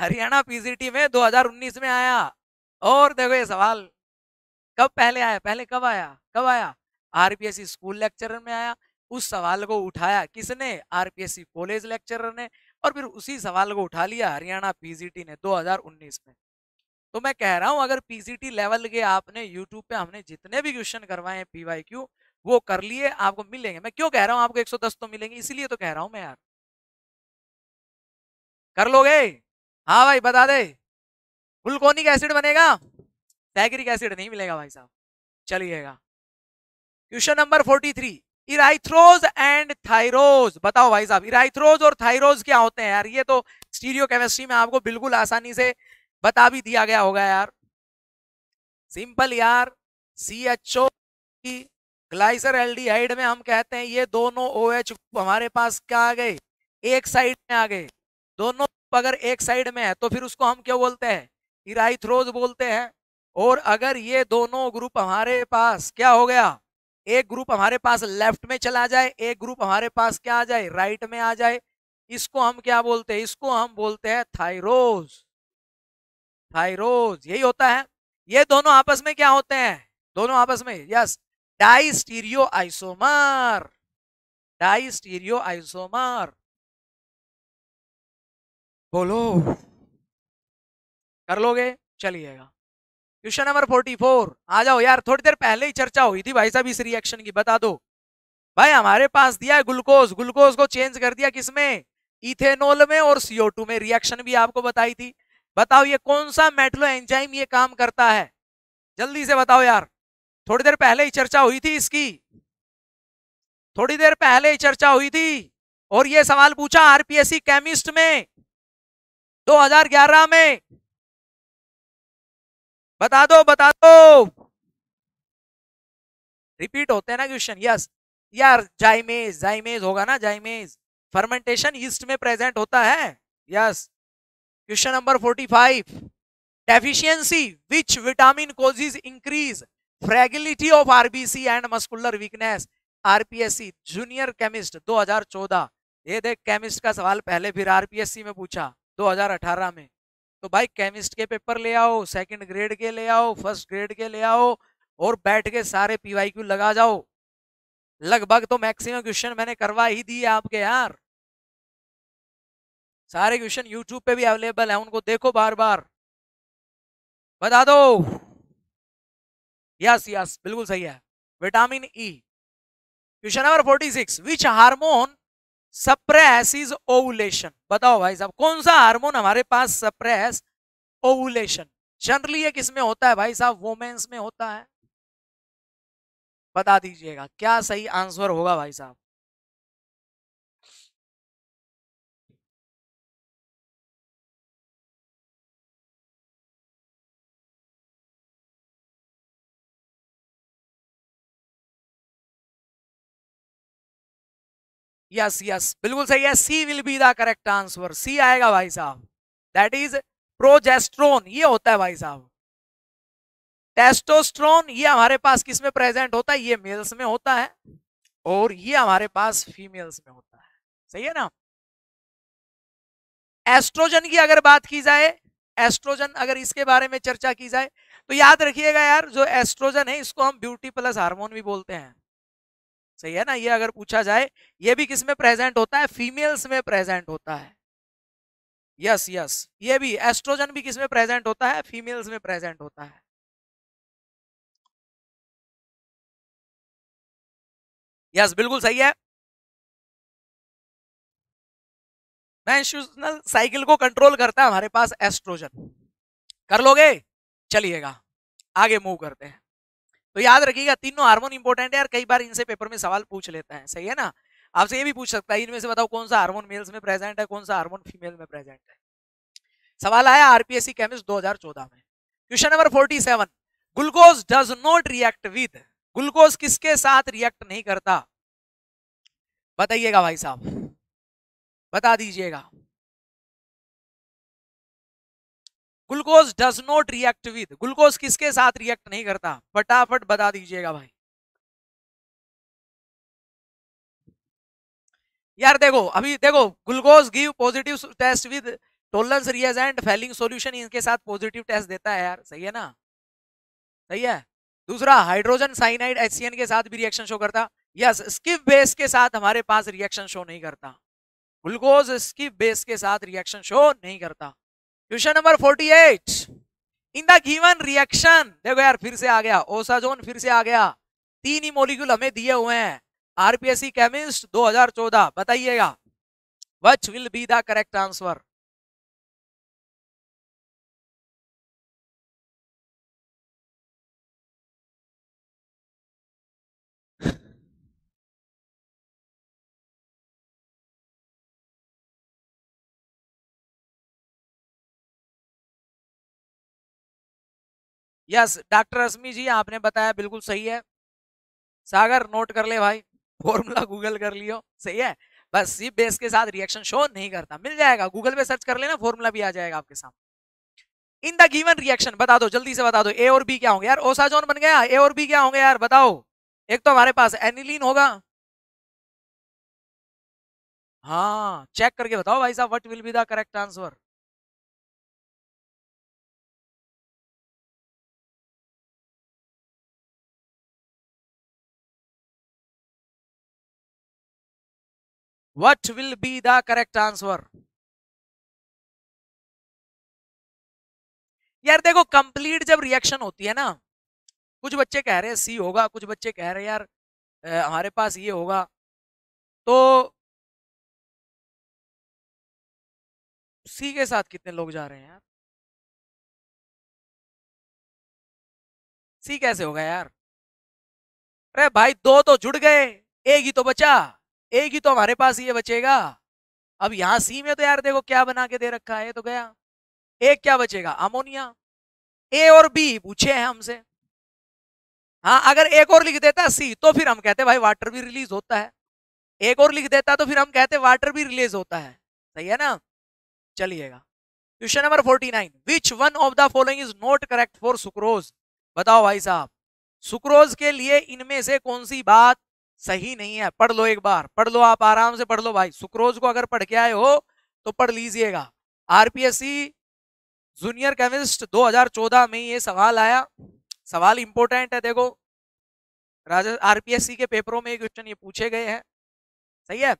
हरियाणा पीजीटी में 2019 में आया और देखो ये सवाल कब पहले आया पहले कब आया कब आया आरपीएससी स्कूल लेक्चरर में आया उस सवाल को उठाया किसने आरपीएससी कॉलेज लेक्चरर ने और फिर उसी सवाल को उठा लिया हरियाणा पीजीटी ने 2019 में तो मैं कह रहा हूं अगर पीजीटी लेवल के आपने यूट्यूब पे हमने जितने भी क्वेश्चन करवाए हैं पीवाईक्यू वो कर लिए आपको मिलेंगे मैं क्यों कह रहा हूं आपको 110 तो मिलेंगे इसलिए तो कह रहा हूं मैं यार कर लोगे हाँ भाई बता दे ग्लूकोनिक एसिड बनेगा टैगरिक एसिड नहीं मिलेगा भाई साहब चलिएगा question number 43 erythrose and threose बताओ भाई साहब इराइथ्रोज और थाइरोज क्या होते हैं यार ये तो स्टीरियो केमिस्ट्री में आपको बिल्कुल आसानी से बता भी दिया गया होगा यार सिंपल यार सी एच ओ ग्लाइसर एल्डिहाइड में हम कहते हैं ये दोनों ओ OH हमारे पास क्या आ गए एक साइड में आ गए दोनों अगर एक साइड में है तो फिर उसको हम क्या बोलते हैं इराइथ्रोज बोलते हैं और अगर ये दोनों ग्रुप हमारे पास क्या हो गया एक ग्रुप हमारे पास लेफ्ट में चला जाए एक ग्रुप हमारे पास क्या आ जाए राइट में आ जाए इसको हम क्या बोलते हैं इसको हम बोलते हैं थाइरोज थाइरोज यही होता है ये दोनों आपस में क्या होते हैं दोनों आपस में yes diastereoisomer diastereoisomer बोलो कर लोगे चलिएगा क्वेश्चन नंबर फोर्टी फोर आ जाओ यार थोड़ी देर पहले ही चर्चा हुई थी भाई साहब इस रिएक्शन की बता दो भाई हमारे पास दिया है ग्लूकोज ग्लूकोज को चेंज कर दिया किसमें इथेनोल में और सीओ टू में रिएक्शन भी आपको बताई थी बताओ ये कौन सा मेटलो एंजाइम ये काम करता है जल्दी से बताओ यार थोड़ी देर पहले ही चर्चा हुई थी इसकी थोड़ी देर पहले ही चर्चा हुई थी और यह सवाल पूछा आरपीएससी केमिस्ट में 2011 में बता दो बता दो रिपीट होते हैं ना क्वेश्चन यस यार जाइमेज जाइमेज होगा ना जाइमेज फर्मेंटेशन ईस्ट में प्रेजेंट होता है yes question number 45 deficiency which vitamin causes increase fragility of RBC and muscular weakness RPSC junior chemist 2014 ये देख केमिस्ट का सवाल पहले फिर आरपीएससी में पूछा 2018 में तो भाई केमिस्ट के पेपर ले आओ सेकंड ग्रेड के ले आओ फर्स्ट ग्रेड के ले आओ और बैठ के सारे पीवाईक्यू लगा जाओ लगभग तो मैक्सिमम क्वेश्चन मैंने करवा ही दिए आपके यार सारे क्वेश्चन यूट्यूब पे भी अवेलेबल है उनको देखो बार बार बता दो यस यस बिल्कुल सही है vitamin E question number six which hormone suppresses ovulation बताओ भाई साहब कौन सा हार्मोन हमारे पास सप्रेस ओवुलेशन जनरली ये किसमें होता है भाई साहब वोमेन्स में होता है बता दीजिएगा क्या सही आंसर होगा भाई साहब यस यस बिल्कुल सही है C will be the correct answer C आएगा भाई साहब दैट इज प्रोजेस्ट्रोन ये होता है भाई साहब टेस्टोस्ट्रोन ये हमारे पास किस में प्रेजेंट होता है ये मेल्स में होता है और ये हमारे पास फीमेल्स में होता है सही है ना एस्ट्रोजन की अगर बात की जाए एस्ट्रोजन अगर इसके बारे में चर्चा की जाए तो याद रखिएगा यार जो एस्ट्रोजन है इसको हम ब्यूटी प्लस हार्मोन भी बोलते हैं सही है ना ये अगर पूछा जाए ये भी किस में प्रेजेंट होता है फीमेल्स में प्रेजेंट होता है यस यस ये भी एस्ट्रोजन भी किस में प्रेजेंट होता है फीमेल्स में प्रेजेंट होता है यस बिल्कुल सही है मेंस्ट्रुअल साइकिल को कंट्रोल करता है हमारे पास एस्ट्रोजन कर लोगे चलिएगा आगे मूव करते हैं तो याद रखिएगा तीनों हार्मोन इंपॉर्टेंट है यार कई बार इनसे पेपर में सवाल पूछ लेता है सही है ना आपसे ये भी पूछ सकता है इनमें से बताओ कौन सा हार्मोन मेल्स में प्रेजेंट है कौन सा हार्मोन फीमेल में प्रेजेंट है सवाल आया आरपीएससी केमिस्ट 2014 में question number 47 glucose does not react with glucose किसके साथ रिएक्ट नहीं करता बताइएगा भाई साहब बता दीजिएगा glucose does not react with glucose किसके साथ रिएक्ट नहीं करता फटाफट बता दीजिएगा भाई यार देखो अभी देखो glucose give positive test with Tollens reagent Fehling solution इनके साथ पॉजिटिव टेस्ट देता है यार सही है ना सही है दूसरा हाइड्रोजन साइनाइड एच के साथ भी रिएक्शन शो करता यस स्किप बेस के साथ हमारे पास रिएक्शन शो नहीं करता ग्लूकोज स्किप बेस के साथ रिएक्शन शो नहीं करता question number 48 in the given reaction देखो यार फिर से आ गया ओसाजोन फिर से आ गया तीन ही मोलिक्यूल हमें दिए हुए हैं आरपीएससी केमिस्ट 2014 बताइएगा which will be the correct answer yes doctor Rashmi ji आपने बताया बिल्कुल सही है सागर नोट कर ले भाई फॉर्मूला गूगल कर लियो सही है बस सी बेस के साथ रिएक्शन शो नहीं करता मिल जाएगा गूगल पे सर्च कर लेना फॉर्मूला भी आ जाएगा आपके सामने इन द गिवन रिएक्शन बता दो जल्दी से बता दो ए और बी क्या होंगे यार ओसाजोन बन गया ए और बी क्या होंगे यार बताओ एक तो हमारे पास एनिलीन होगा हाँ चेक करके बताओ भाई साहब what will be the correct answer What will be the correct answer? यार देखो कंप्लीट जब रिएक्शन होती है ना कुछ बच्चे कह रहे हैं सी होगा कुछ बच्चे कह रहे हैं यार हमारे पास ये होगा तो सी के साथ कितने लोग जा रहे हैं यार सी कैसे होगा यार अरे भाई दो तो जुड़ गए एक ही तो बचा एक ही तो हमारे पास ये बचेगा अब यहां सी में तो यार देखो क्या बना के दे रखा है तो गया एक क्या बचेगा अमोनिया ए और बी पूछे हैं हमसे हाँ अगर एक और लिख देता सी तो फिर हम कहते भाई वाटर भी रिलीज होता है एक और लिख देता तो फिर हम कहते वाटर भी रिलीज होता है सही है ना चलिएगा question number forty nine which one of the following is not correct for sucrose बताओ भाई साहब सुक्रोज के लिए इनमें से कौन सी बात सही नहीं है पढ़ लो एक बार पढ़ लो आप आराम से पढ़ लो भाई सुक्रोज को अगर पढ़ के आए हो तो पढ़ लीजिएगा आरपीएससी जूनियर केमिस्ट 2014 में ये सवाल आया सवाल इंपॉर्टेंट है देखो राजा आरपीएससी के पेपरों में क्वेश्चन ये पूछे गए हैं सही है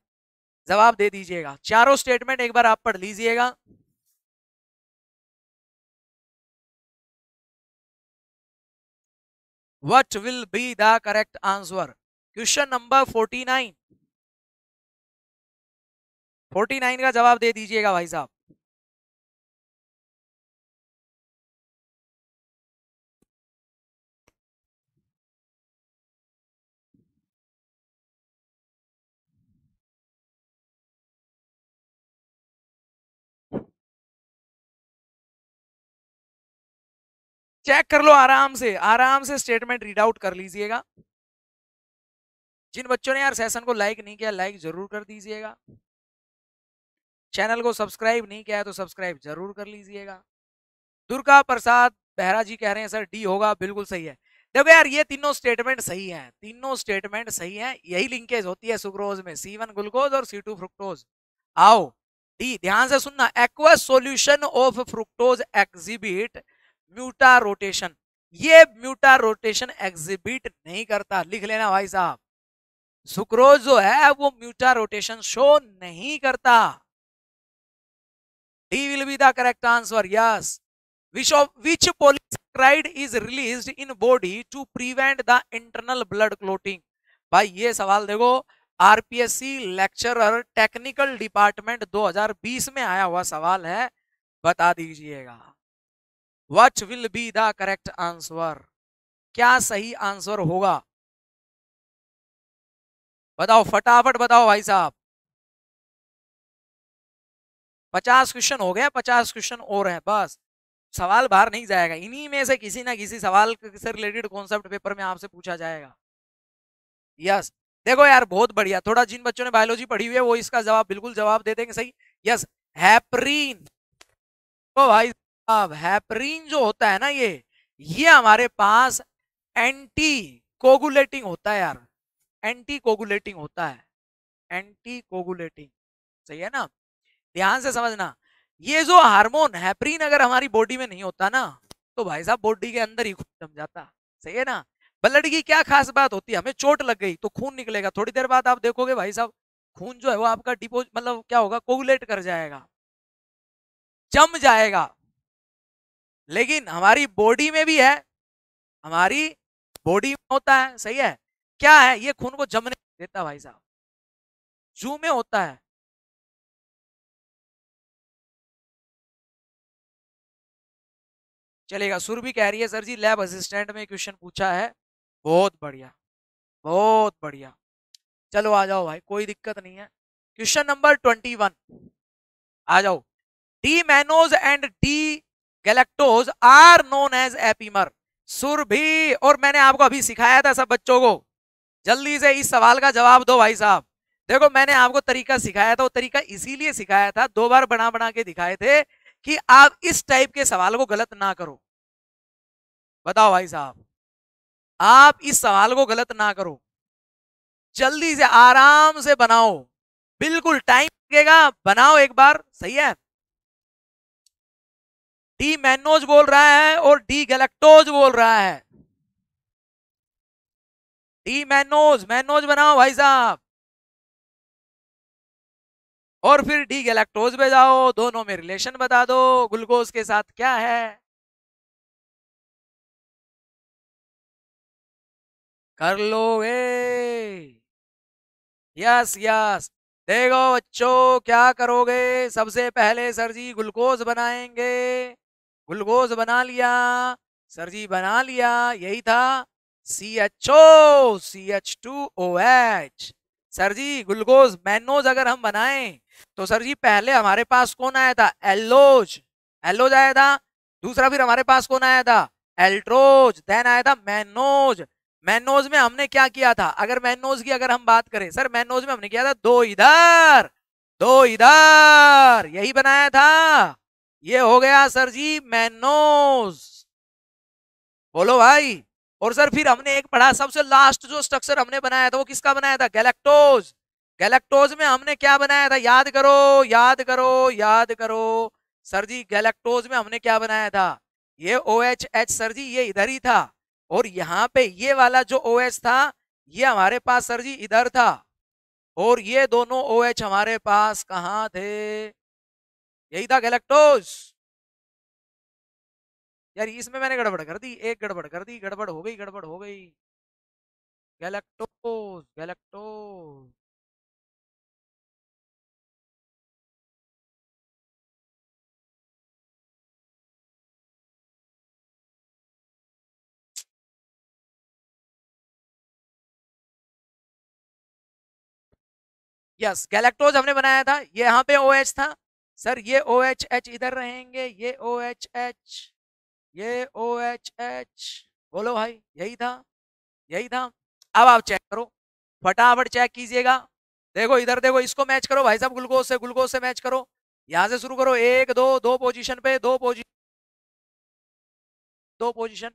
जवाब दे दीजिएगा चारों स्टेटमेंट एक बार आप पढ़ लीजिएगा what will be the correct answer question number forty nine forty nine का जवाब दे दीजिएगा भाई साहब चेक कर लो आराम से आराम से स्टेटमेंट रीड आउट कर लीजिएगा जिन बच्चों ने यार सेशन को लाइक नहीं किया लाइक जरूर कर दीजिएगा चैनल को सब्सक्राइब नहीं किया है तो सब्सक्राइब जरूर कर लीजिएगा दुर्गा प्रसाद बेहरा जी कह रहे हैं सर डी होगा बिल्कुल सही है देखो यार ये तीनों स्टेटमेंट सही हैं तीनों स्टेटमेंट सही हैं यही लिंकेज होती है सुक्रोज में सी वन ग्लूकोज और सी टू फ्रुक्टोज आओ डी ध्यान से सुनना aqua solution of fructose exhibit mutarotation ये म्यूटा रोटेशन एग्जिबिट नहीं करता लिख लेना भाई साहब सुक्रोज जो है वो म्यूटा रोटेशन शो नहीं करता D will be the correct answer yes which of which polysaccharide is release in body to prevent the internal blood clotting भाई ये सवाल देखो आरपीएससी लेक्चरर टेक्निकल डिपार्टमेंट 2020 में आया हुआ सवाल है बता दीजिएगा what will be the correct answer क्या सही आंसर होगा बताओ फटाफट बताओ भाई साहब पचास क्वेश्चन हो गए पचास क्वेश्चन और हैं बस सवाल बाहर नहीं जाएगा इन्हीं में से किसी ना किसी सवाल से रिलेटेड कॉन्सेप्ट पेपर में आपसे पूछा जाएगा यस देखो यार बहुत बढ़िया थोड़ा जिन बच्चों ने बायोलॉजी पढ़ी हुई है वो इसका जवाब बिल्कुल जवाब दे देंगे सही यस हैपरीन तो भाई साहब हैपरीन जो होता है ना ये ये हमारे पास एंटी कोगुलेटिंग होता है यार एंटी कोगुलेटिंग होता है एंटी कोगुलेटिंग सही है ना ध्यान से हाँ। समझना ये जो हार्मोन हैप्रीन अगर हमारी बॉडी में नहीं होता ना तो भाई साहब बॉडी के अंदर ही खून जम जाता सही है ना ब्लड की क्या खास बात होती है हमें चोट लग गई तो खून निकलेगा थोड़ी देर बाद आप देखोगे भाई साहब खून जो है वो आपका डिपोज मतलब क्या होगा कोगुलेट कर जाएगा जम जाएगा लेकिन हमारी बॉडी में भी है हमारी बॉडी में होता है सही है क्या है ये खून को जमने देता भाई साहब जू में होता है चलेगा सुर भी कह रही है सर जी लैब असिस्टेंट में क्वेश्चन पूछा है बहुत बढ़िया बहुत बढ़िया चलो आ जाओ भाई कोई दिक्कत नहीं है क्वेश्चन नंबर ट्वेंटी वन आ जाओ D mannose and D galactose are known as epimers भी और मैंने आपको अभी सिखाया था सब बच्चों को जल्दी से इस सवाल का जवाब दो भाई साहब देखो मैंने आपको तरीका सिखाया था वो तरीका इसीलिए सिखाया था दो बार बना बना के दिखाए थे कि आप इस टाइप के सवाल को गलत ना करो बताओ भाई साहब आप इस सवाल को गलत ना करो जल्दी से आराम से बनाओ बिल्कुल टाइम लगेगा बनाओ एक बार सही है डी मैनोज बोल रहा है और डी गैलेक्टोज बोल रहा है टी मैनोज मैनोज बनाओ भाई साहब और फिर डी गैलेक्टोज पे जाओ दोनों में रिलेशन बता दो ग्लूकोज के साथ क्या है कर लो ए यस यस देखो बच्चों क्या करोगे सबसे पहले सर जी ग्लूकोज बनाएंगे ग्लूकोज बना लिया सर जी बना लिया यही था C H O C H two O H sir ji glucose mannose अगर हम बनाएं तो सर जी पहले हमारे पास कौन आया था एलोज एलोज आया था दूसरा फिर हमारे पास कौन आया था एल्ट्रोज देन आया था मैनोज मैनोज में हमने क्या किया था अगर मैनोज की अगर हम बात करें सर मैनोज में हमने किया था दो इधर दो इधर यही बनाया था ये हो गया सर जी मैनोज बोलो भाई और सर फिर हमने एक पढ़ा सबसे लास्ट जो स्ट्रक्चर हमने बनाया था वो किसका बनाया था गैलेक्टोज गैलेक्टोज में हमने क्या बनाया था याद करो याद करो याद करो सर जी गैलेक्टोज में हमने क्या बनाया था ये O H H sir ji ये इधर ही था और यहाँ पे ये वाला जो ओ एच था ये हमारे पास सर जी इधर था और ये दोनों ओ एच हमारे पास कहाँ थे यही था गैलेक्टोज यार इसमें मैंने गड़बड़ कर दी एक गड़बड़ कर दी गड़बड़ हो गई गड़बड़ हो गई गैलेक्टोज गैलेक्टोज यस गैलेक्टोज हमने बनाया था ये यहां पे ओ OH था सर ये ओ एच एच इधर रहेंगे ये ओ एच एच ये ओ एच एच बोलो भाई यही था यही था अब आप चेक करो फटाफट चेक कीजिएगा देखो इधर देखो इसको मैच करो भाई साहब ग्लूकोज से ग्लूकोज से मैच करो यहां से शुरू करो एक दो दो पोजीशन पे दो पोजीशन दो पोजीशन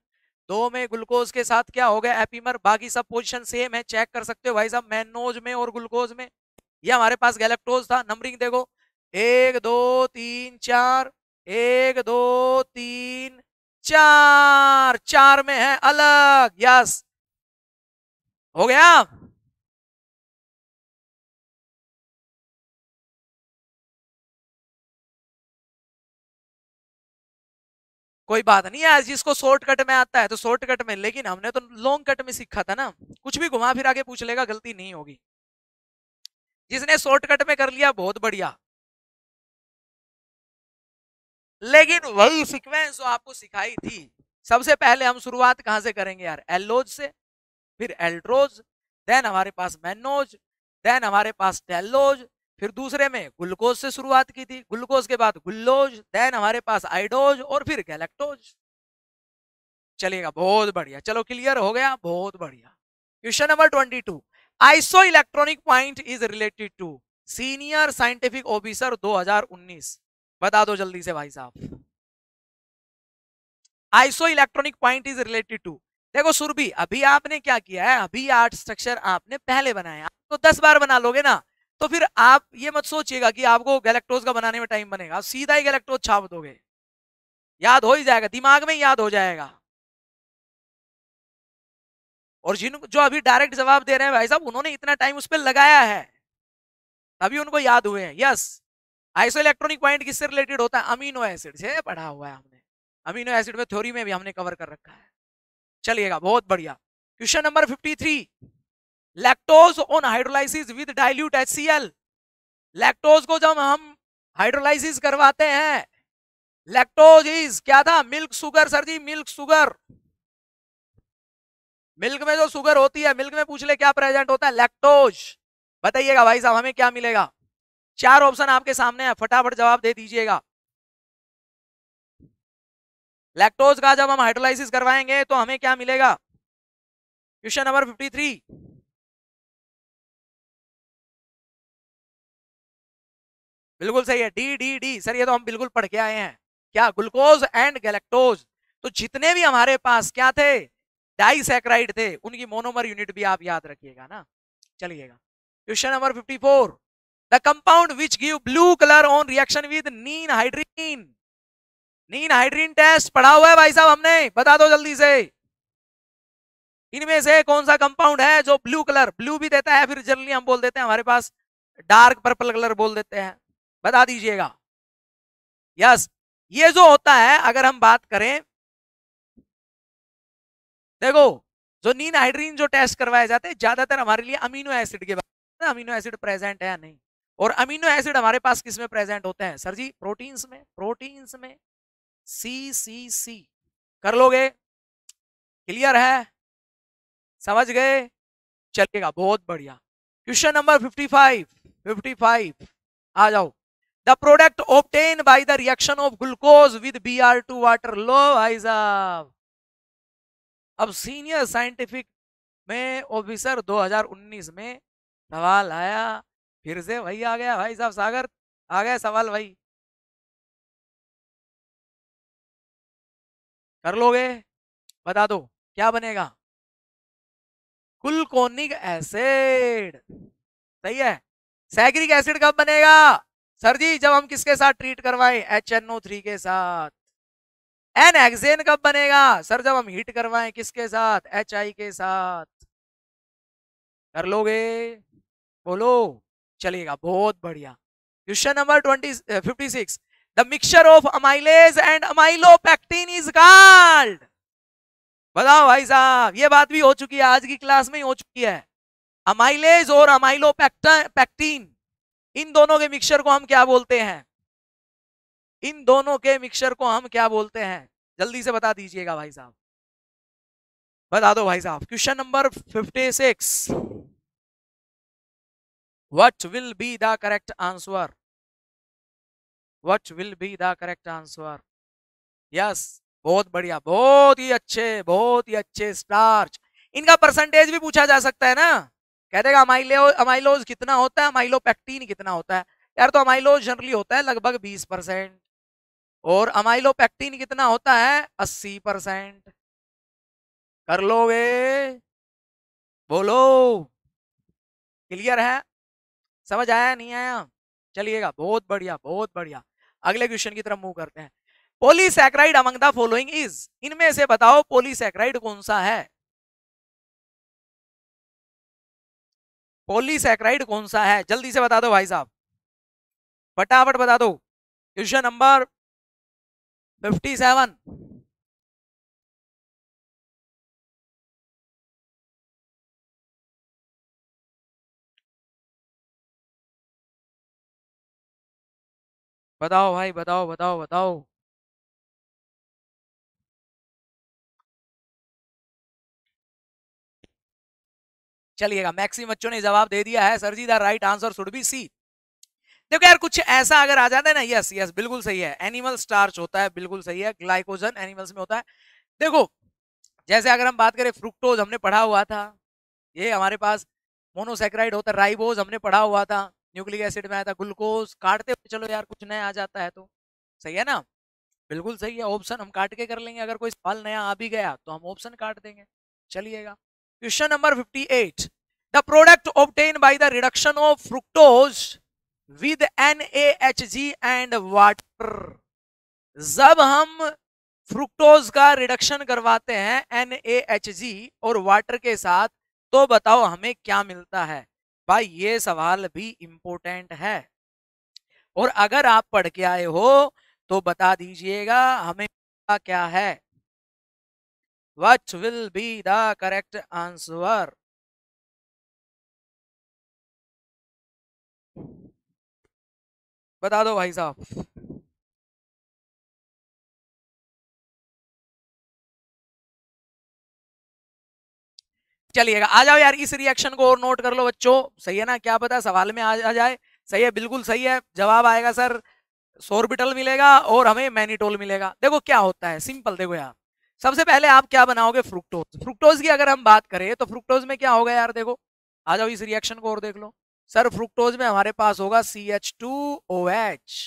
दो में ग्लूकोज के साथ क्या हो गया एपीमर बाकी सब पोजीशन सेम है चेक कर सकते हो भाई साहब मैनोज में और ग्लूकोज में ये हमारे पास गैलेक्टोज था नंबरिंग देखो एक दो तीन चार एक दो तीन चार चार में है अलग यस हो गया कोई बात नहीं है जिसको शॉर्ट कट में आता है तो शॉर्ट कट में लेकिन हमने तो लॉन्ग कट में सीखा था ना कुछ भी घुमा फिर आगे पूछ लेगा गलती नहीं होगी जिसने शॉर्ट कट में कर लिया बहुत बढ़िया लेकिन वही सीक्वेंस जो आपको सिखाई थी सबसे पहले हम शुरुआत कहां से करेंगे यार एलोज से फिर एल्ट्रोज देन हमारे पास मैनोज देन हमारे पास टेलोज फिर दूसरे में ग्लूकोज से शुरुआत की थी ग्लूकोज के बाद गुल्लोज देन हमारे पास आइडोज और फिर गैलेक्टोज चलेगा बहुत बढ़िया चलो क्लियर हो गया बहुत बढ़िया question number twenty two iso electronic point is related to senior scientific officer 2019 बता दो जल्दी से भाई साहब iso electronic point is related to देखो सुरभि अभी आपने क्या किया है अभी आठ स्ट्रक्चर आपने पहले बनाया आपको तो दस बार बना लोगे ना तो फिर आप ये मत सोचिएगा कि आपको गैलेक्ट्रोज का बनाने में टाइम बनेगा आप सीधा ही गैलेक्ट्रोज छाप दोगे याद हो ही जाएगा दिमाग में याद हो जाएगा और जिन जो अभी डायरेक्ट जवाब दे रहे हैं भाई साहब उन्होंने इतना टाइम उस पर लगाया है तभी उनको याद हुए हैं यस आइसो इलेक्ट्रॉनिक पॉइंट किससे रिलेटेड होता है अमीनो एसिड से पढ़ा हुआ है हमने अमीनो एसिड में थ्योरी में भी हमने कवर कर रखा है चलिएगा बहुत बढ़िया question number 53 lactose on hydrolysis with dilute L lactose को जब हम हाइड्रोलाइसिस करवाते हैं लैक्टोज इज क्या था milk sugar sir ji milk sugar milk में जो सुगर होती है मिल्क में पूछ ले क्या प्रेजेंट होता है लैक्टोज बताइएगा भाई साहब हमें क्या मिलेगा चार ऑप्शन आपके सामने है फटाफट जवाब दे दीजिएगा लैक्टोज का जब हम हाइड्रोलाइसिस करवाएंगे तो हमें क्या मिलेगा क्वेश्चन नंबर फिफ्टी थ्री बिल्कुल सही है डी डी डी सर ये तो हम बिल्कुल पढ़ के आए हैं क्या ग्लूकोज एंड गैलेक्टोज तो जितने भी हमारे पास क्या थे डाइसेक्राइड थे उनकी मोनोमर यूनिट भी आप याद रखिएगा ना चलिएगा question number fifty four the compound which give blue color on reaction with ninhydrin ninhydrin test पढ़ा हुआ है भाई साहब हमने बता दो जल्दी से इनमें से कौन सा कंपाउंड है जो ब्लू कलर ब्लू भी देता है फिर जनरली हम बोल देते हैं हमारे पास डार्क पर्पल कलर बोल देते हैं बता दीजिएगा यस ये जो होता है अगर हम बात करें देखो जो नीन हाइड्रीन जो टेस्ट करवाए जाते हैं ज्यादातर हमारे लिए अमीनो एसिड के बारे में अमीनो एसिड प्रेजेंट है या नहीं और अमीनो एसिड हमारे पास किस में प्रेजेंट होते हैं सर जी प्रोटीन्स में प्रोटीन्स में सी सी सी कर लोगे क्लियर है समझ गए चलेगा बहुत बढ़िया क्वेश्चन नंबर 55 55 आ जाओ the product obtain by the reaction of glucose with B R two water लो भाई साहब अब सीनियर साइंटिफिक में ऑफिसर 2019 में सवाल आया फिर से वही आ गया भाई साहब सागर आ गया सवाल भाई कर लोगे बता दो क्या बनेगा कुल कोनिक एसिड सही है सैक्रिक एसिड कब बनेगा सर जी जब हम किसके साथ ट्रीट करवाएं एच एन ओ थ्री के साथ एन एक्सेन कब बनेगा सर जब हम हीट करवाएं किसके साथ एच आई के साथ कर लोगे बोलो चलेगा बहुत बढ़िया question number twenty fifty six the mixture of amylase and is called बताओ भाई साहब ये बात भी हो चुकी है आज की क्लास में ही हो चुकी है अमाइलेज और अमाइलो पैक्टीन इन दोनों के मिक्सचर को हम क्या बोलते हैं इन दोनों के मिक्सचर को हम क्या बोलते हैं जल्दी से बता दीजिएगा भाई साहब बता दो भाई साहब question number fifty six what will be the correct answer what will be the correct answer yes बहुत बढ़िया बहुत ही अच्छे बहुत ही अच्छे स्टार्च इनका परसेंटेज भी पूछा जा सकता है ना कह देगा अमाइलो अमाइलोज कितना होता है अमाइलोपेक्टिन कितना होता है यार तो अमाइलोज जनरली होता है लगभग बीस परसेंट और अमाइलोपेक्टिन कितना होता है अस्सी परसेंट कर लोगे बोलो क्लियर है समझ आया नहीं आया चलिएगा बहुत बढ़िया बहुत बढ़िया अगले क्वेश्चन की तरफ मूव करते हैं polysaccharide among the following is इनमें से बताओ पोलीसेक्राइड कौन सा है पोलीसेक्राइड कौन सा है जल्दी से बता दो भाई साहब फटाफट बता दो क्वेश्चन नंबर फिफ्टी सेवन बताओ भाई बताओ बताओ बताओ चलिएगा मैक्सिम बच्चों ने जवाब दे दिया है sir ji the right answer should be C देखो यार कुछ ऐसा अगर आ जाता है ना यस यस बिल्कुल सही है एनिमल स्टार्च होता है बिल्कुल सही है ग्लाइकोजन एनिमल्स में होता है देखो जैसे अगर हम बात करें फ्रुक्टोज हमने पढ़ा हुआ था ये हमारे पास मोनोसेक्राइड होता है राइबोज हमने पढ़ा हुआ था न्यूक्लिक एसिड में आया था ग्लूकोज काटते चलो यार कुछ नया आ जाता है तो सही है ना बिल्कुल सही है ऑप्शन हम काट के कर लेंगे अगर कोई सवाल नया आ भी गया तो हम ऑप्शन काट देंगे चलिएगा question number 58 the product obtain by the reduction of fructose with N and water जब हम फ्रुक्टोज का रिडक्शन करवाते हैं एन और वाटर के साथ तो बताओ हमें क्या मिलता है भाई ये सवाल भी इम्पोर्टेंट है और अगर आप पढ़ के आए हो तो बता दीजिएगा हमें क्या है which will be the correct answer बता दो भाई साहब चलिएगा आ जाओ यार इस रिएक्शन को और नोट कर लो बच्चों सही है ना क्या पता सवाल में आ, जाए सही है बिल्कुल सही है जवाब आएगा सर सोरबिटल मिलेगा और हमें मैनिटोल मिलेगा देखो क्या होता है सिंपल देखो यार सबसे पहले आप क्या बनाओगे फ्रुक्टोज फ्रुक्टोज की अगर हम बात करें तो फ्रुक्टोज में क्या होगा यार देखो आ जाओ इस रिएक्शन को और देख लो सर फ्रुक्टोज में हमारे पास होगा C H two O H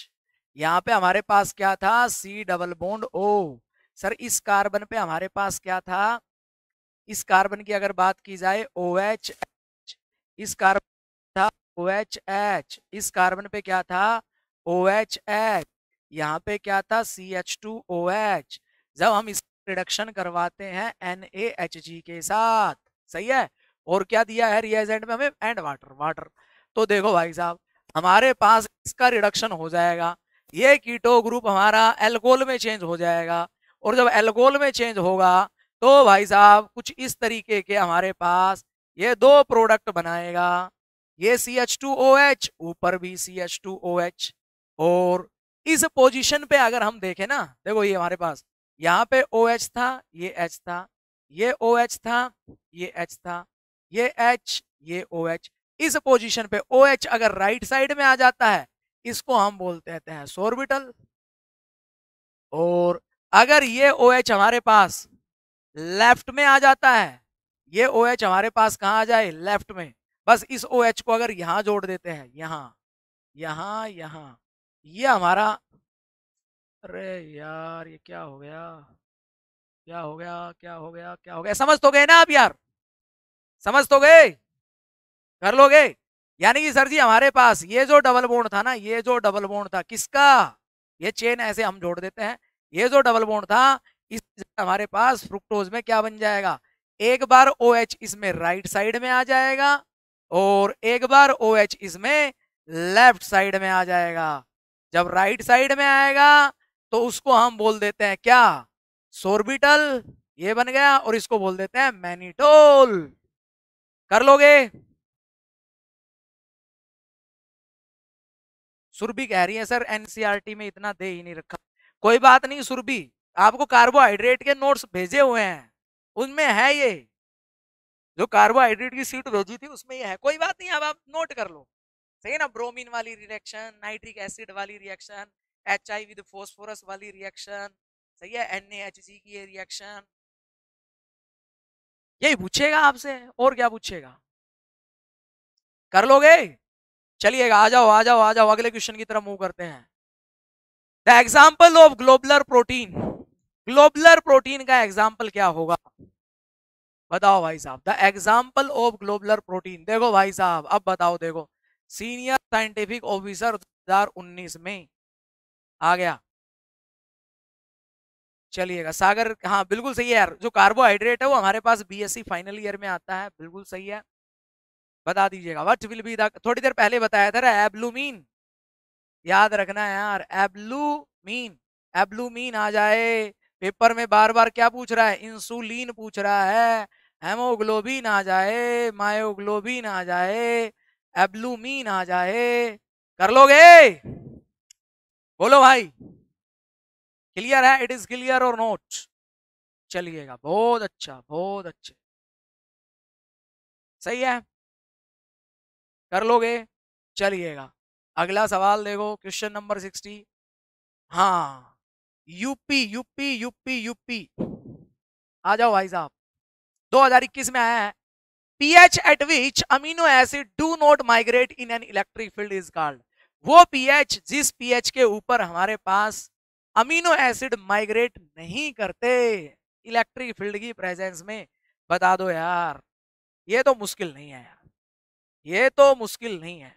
यहाँ पे हमारे पास क्या था C double bond O sir इस कार्बन पे हमारे पास क्या था इस कार्बन की अगर बात की जाए ओ एच एच इस कार्बन था ओ एच एच इस कार्बन पे क्या था ओ एच एच यहाँ पे क्या था C H two O H जब हम इस रिडक्शन करवाते हैं एन ए एच जी के साथ सही है और क्या दिया है रिएजेंट में हमें एंड वाटर वाटर तो देखो भाई साहब हमारे पास इसका रिडक्शन हो जाएगा ये कीटो ग्रुप हमारा एल्कोहल में चेंज हो जाएगा और जब एल्कोहल में चेंज होगा तो भाई साहब कुछ इस तरीके के हमारे पास ये दो प्रोडक्ट बनाएगा ये C H two O H ऊपर भी C H two O H और इस पोजीशन पे अगर हम देखें ना देखो ये हमारे पास यहाँ पे ओ OH एच था ये एच था ये ओ OH एच था ये एच था ये एच ये ओ एच इस पोजीशन पे ओ OH एच अगर राइट साइड में आ जाता है इसको हम बोलते हैं सोरबिटल और अगर ये ओ OH हमारे पास लेफ्ट में आ जाता है ये ओ OH हमारे पास कहाँ आ जाए लेफ्ट में बस इस ओ OH को अगर यहाँ जोड़ देते हैं यहाँ यहाँ यहाँ ये यह हमारा अरे यार ये क्या हो गया क्या हो गया क्या हो गया क्या हो गया समझ तो गए ना आप यार समझ तो गए कर लोगे यानी कि सर जी हमारे पास ये जो डबल बोन था ना ये जो डबल बोन था किसका ये चेन ऐसे हम जोड़ देते हैं ये जो डबल बोन था इस हमारे पास फ्रुक्टोज में क्या बन जाएगा एक बार ओ OH इसमें राइट साइड में आ जाएगा और एक बार ओ OH इसमें लेफ्ट साइड में आ जाएगा जब राइट साइड में आएगा तो उसको हम बोल देते हैं क्या सोरबिटल ये बन गया और इसको बोल देते हैं मैनिटोल कर लोगे सुरभि कह रही है सर एनसीआरटी में इतना दे ही नहीं रखा कोई बात नहीं सुरभि आपको कार्बोहाइड्रेट के नोट्स भेजे हुए हैं उनमें है ये जो कार्बोहाइड्रेट की सीट भेजी थी उसमें ये है कोई बात नहीं अब आप नोट कर लो सही ना ब्रोमीन वाली रिएक्शन नाइट्रिक एसिड वाली reaction H I with phosphorus वाली रिएक्शन सही है एन एच जी की ये रिएक्शन यही पूछेगा आपसे और क्या पूछेगा कर लोगे चलिएगा आ जाओ आ जाओ आ जाओ अगले क्वेश्चन की तरफ मूव करते हैं the example of globular protein globular protein का एग्जाम्पल क्या होगा बताओ भाई साहब the example of globular protein देखो भाई साहब अब बताओ देखो सीनियर साइंटिफिक ऑफिसर 2019 में आ गया चलिएगा सागर हाँ बिल्कुल सही है यार जो कार्बोहाइड्रेट है वो हमारे पास बीएससी फाइनल ईयर में आता है बिल्कुल सही है बता दीजिएगा वट विल बी द थोड़ी देर पहले बताया था एब्लूमीन याद रखना है यार एब्लूमीन एब्लूमीन आ जाए पेपर में बार बार क्या पूछ रहा है इंसुलिन पूछ रहा है हेमोग्लोबिन आ जाए मायोग्लोबिन आ जाए एब्लूमिन आ जाए कर लोगे बोलो भाई क्लियर है इट इज क्लियर और नोट चलिएगा बहुत अच्छा बहुत अच्छे सही है कर लोगे चलिएगा अगला सवाल देखो क्वेश्चन नंबर सिक्सटी हाँ यूपी यूपी यूपी यूपी आ जाओ भाई साहब 2021 में आया है pH at which amino acid do not migrate in an electric field is called वो पीएच जिस पीएच के ऊपर हमारे पास अमीनो एसिड माइग्रेट नहीं करते इलेक्ट्रिक फील्ड की प्रेजेंस में बता दो यार ये तो मुश्किल नहीं है यार ये तो मुश्किल नहीं है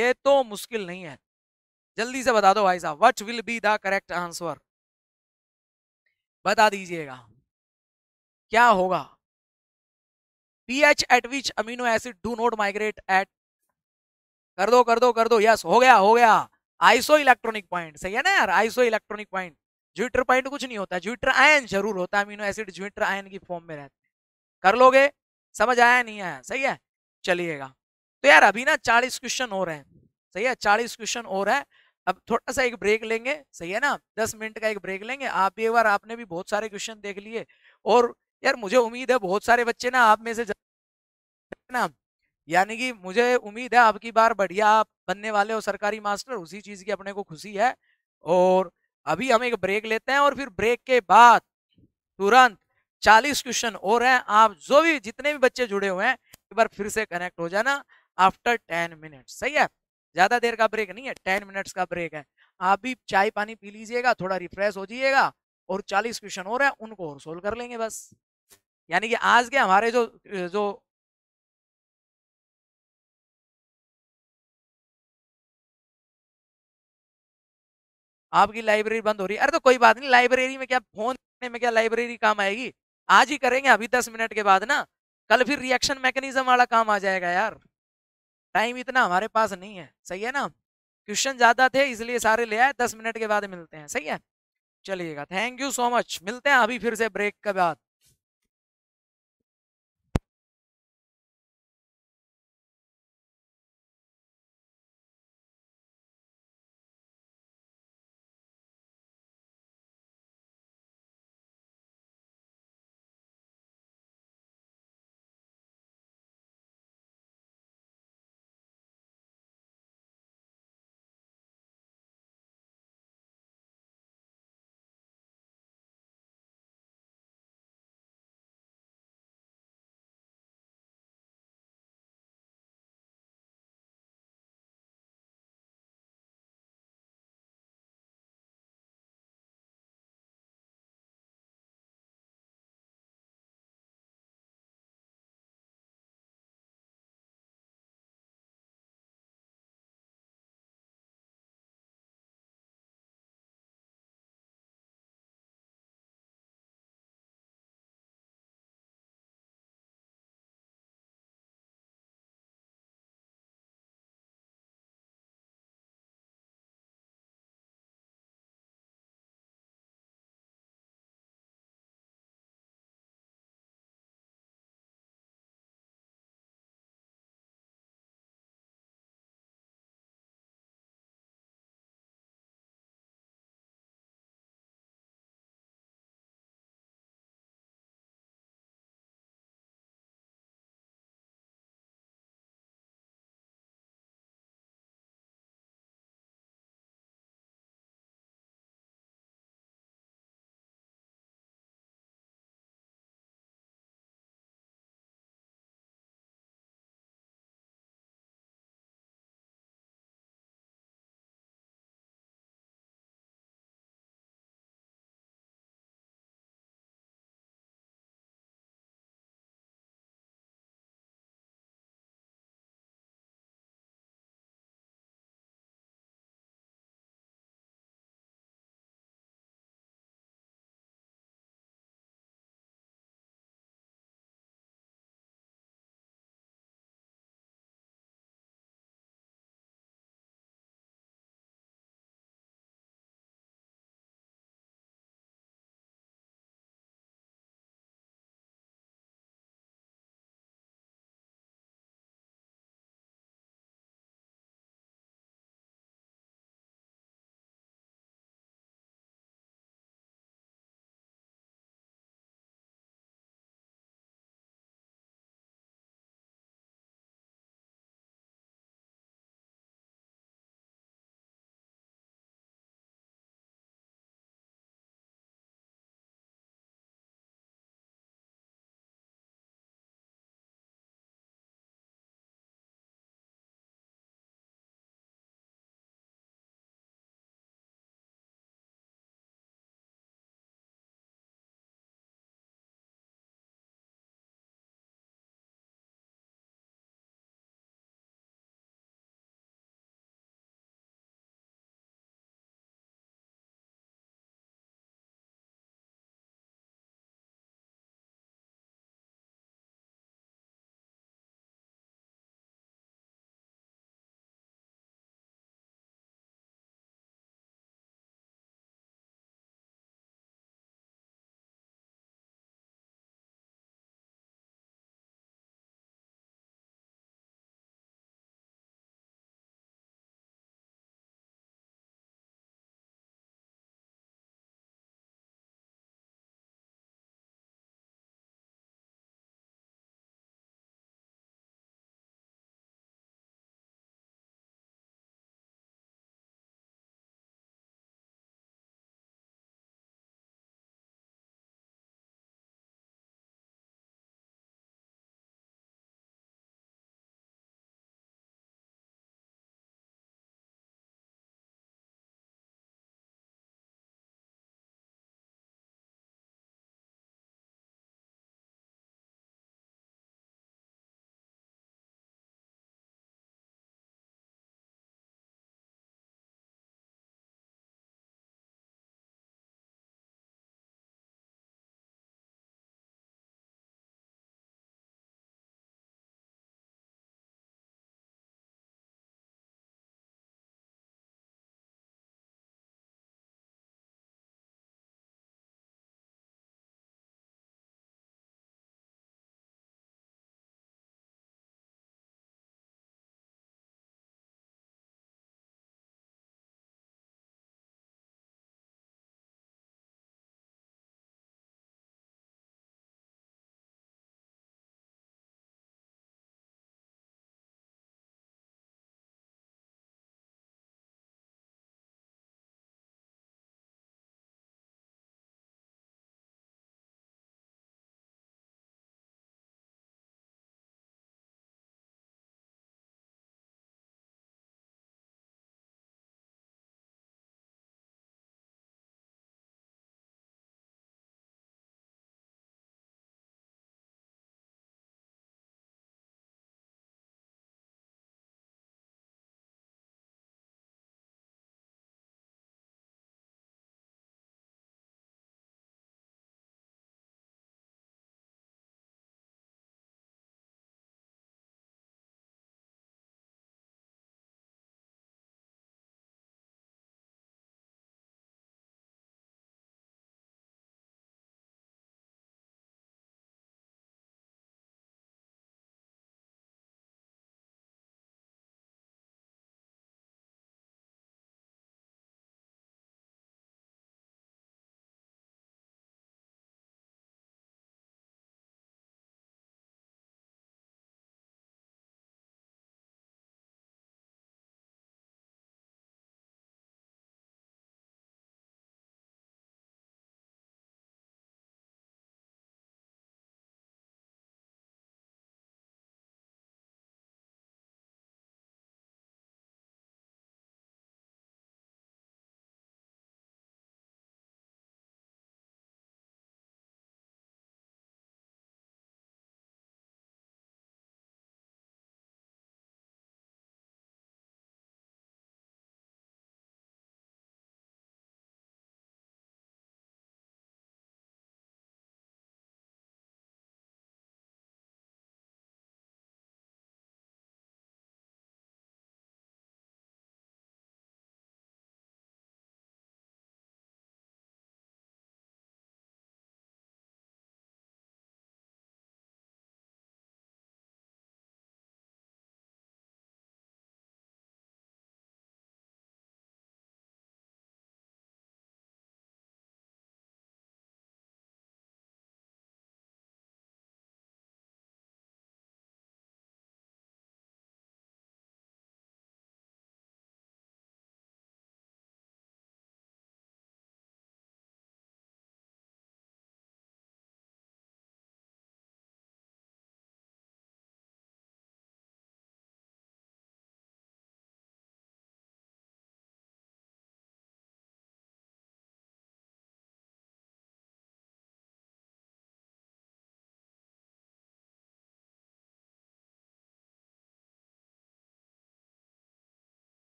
ये तो मुश्किल नहीं है जल्दी से बता दो भाई साहब what will be the correct answer बता दीजिएगा क्या होगा pH at which amino acid do not migrate at कर दो कर दो कर दो यस हो गया हो गया आइसो इलेक्ट्रॉनिक पॉइंट सही है ना यार iso electronic point zwitter point कुछ नहीं होता ज्यूटर आयन जरूर होता है अमीनो एसिड ज्यूटर आयन की फॉर्म में रहते हैं कर लोगे समझ आया नहीं आया सही है चलिएगा तो यार अभी ना चालीस क्वेश्चन हो रहे हैं सही है चालीस क्वेश्चन हो रहा है अब थोड़ा सा एक ब्रेक लेंगे सही है ना दस मिनट का एक ब्रेक लेंगे आप भी एक बार आपने भी बहुत सारे क्वेश्चन देख लिए और यार मुझे उम्मीद है बहुत सारे बच्चे ना आप में से ना यानी कि मुझे उम्मीद है आपकी बार बढ़िया आप बनने वाले हो सरकारी मास्टर उसी चीज की अपने को खुशी है और अभी हम एक ब्रेक लेते हैं और फिर ब्रेक के बाद तुरंत चालीस क्वेश्चन और हैं आप जो भी जितने भी बच्चे जुड़े हुए हैं एक बार फिर से कनेक्ट हो जाना आफ्टर टेन मिनट सही है ज्यादा देर का ब्रेक नहीं है टेन मिनट्स का ब्रेक है आप भी चाय पानी पी लीजिएगा थोड़ा रिफ्रेश हो जाइएगा और चालीस क्वेश्चन हो रहे हैं उनको और सोल्व कर लेंगे बस यानी कि आज के हमारे जो जो आपकी लाइब्रेरी बंद हो रही है अरे तो कोई बात नहीं लाइब्रेरी में क्या फोन में क्या लाइब्रेरी काम आएगी आज ही करेंगे अभी दस मिनट के बाद ना कल फिर रिएक्शन मैकेनिज्म वाला काम आ जाएगा यार टाइम इतना हमारे पास नहीं है सही है ना क्वेश्चन ज्यादा थे इसलिए सारे ले आए दस मिनट के बाद मिलते हैं सही है चलिएगा थैंक यू सो मच मिलते हैं अभी फिर से ब्रेक के बाद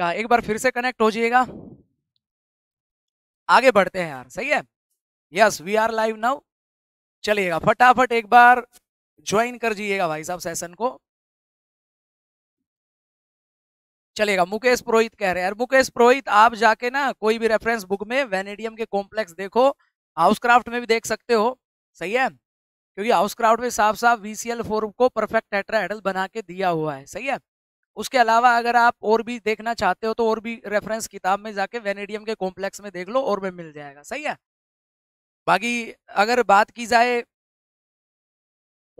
हाँ, एक बार फिर से कनेक्ट हो जाइएगा आगे बढ़ते हैं यार सही है yes we are live now चलिएगा फटाफट एक बार ज्वाइन कर जाइएगा भाई साहब सेशन को चलेगा मुकेश पुरोहित कह रहे हैं यार मुकेश पुरोहित आप जाके ना कोई भी रेफरेंस बुक में वेनेडियम के कॉम्प्लेक्स देखो हाउसक्राफ्ट में भी देख सकते हो सही है क्योंकि हाउसक्राफ्ट में साफ साफ वीसीएल फोर को परफेक्ट एट्रा हेडल बना के दिया हुआ है सही है उसके अलावा अगर आप और भी देखना चाहते हो तो और भी रेफरेंस किताब में जाके वेनेडियम के कॉम्प्लेक्स में देख लो और में मिल जाएगा सही है बाकी अगर बात की जाए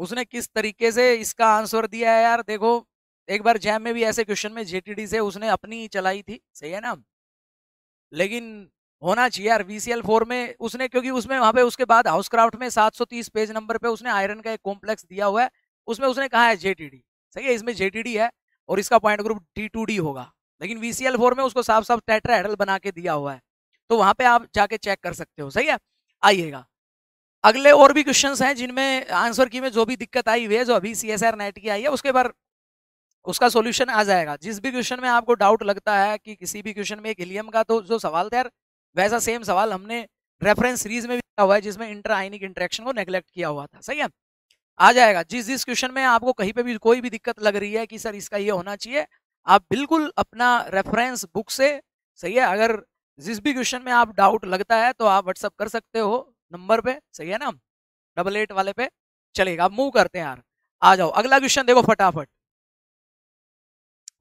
उसने किस तरीके से इसका आंसर दिया है यार देखो एक बार जैम में भी ऐसे क्वेश्चन में जेटीडी से उसने अपनी चलाई थी सही है ना लेकिन होना चाहिए यार वी फोर में उसने क्योंकि उसमें वहां पे उसके बाद हाउस क्राफ्ट में 730 पेज नंबर पे उसने आयरन का एक कॉम्प्लेक्स दिया हुआ है उसमें उसने कहा है जेटीडी सही है इसमें जेटीडी है और इसका point group D two D होगा लेकिन एल फोर में उसको साफ साफ हेडल बना के दिया हुआ है तो वहां पे आप जाके चेक कर सकते हो सही है आइएगा अगले और भी क्वेश्चन हैं जिनमें आंसर की में जो भी दिक्कत आई हुई है जो अभी सी एस आर नेट की आई है उसके बाद उसका सोल्यूशन आ जाएगा जिस भी क्वेश्चन में आपको डाउट लगता है कि किसी भी क्वेश्चन में एक हिलियम का तो जो सवाल था यार वैसा सेम सवाल हमने रेफरेंस सीरीज में भी किया हुआ है जिसमें इंटर आइनिक इंट्रैक्शन को नेग्लेक्ट किया हुआ था सही है आ जाएगा जिस जिस क्वेश्चन में आपको कहीं पे भी कोई भी दिक्कत लग रही है कि सर इसका ये होना चाहिए आप बिल्कुल अपना रेफरेंस बुक से सही है अगर जिस भी क्वेश्चन में आप डाउट लगता है तो आप व्हाट्सअप कर सकते हो नंबर पे सही है ना डबल एट वाले पे चलेगा आप मूव करते हैं यार आ जाओ अगला क्वेश्चन देखो फटाफट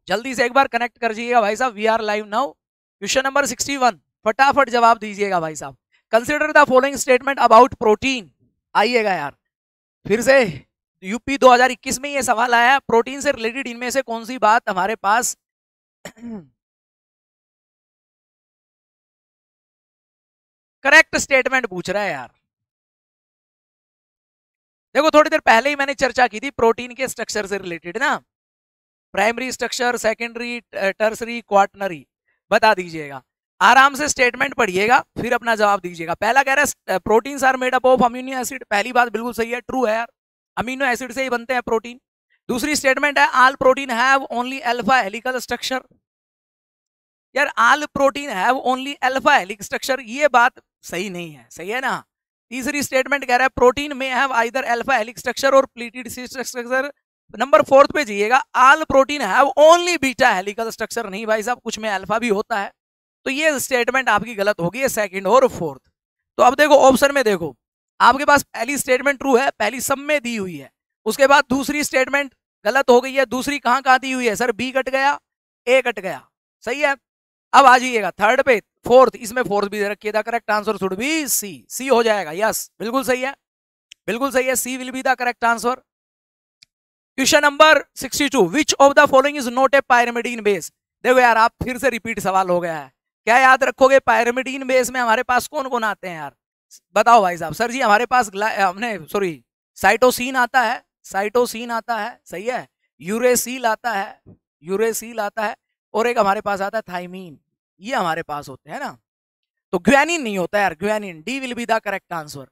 जल्दी से एक बार कनेक्ट कर जाइएगा भाई साहब we are live now question number sixty one फटाफट जवाब दीजिएगा भाई साहब consider the following statement about protein आइएगा यार फिर से यूपी 2021 में ये सवाल आया प्रोटीन से रिलेटेड इनमें से कौन सी बात हमारे पास करेक्ट [CLEARS THROAT] स्टेटमेंट पूछ रहा है यार देखो थोड़ी देर पहले ही मैंने चर्चा की थी प्रोटीन के स्ट्रक्चर से रिलेटेड ना primary structure secondary tertiary quaternary बता दीजिएगा आराम से स्टेटमेंट पढ़िएगा फिर अपना जवाब दीजिएगा पहला कह रहा है proteins are made up of amino acid पहली बात बिल्कुल सही है ट्रू है यार अमीनो एसिड से ही बनते हैं प्रोटीन दूसरी स्टेटमेंट है all protein have only alpha helical structure यार all protein have only alpha helix structure ये बात सही नहीं है सही है ना तीसरी स्टेटमेंट कह रहा है प्रोटीन में have either alpha helix structure और प्लीटेड स्ट्रक्चर नंबर फोर्थ पे जाइएगा all protein have only beta helical structure नहीं भाई साहब कुछ में अल्फा भी होता है तो ये स्टेटमेंट आपकी गलत होगी है सेकंड और फोर्थ तो अब देखो ऑप्शन में देखो आपके पास पहली स्टेटमेंट ट्रू है पहली सब में दी हुई है उसके बाद दूसरी स्टेटमेंट गलत हो गई है दूसरी कहां कहां दी हुई है सर बी कट गया ए कट गया सही है अब आ जाइएगा थर्ड पे फोर्थ इसमें फोर्थ भी रखिए the correct answer should be C C हो जाएगा यस बिल्कुल सही है बिल्कुल सही है C will be the correct answer question number 62 which of the following is not a pyrimidine base देखो यार आप फिर से रिपीट सवाल हो गया है क्या याद रखोगे पायरमिडीन बेस में हमारे पास कौन कौन आते हैं यार बताओ भाई साहब सर जी हमारे पास हमने सॉरी साइटोसिन आता है साइटोसिन आता है सही है यूरेसील आता है यूरेसील आता है और एक हमारे पास आता है थाइमीन ये हमारे पास होते हैं ना तो ग्वैनिन नहीं होता यार guanine D will be the correct answer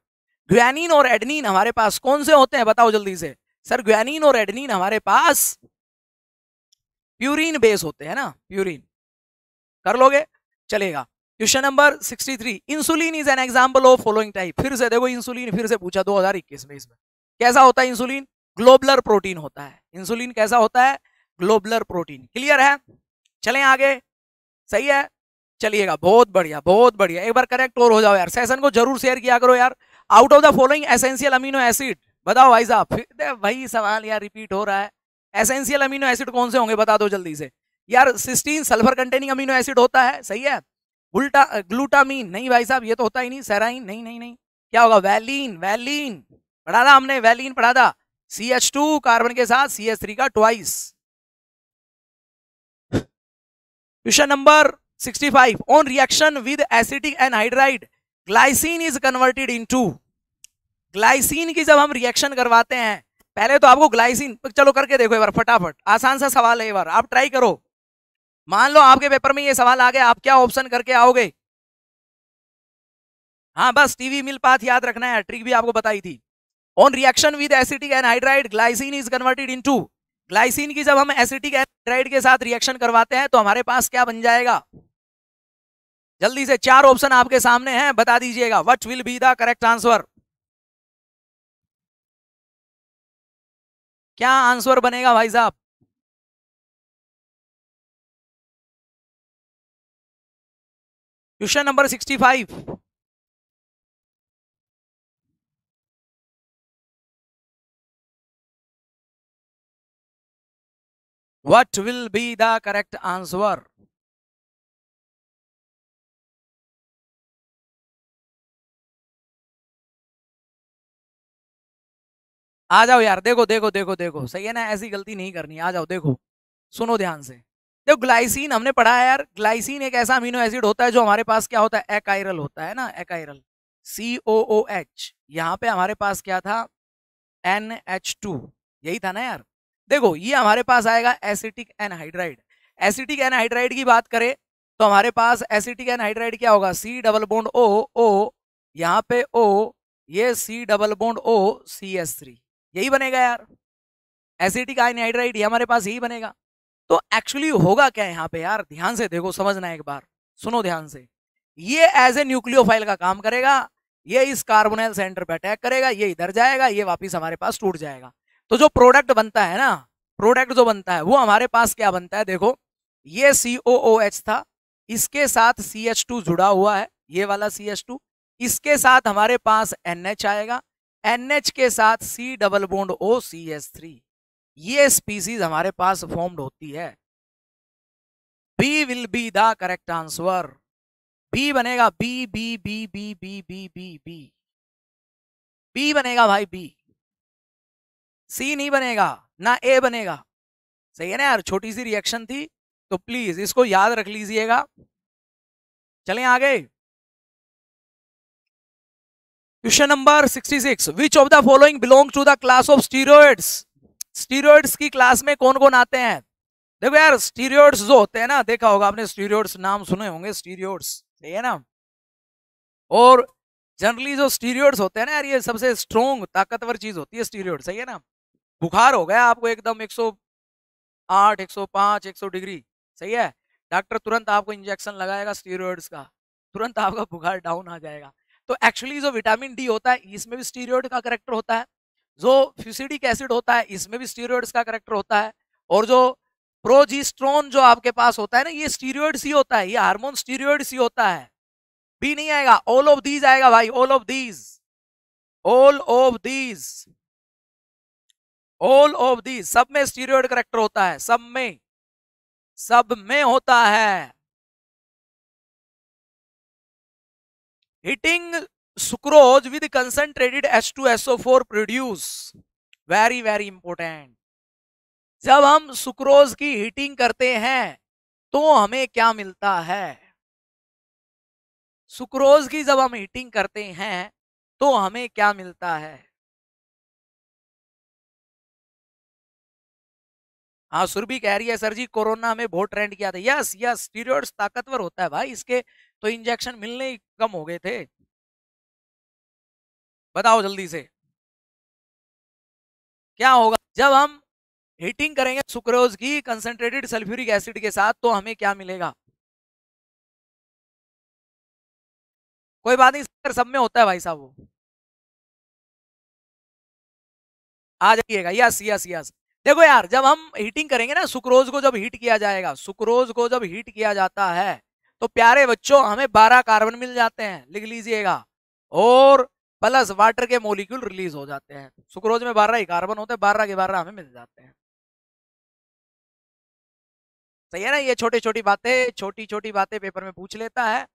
guanine और एडनिन हमारे पास कौन से होते हैं बताओ जल्दी से सर ग्वैनिन और एडनिन हमारे पास प्यूरिन बेस होते हैं ना प्यूरिन कर लोगे चलेगा question number 63 insulin is an example of following type फिर से देखो इंसुलिन फिर से पूछा 2021 में इसमें कैसा होता है इंसुलिन ग्लोबलर प्रोटीन होता है इंसुलिन कैसा होता है ग्लोबलर प्रोटीन क्लियर है चले आगे सही है चलिएगा बहुत बढ़िया बहुत बढ़िया एक बार करेक्ट और हो जाओ यार सेशन को जरूर शेयर किया करो यार out of the following essential amino acid बताओ भाई साहब फिर तो भाई सवाल यार रिपीट हो रहा है एसेंशियल अमीनो एसिड कौन से होंगे बता दो जल्दी से यार cysteine sulphur containing amino acid होता है सही है उल्टा ग्लूटामीन नहीं भाई साहब ये तो होता ही नहीं सेराइन नहीं नहीं नहीं क्या होगा वैलिन वैलिन पढ़ा था हमने वैलिन पढ़ा था सी एच टू कार्बन के साथ सी एच थ्री का twice question number sixty five on reaction with acetic hydride glycine is converted to glycine की जब हम रिएक्शन करवाते हैं पहले तो आपको ग्लाइसिन चलो करके देखो एक बार फटाफट आसान सा सवाल है एक बार आप ट्राई करो मान लो आपके पेपर में ये सवाल आ गया आप क्या ऑप्शन करके आओगे हाँ बस टीवी मिल पाथ याद रखना है ट्रिक भी आपको बताई थी on reaction with acetic anhydride glycine is converted into glycine की जब हम एसिटिक एनहाइड्राइड के साथ रिएक्शन करवाते हैं तो हमारे पास क्या बन जाएगा जल्दी से चार ऑप्शन आपके सामने हैं बता दीजिएगा what will be the correct answer क्या आंसर बनेगा भाई साहब question number sixty five what will be the correct answer आ जाओ यार देखो देखो देखो देखो सही है ना ऐसी गलती नहीं करनी आ जाओ देखो सुनो ध्यान से देखो ग्लाइसिन हमने पढ़ा है यार ग्लाइसिन एक ऐसा अमीनो एसिड होता है जो हमारे पास क्या होता है एकाइरल होता है ना एकाइरल सी ओ ओ एच यहाँ पे हमारे पास क्या था एन एच टू यही था ना यार देखो ये हमारे पास आएगा एसिटिक एनहाइड्राइड एसिटिक एनहाइड्राइड की बात करें तो हमारे पास एसिटिक एनहाइड्राइड क्या होगा सी डबल बोंड ओ ओ यहाँ पे ओ ये C double bond O C S three यही बनेगा यार एसिटिक एनहाइड्राइड हमारे पास यही बनेगा तो एक्चुअली होगा क्या यहाँ पे यार ध्यान से देखो समझना एक बार सुनो ध्यान से ये एज ए न्यूक्लियोफाइल का काम करेगा ये इस कार्बोनल सेंटर पे अटैक करेगा ये इधर जाएगा ये वापस हमारे पास टूट जाएगा तो जो प्रोडक्ट बनता है ना प्रोडक्ट जो बनता है वो हमारे पास क्या बनता है देखो ये सी था इसके साथ सी जुड़ा हुआ है ये वाला सी इसके साथ हमारे पास एन आएगा एन के साथ C double bond O C S three ये स्पीसीज हमारे पास फॉर्म्ड होती है B will be the correct answer B बनेगा B B B B B B B B B बनेगा भाई बी सी नहीं बनेगा ना ए बनेगा सही है ना यार छोटी सी रिएक्शन थी तो प्लीज इसको याद रख लीजिएगा चले आगे question number 66 which of the following belong to the class of steroids steroids की क्लास में कौन कौन आते हैं देखो यार स्टीरियोड्स जो होते हैं ना देखा होगा आपने स्टीरियोड्स नाम सुने होंगे स्टीरियोड्स सही है ना और जनरली जो स्टीरियोड्स होते हैं ना यार ये सबसे स्ट्रोंग ताकतवर चीज होती है स्टीरियोड सही है ना बुखार हो गया आपको एकदम 108 105 100 डिग्री सही है डॉक्टर तुरंत आपको इंजेक्शन लगाएगा स्टीरियोड्स का तुरंत आपका बुखार डाउन आ जाएगा तो एक्चुअली जो विटामिन डी होता है इसमें भी स्टीरियोड का करेक्टर होता है जो फ्यूसिडिक एसिड होता है इसमें भी स्टीरियोड्स का करेक्टर होता है और जो प्रोजिस्ट्रोन जो आपके पास होता है ना ये स्टीरियोड्स ही होता है ये हार्मोन स्टीरियोड्स ही होता है बी नहीं आएगा ऑल ऑफ दीज आएगा भाई all of these all of these all of these सब में स्टीरियोड करेक्टर होता है सब में सब में होता है heating sucrose with concentrated H2SO4 produce very very important जब हम सुक्रोज की हीटिंग करते हैं तो हमें क्या मिलता है सुक्रोज की जब हम हीटिंग करते हैं तो हमें क्या मिलता है हाँ सुरभि कह रही है सर जी कोरोना में बहुत ट्रेंड किया था यस यस स्टीरियड्स ताकतवर होता है भाई इसके तो इंजेक्शन मिलने ही कम हो गए थे बताओ जल्दी से क्या होगा जब हम हीटिंग करेंगे सुक्रोज की कंसेंट्रेटेड सल्फ्यूरिक एसिड के साथ तो हमें क्या मिलेगा कोई बात नहीं सर सब में होता है भाई साहब वो आ जाइएगा यस यस यस देखो यार जब हम हीटिंग करेंगे ना सुक्रोज को जब हीट किया जाएगा सुक्रोज को जब हीट किया जाता है तो प्यारे बच्चों हमें 12 कार्बन मिल जाते हैं लिख लीजिएगा और प्लस वाटर के मोलिक्यूल रिलीज हो जाते हैं सुक्रोज में बारह ही कार्बन होते हैं बारह के बारह हमें मिल जाते हैं सही है ना ये छोटी छोटी बातें छोटी छोटी बातें पेपर में पूछ लेता है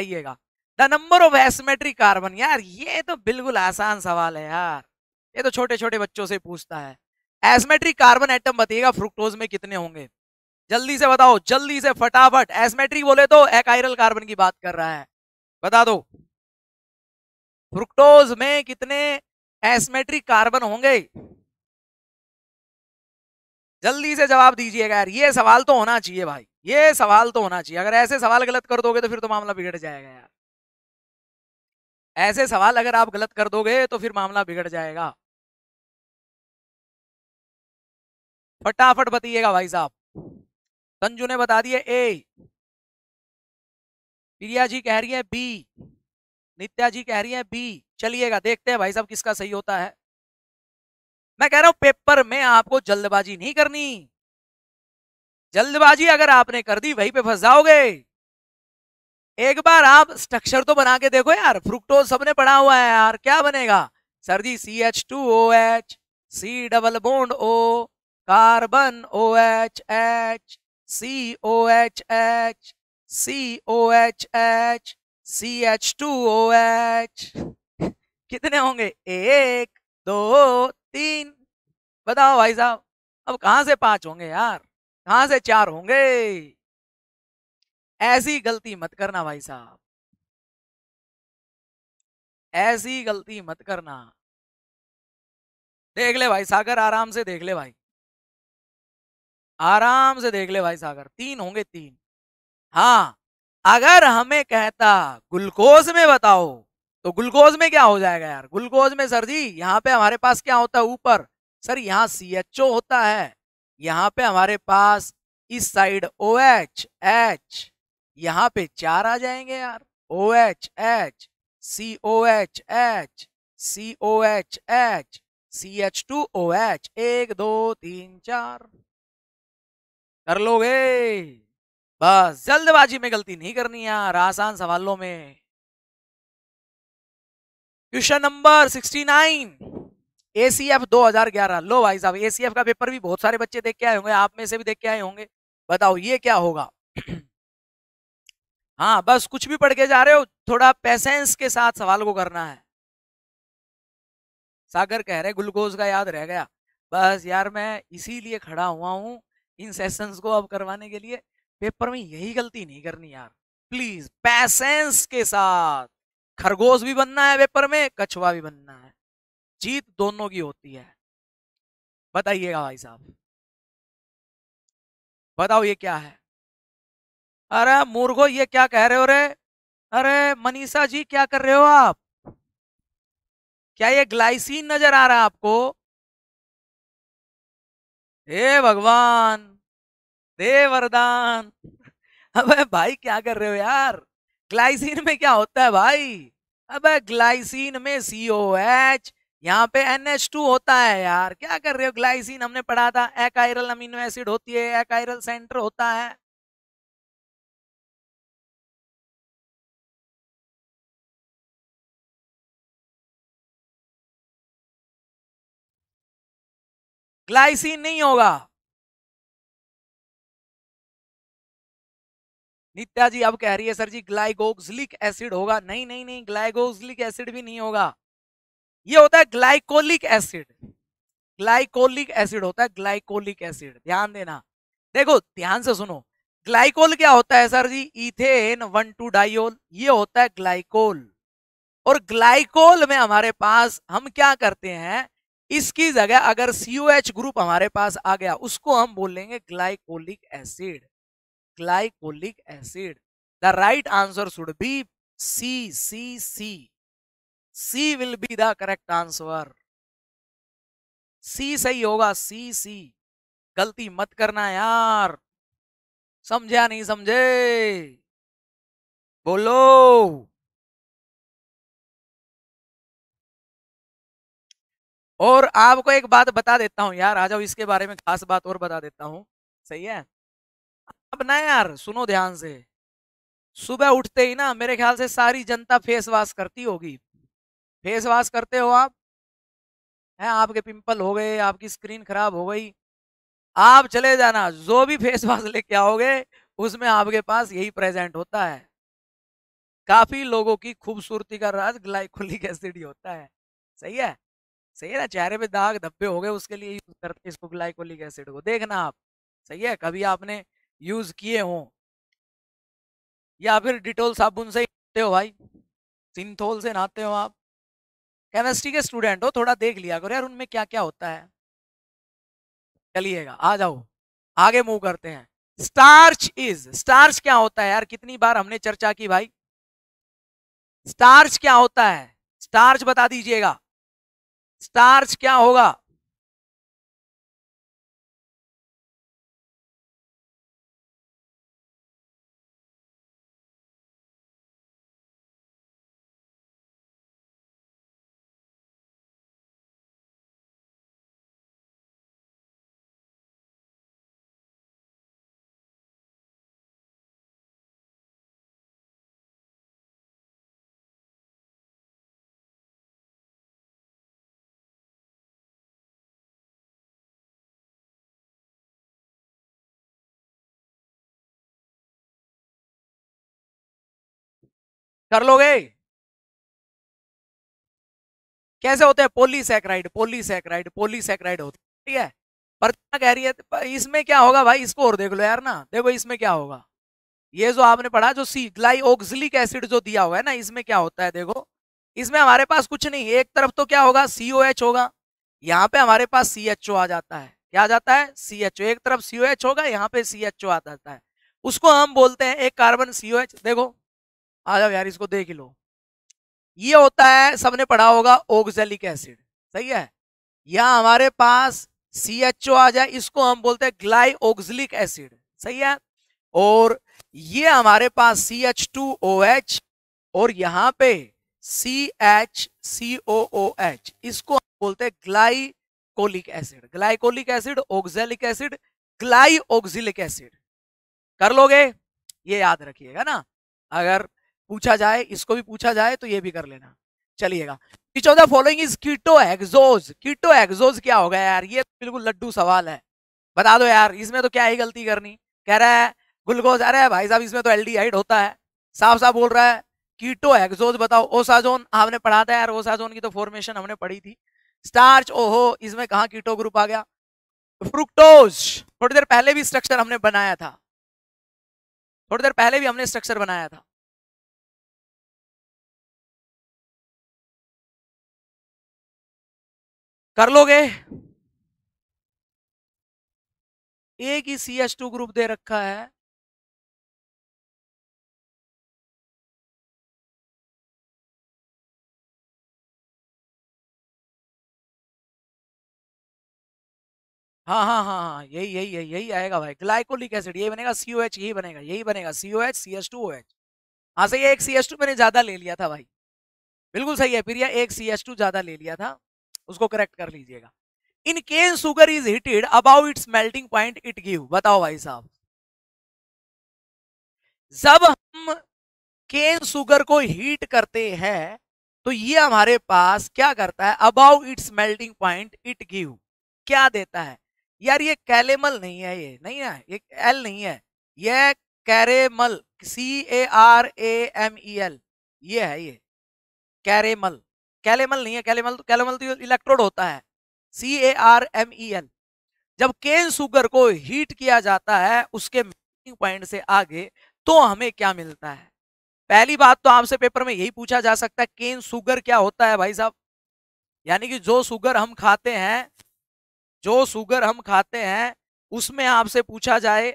आइएगा the number of asymmetric carbon यार ये तो बिल्कुल आसान सवाल है यार ये तो छोटे छोटे बच्चों से पूछता है एसमेट्रिक कार्बन एटम बताइएगा फ्रुक्टोज में कितने होंगे जल्दी से बताओ जल्दी से फटाफट एसमेट्रिक बोले तो एकआयरल कार्बन की बात कर रहा है बता दो फ्रुक्टोज में कितने एसमेट्रिक कार्बन होंगे जल्दी से जवाब दीजिएगा यार ये सवाल तो होना चाहिए भाई ये सवाल तो होना चाहिए अगर ऐसे सवाल गलत कर दोगे तो फिर तो मामला बिगड़ जाएगा यार ऐसे सवाल अगर आप गलत कर दोगे तो फिर मामला बिगड़ जाएगा फटाफट बताइएगा भाई साहब संजू ने बता दिया ए प्रिया जी कह रही है बी नित्या जी कह रही है बी चलिएगा देखते हैं भाई साहब किसका सही होता है मैं कह रहा हूं पेपर में आपको जल्दबाजी नहीं करनी जल्दबाजी अगर आपने कर दी वहीं पे फंस जाओगे एक बार आप स्ट्रक्चर तो बना के देखो यार फ्रुक्टोज सबने पढ़ा हुआ है यार क्या बनेगा sir ji C H two O H C double bond O carbon O H H C O H H C O H H C H two O H कितने होंगे एक दो तीन बताओ भाई साहब अब कहां से पांच होंगे यार कहां से चार होंगे ऐसी गलती मत करना भाई साहब ऐसी गलती मत करना देख ले भाई सागर आराम से देख ले भाई आराम से देख ले भाई सागर तीन होंगे तीन हाँ अगर हमें कहता ग्लूकोज में बताओ तो ग्लूकोज में क्या हो जाएगा यार ग्लूकोज में सर जी यहाँ पे हमारे पास क्या होता है ऊपर सर यहाँ सी एच ओ होता है यहाँ पे हमारे पास इस साइड ओ एच एच यहाँ पे चार आ जाएंगे यार O H H C O H H C O H H C H two O H एक दो तीन चार कर लोगे बस जल्दबाजी में गलती नहीं करनी यार आसान सवालों में क्वेश्चन नंबर 69 एसीएफ 2011 लो भाई साहब एसीएफ का पेपर भी बहुत सारे बच्चे देख के आए होंगे आप में से भी देख के आए होंगे बताओ ये क्या होगा [CLEARS THROAT] हाँ बस कुछ भी पढ़ के जा रहे हो थोड़ा पैसेंस के साथ सवाल को करना है सागर कह रहे ग्लूकोज का याद रह गया बस यार मैं इसीलिए खड़ा हुआ हूँ इन सेशंस को अब करवाने के लिए पेपर में यही गलती नहीं करनी यार प्लीज पैसेंस के साथ खरगोश भी बनना है पेपर में कछुआ भी बनना है जीत दोनों की होती है बताइएगा भाई साहब बताओ ये क्या है अरे मूर्खो ये क्या कह रहे हो रे अरे मनीषा जी क्या कर रहे हो आप क्या ये ग्लाइसिन नजर आ रहा है आपको हे भगवान दे वरदान अबे भाई क्या कर रहे हो यार ग्लाइसिन में क्या होता है भाई अबे ग्लाइसिन में सीओ एच यहाँ पे एन एच टू होता है यार क्या कर रहे हो ग्लाइसिन हमने पढ़ा था एकाइरल अमीनो एसिड होती है एकाइरल सेंटर होता है ग्लाइसिन नहीं होगा नित्या जी अब कह रही है सर जी ग्लाइकोक्सलिक एसिड होगा नहीं नहीं नहीं ग्लाइकोक्सलिक एसिड भी नहीं होगा ये होता है ग्लाइकोलिक एसिड ग्लाइकोलिक एसिड होता है ग्लाइकोलिक एसिड ध्यान देना देखो ध्यान से सुनो ग्लाइकोल क्या होता है sir ji ethane one two diol ये होता है ग्लाइकोल और ग्लाइकोल में हमारे पास हम क्या करते हैं इसकी जगह अगर एच ग्रुप हमारे पास आ गया उसको हम बोलेंगे glycolic acid glycolic acid. The right answer should be C C C C will be the correct answer. C सही होगा सी सी गलती मत करना यार समझा नहीं समझे बोलो और आपको एक बात बता देता हूं यार आ जाओ इसके बारे में खास बात और बता देता हूं सही है अब ना यार सुनो ध्यान से सुबह उठते ही ना मेरे ख्याल से सारी जनता फेस वाश करती होगी फेस वाश करते हो आप है आपके पिंपल हो गए आपकी स्क्रीन खराब हो गई आप चले जाना जो भी फेस वॉश लेके आओगे उसमें आपके पास यही प्रेजेंट होता है काफी लोगों की खूबसूरती का राज ग्लाइकोलिक एसिड ही होता है सही है सही है ना चेहरे पे दाग धब्बे हो गए उसके लिए यूज करते इसको ग्लाइकोलिक एसिड को देखना आप सही है कभी आपने यूज किए हो या फिर डिटोल साबुन से नहाते हो भाई सिंथोल से नहाते हो आप केमिस्ट्री के स्टूडेंट हो थोड़ा देख लिया करो यार उनमें क्या क्या होता है चलिएगा आ जाओ आगे मूव करते हैं स्टार्च इज स्टार्च क्या होता है यार कितनी बार हमने चर्चा की भाई स्टार्च क्या होता है स्टार्च बता दीजिएगा स्टार्च क्या होगा कर लोगे कैसे होते हैं पोलीसैक्राइड पोली पोलीसैक्राइड होते ठीक है वर्तना कह रही है इसमें क्या होगा भाई इसको और देख लो यार ना देखो इसमें क्या होगा ये जो आपने पढ़ा जो सी ग्लाई ऑक्सिलिक एसिड जो दिया हुआ है ना इसमें क्या होता है देखो इसमें हमारे पास कुछ नहीं एक तरफ तो क्या होगा सी ओ एच होगा यहाँ पे हमारे पास सी एच ओ आ जाता है क्या आ जाता है सी एच ओ एक तरफ सी ओ एच होगा यहाँ पे सी एच ओ आ जाता है उसको हम बोलते हैं एक कार्बन सी ओ एच देखो आ जाओ यार इसको देख लो ये होता है सबने पढ़ा होगा ओग्जेलिक एसिड सही है या हमारे पास सी एच ओ आ जाए इसको हम बोलते हैं ग्लाई ओक्सिलिक एसिड सही है और ये हमारे पास C H two O H और यहाँ पे सी एच सी ओ ओ एच इसको हम बोलते हैं glycolic acid glycolic acid oxalic acid glyoxylic acid कर लोगे ये याद रखिएगा ना अगर पूछा जाए इसको भी पूछा जाए तो ये भी कर लेना चलिएगा which of the following is keto hexose keto hexose क्या होगा यार ये बिल्कुल लड्डू सवाल है बता दो यार इसमें तो क्या ही गलती करनी कह रहा है ग्लूकोज अरे भाई साहब इसमें तो एल्डिहाइड होता है साफ साफ बोल रहा है कीटो एग्जोज बताओ ओसाजोन हमने पढ़ा था यार ओसाजोन की तो फॉर्मेशन हमने पढ़ी थी स्टार्च ओहो इसमें कहा कीटो ग्रुप आ गया फ्रुक्टोज थोड़ी देर पहले भी स्ट्रक्चर हमने बनाया था थोड़ी देर पहले भी हमने स्ट्रक्चर बनाया था कर लोगे एक ही सी एस टू ग्रुप दे रखा है हाँ हाँ हाँ हाँ यही यही यही यही आएगा भाई ग्लाइकोलिक एसिड ये बनेगा सीओ एच यही बनेगा यही बनेगा CO H C S two O H हाँ सही एक सी एस टू मैंने ज्यादा ले लिया था भाई बिल्कुल सही है प्रिया एक सी एस टू ज्यादा ले लिया था उसको करेक्ट कर लीजिएगा in cane sugar is heated above its melting point it give बताओ भाई साहब जब हम केन सुगर को हीट करते हैं तो ये हमारे पास क्या करता है above its melting point it give क्या देता है यार ये कैलेमल नहीं है ये नहीं है ये एल नहीं है ये caramel C A R A M E L ये है ये कैरेमल कैलेमल नहीं है कैलेमल तो कैलेमल तो इलेक्ट्रोड होता है C A R M E N जब केन सुगर को हीट किया जाता है उसके मेल्टिंग पॉइंट से आगे तो हमें क्या मिलता है पहली बात तो आपसे पेपर में यही पूछा जा सकता है केन सुगर क्या होता है भाई साहब यानी कि जो सुगर हम खाते हैं जो सुगर हम खाते हैं उसमें आपसे पूछा जाए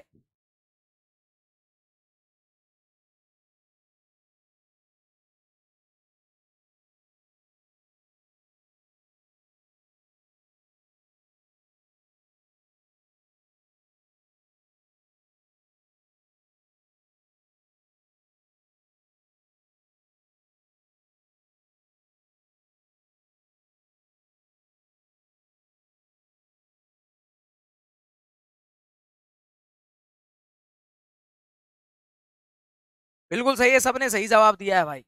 बिल्कुल सही है सबने सही जवाब दिया है भाई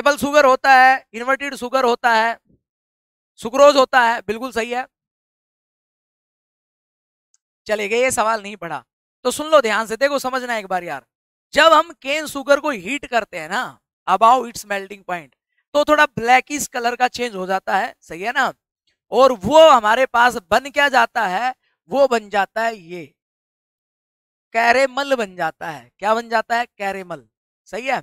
एबल शुगर होता है इन्वर्टेड शुगर होता है सुक्रोज होता है बिल्कुल सही है चले गए ये सवाल नहीं पड़ा तो सुन लो ध्यान से देखो समझना एक बार यार जब हम केन शुगर को हीट करते हैं ना अबाउ इट्स मेल्टिंग पॉइंट तो थोड़ा ब्लैक कलर का चेंज हो जाता है सही है ना और वो हमारे पास बन क्या जाता है वो बन जाता है ये कैरेमल बन जाता है क्या बन जाता है कैरेमल सही है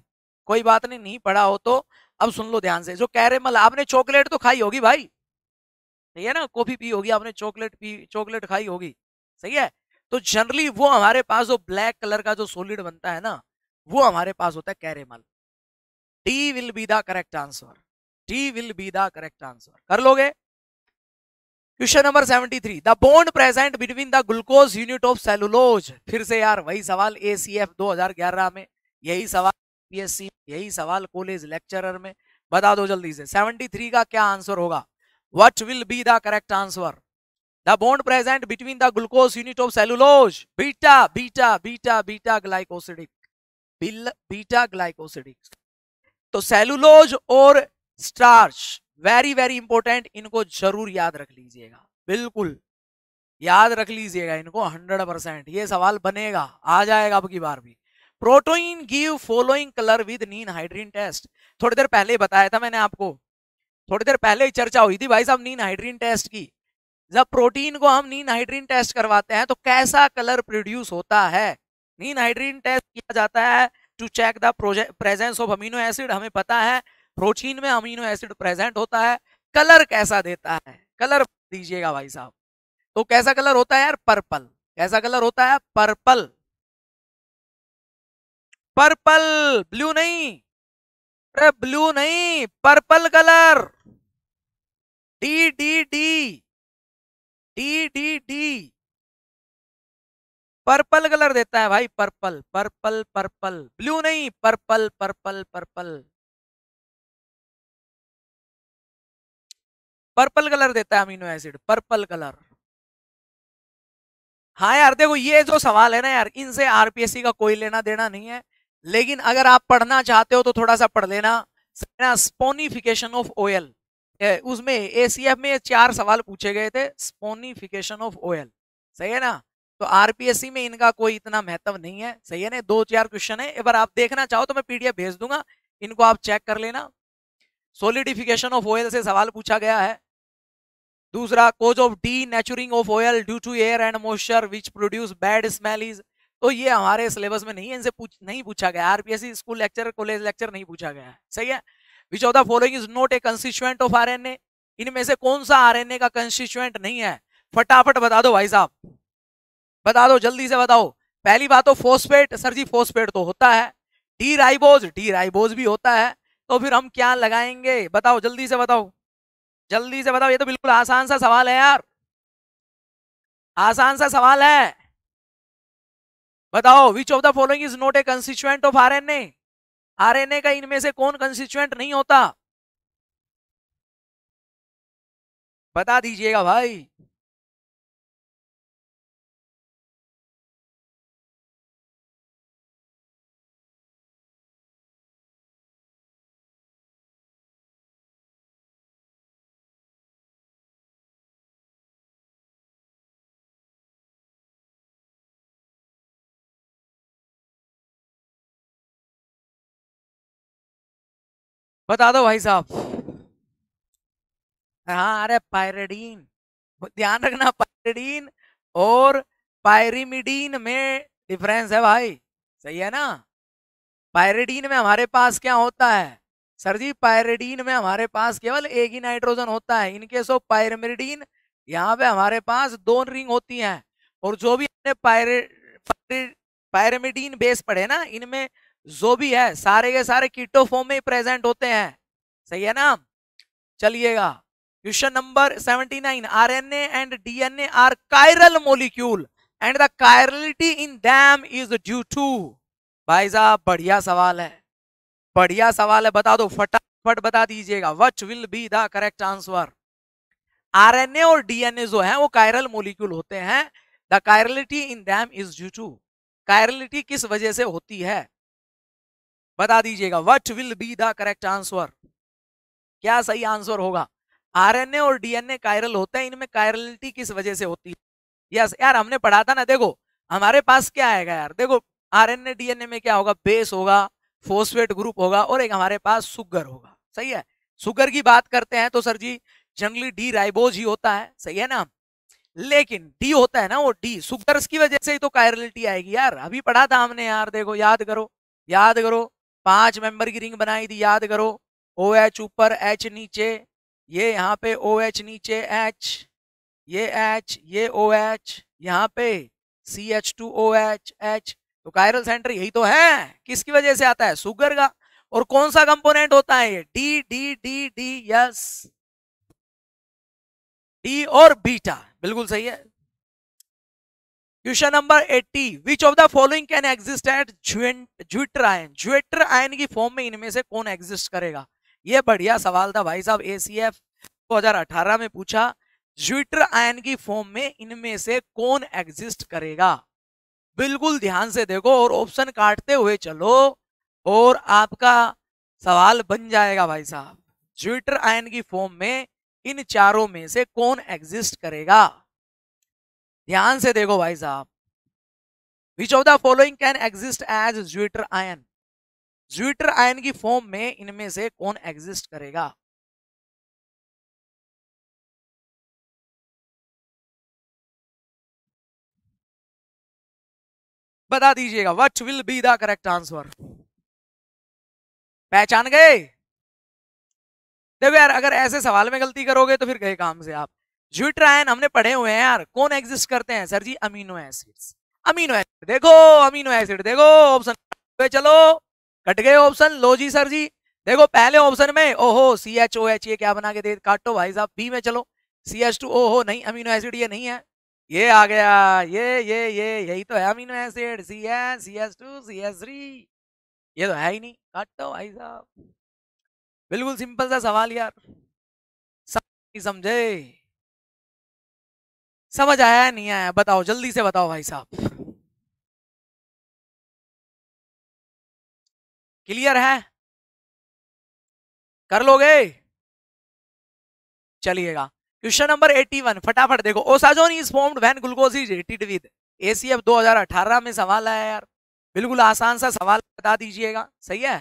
कोई बात नहीं नहीं पढ़ा हो तो अब सुन लो ध्यान से जो कैरेमल आपने चॉकलेट तो खाई होगी भाई सही है ना कॉफी पी होगी आपने चॉकलेट पी चॉकलेट खाई होगी सही है तो जनरली वो हमारे पास जो ब्लैक कलर का जो सोलिड बनता है ना वो हमारे पास होता है caramel D will be the correct answer D will be the correct answer कर लोगे question number 73 the bond present between the glucose unit of cellulose फिर से यार वही सवाल ए एसीएफ 2011 में यही सवाल पीएससी यही सवाल कॉलेज लेक्चरर में बता दो जल्दी से 73 का क्या आंसर होगा what will be the correct answer the bond present between the glucose unit of cellulose beta beta beta beta glycosidic बिल बीटा ग्लाइकोसिडिक तो सेलुलोज और स्टार्च वेरी वेरी इंपॉर्टेंट इनको जरूर याद रख लीजिएगा बिल्कुल याद रख लीजिएगा इनको हंड्रेड परसेंट ये सवाल बनेगा आ जाएगा आपकी बार भी protein give following colour with ninhydrin test थोड़ी देर पहले बताया था मैंने आपको थोड़ी देर पहले ही चर्चा हुई थी भाई साहब नीन हाइड्रीन टेस्ट की जब प्रोटीन को हम नीन हाइड्रीन टेस्ट करवाते हैं तो कैसा कलर प्रोड्यूस होता है नीन हाइड्रीन टेस्ट किया जाता है to check the presence of amino acid हमें पता है प्रोटीन में अमीनो एसिड प्रेजेंट होता है कलर कैसा देता है कलर दीजिएगा भाई साहब तो कैसा कलर होता है यार पर्पल कैसा कलर होता है पर्पल पर्पल ब्लू नहीं अरे ब्लू नहीं purple colour D D D D D D purple colour देता है भाई पर्पल पर्पल पर्पल ब्लू नहीं purple purple purple purple colour देता है अमीनो एसिड पर्पल कलर हाँ यार देखो ये जो सवाल है ना यार इनसे आरपीएससी का कोई लेना देना नहीं है लेकिन अगर आप पढ़ना चाहते हो तो थोड़ा सा पढ़ लेना स्पोनिफिकेशन ऑफ ऑयल उसमें एसीएफ में चार सवाल पूछे गए थे स्पोनिफिकेशन ऑफ ऑयल सही है ना तो आरपीएससी में इनका कोई इतना महत्व नहीं है सही है ना दो चार क्वेश्चन है अगर आप देखना चाहो तो मैं पीडीएफ भेज दूंगा इनको आप चेक कर लेना सोलिडिफिकेशन ऑफ ऑयल से सवाल पूछा गया है दूसरा cause of denaturing of oil due to air and moisture which produce bad smell is तो ये हमारे सिलेबस में नहीं है इनसे पूछ नहीं पूछा गया RPSC school lecture college lecture नहीं पूछा गया है सही है which of the following is not a constituent of RNA इनमें से कौन सा ए का कंस्टिट्यूएंट नहीं है फटाफट बता दो भाई साहब बता दो जल्दी से बताओ पहली बात तो फोस्फेट सर जी फोस्फेट तो होता है डी राइबोज डी राइबोज भी होता है तो फिर हम क्या लगाएंगे बताओ जल्दी से बताओ जल्दी से बताओ ये तो बिल्कुल आसान सा सवाल है यार आसान सा सवाल है बताओ which of the following is not a constituent of RNA RNA का इनमें से कौन कंस्टिट्यूएंट नहीं होता बता दीजिएगा भाई बता दो भाई साहब हाँ अरे पायरेडीन ध्यान रखना पायरेडीन और पायरिमिडीन में डिफरेंस है भाई सही है ना पायरेडीन में हमारे पास क्या होता है सर जी पायरेडीन में हमारे पास केवल एक ही नाइट्रोजन होता है इनके सो पायरमिडीन यहाँ पे हमारे पास दो रिंग होती हैं और जो भी पायरे पायरेमिडीन बेस पड़े ना इनमें जो भी है सारे के सारे फॉर्म में प्रेजेंट होते हैं सही है ना चलिएगा question number 79 RNA and DNA are chiral molecule and the chirality in them is due to भाई साहब बढ़िया सवाल है बढ़िया सवाल है बता दो फटाफट बता दीजिएगा which will be the correct answer RNA और डीएनए जो है वो कायरल मोलिक्यूल होते हैं the chirality in them is due to chirality किस वजह से होती है बता दीजिएगा what will be the correct answer क्या सही आंसर होगा आरएनए और डीएनए कायरल होते हैं इनमें कायरलिटी किस वजह से होती है यस यार हमने पढ़ा था ना देखो हमारे पास क्या आएगा यार देखो आरएनए डीएनए में क्या होगा बेस होगा फोस्फेट ग्रुप होगा और एक हमारे पास सुगर होगा सही है सुगर की बात करते हैं तो सर जी जंगली डी राइबोज ही होता है सही है ना लेकिन डी होता है ना वो डी सुगर्स की वजह से ही तो कायरलिटी आएगी यार अभी पढ़ा था हमने यार देखो याद करो याद करो पांच मेंबर की रिंग बनाई थी याद करो ओ एच ऊपर एच नीचे ये यहाँ पे ओ एच नीचे एच ये एच ये ओ एच यहाँ पे C H two O H H तो कायरल सेंटर यही तो है किसकी वजह से आता है सुगर का और कौन सा कंपोनेंट होता है ये D D D D yes D और बीटा बिल्कुल सही है question number 80 which of the following can exist at zwitter ion zwitter ion की फॉर्म में इनमें से कौन एग्जिस्ट करेगा ये बढ़िया सवाल था भाई साहब एसीएफ 2018 में पूछा ज्विटर आयन की फॉर्म में इनमें से कौन एग्जिस्ट करेगा बिल्कुल ध्यान से देखो और ऑप्शन काटते हुए चलो और आपका सवाल बन जाएगा भाई साहब ज्विटर आयन की फॉर्म में इन चारों में से कौन एग्जिस्ट करेगा ध्यान से देखो भाई साहब which of the following can exist as zwitter ion zwitter ion की फॉर्म में इनमें से कौन एग्जिस्ट करेगा बता दीजिएगा what will be the correct answer पहचान गए देखो यार अगर ऐसे सवाल में गलती करोगे तो फिर गए काम से आप ज्यूट्रायन हमने पढ़े हुए हैं यार कौन एग्जिस्ट करते हैं सर जी अमीनो एसिड्स अमीनो एसिड देखो अमीनो एसिड देखो ऑप्शन चलो कट गए ऑप्शन लो जी सर जी देखो पहले ऑप्शन में ओहो सी एच ओ एच ये क्या बना के दे काटो भाई साहब बी में चलो सी एच टू ओहो नहीं अमीनो एसिड ये नहीं है ये आ गया ये ये ये यही तो है amino acid C H C S two C S three ये तो है ही नहीं काटो भाई साहब बिल्कुल सिंपल सा सवाल यार समझे समझ आया है नहीं आया बताओ जल्दी से बताओ भाई साहब क्लियर है कर लोगे चलिएगा क्वेश्चन नंबर 81 फटाफट देखो osazone is formed when glucose is heated with ACF 2018 में सवाल आया यार बिल्कुल आसान सा सवाल बता दीजिएगा सही है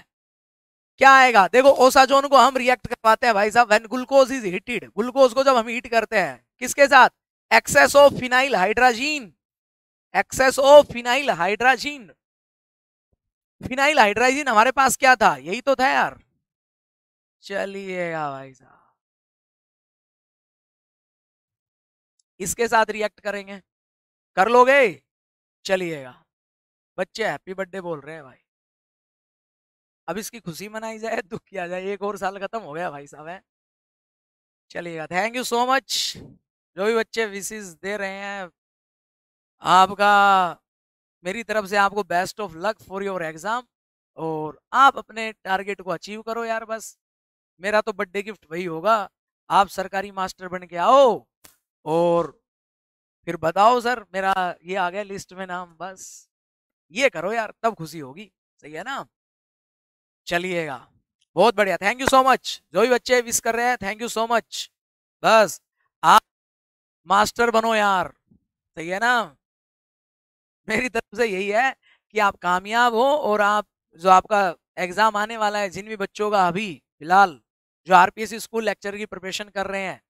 क्या आएगा देखो ओसाजोन को हम रिएक्ट करवाते हैं भाई साहब when glucose is heated glucose को जब हम हीट करते हैं किसके साथ excess of phenyl hydrazine excess of phenyl hydrazine phenyl hydrazine हमारे पास क्या था यही तो था यार चलिए भाई साहब इसके साथ रिएक्ट करेंगे कर लोगे चलिएगा बच्चे हैप्पी बर्थडे बोल रहे हैं भाई अब इसकी खुशी मनाई जाए दुख किया जाए एक और साल खत्म हो गया भाई साहब है चलिएगा थैंक यू सो मच जो भी बच्चे विशेष दे रहे हैं आपका मेरी तरफ से आपको best of luck for your exam और आप अपने टारगेट को अचीव करो यार बस मेरा तो बर्थडे गिफ्ट वही होगा आप सरकारी मास्टर बन के आओ और फिर बताओ सर मेरा ये आ गया लिस्ट में नाम बस ये करो यार तब खुशी होगी सही है ना चलिएगा बहुत बढ़िया थैंक यू सो मच जो भी बच्चे विश कर रहे हैं थैंक यू सो मच बस आप मास्टर बनो यार सही है ना मेरी तरफ से यही है कि आप कामयाब हो और आप जो आपका एग्जाम आने वाला है जिन भी बच्चों का अभी फिलहाल जो आरपीएससी स्कूल लेक्चर की प्रिपरेशन कर रहे हैं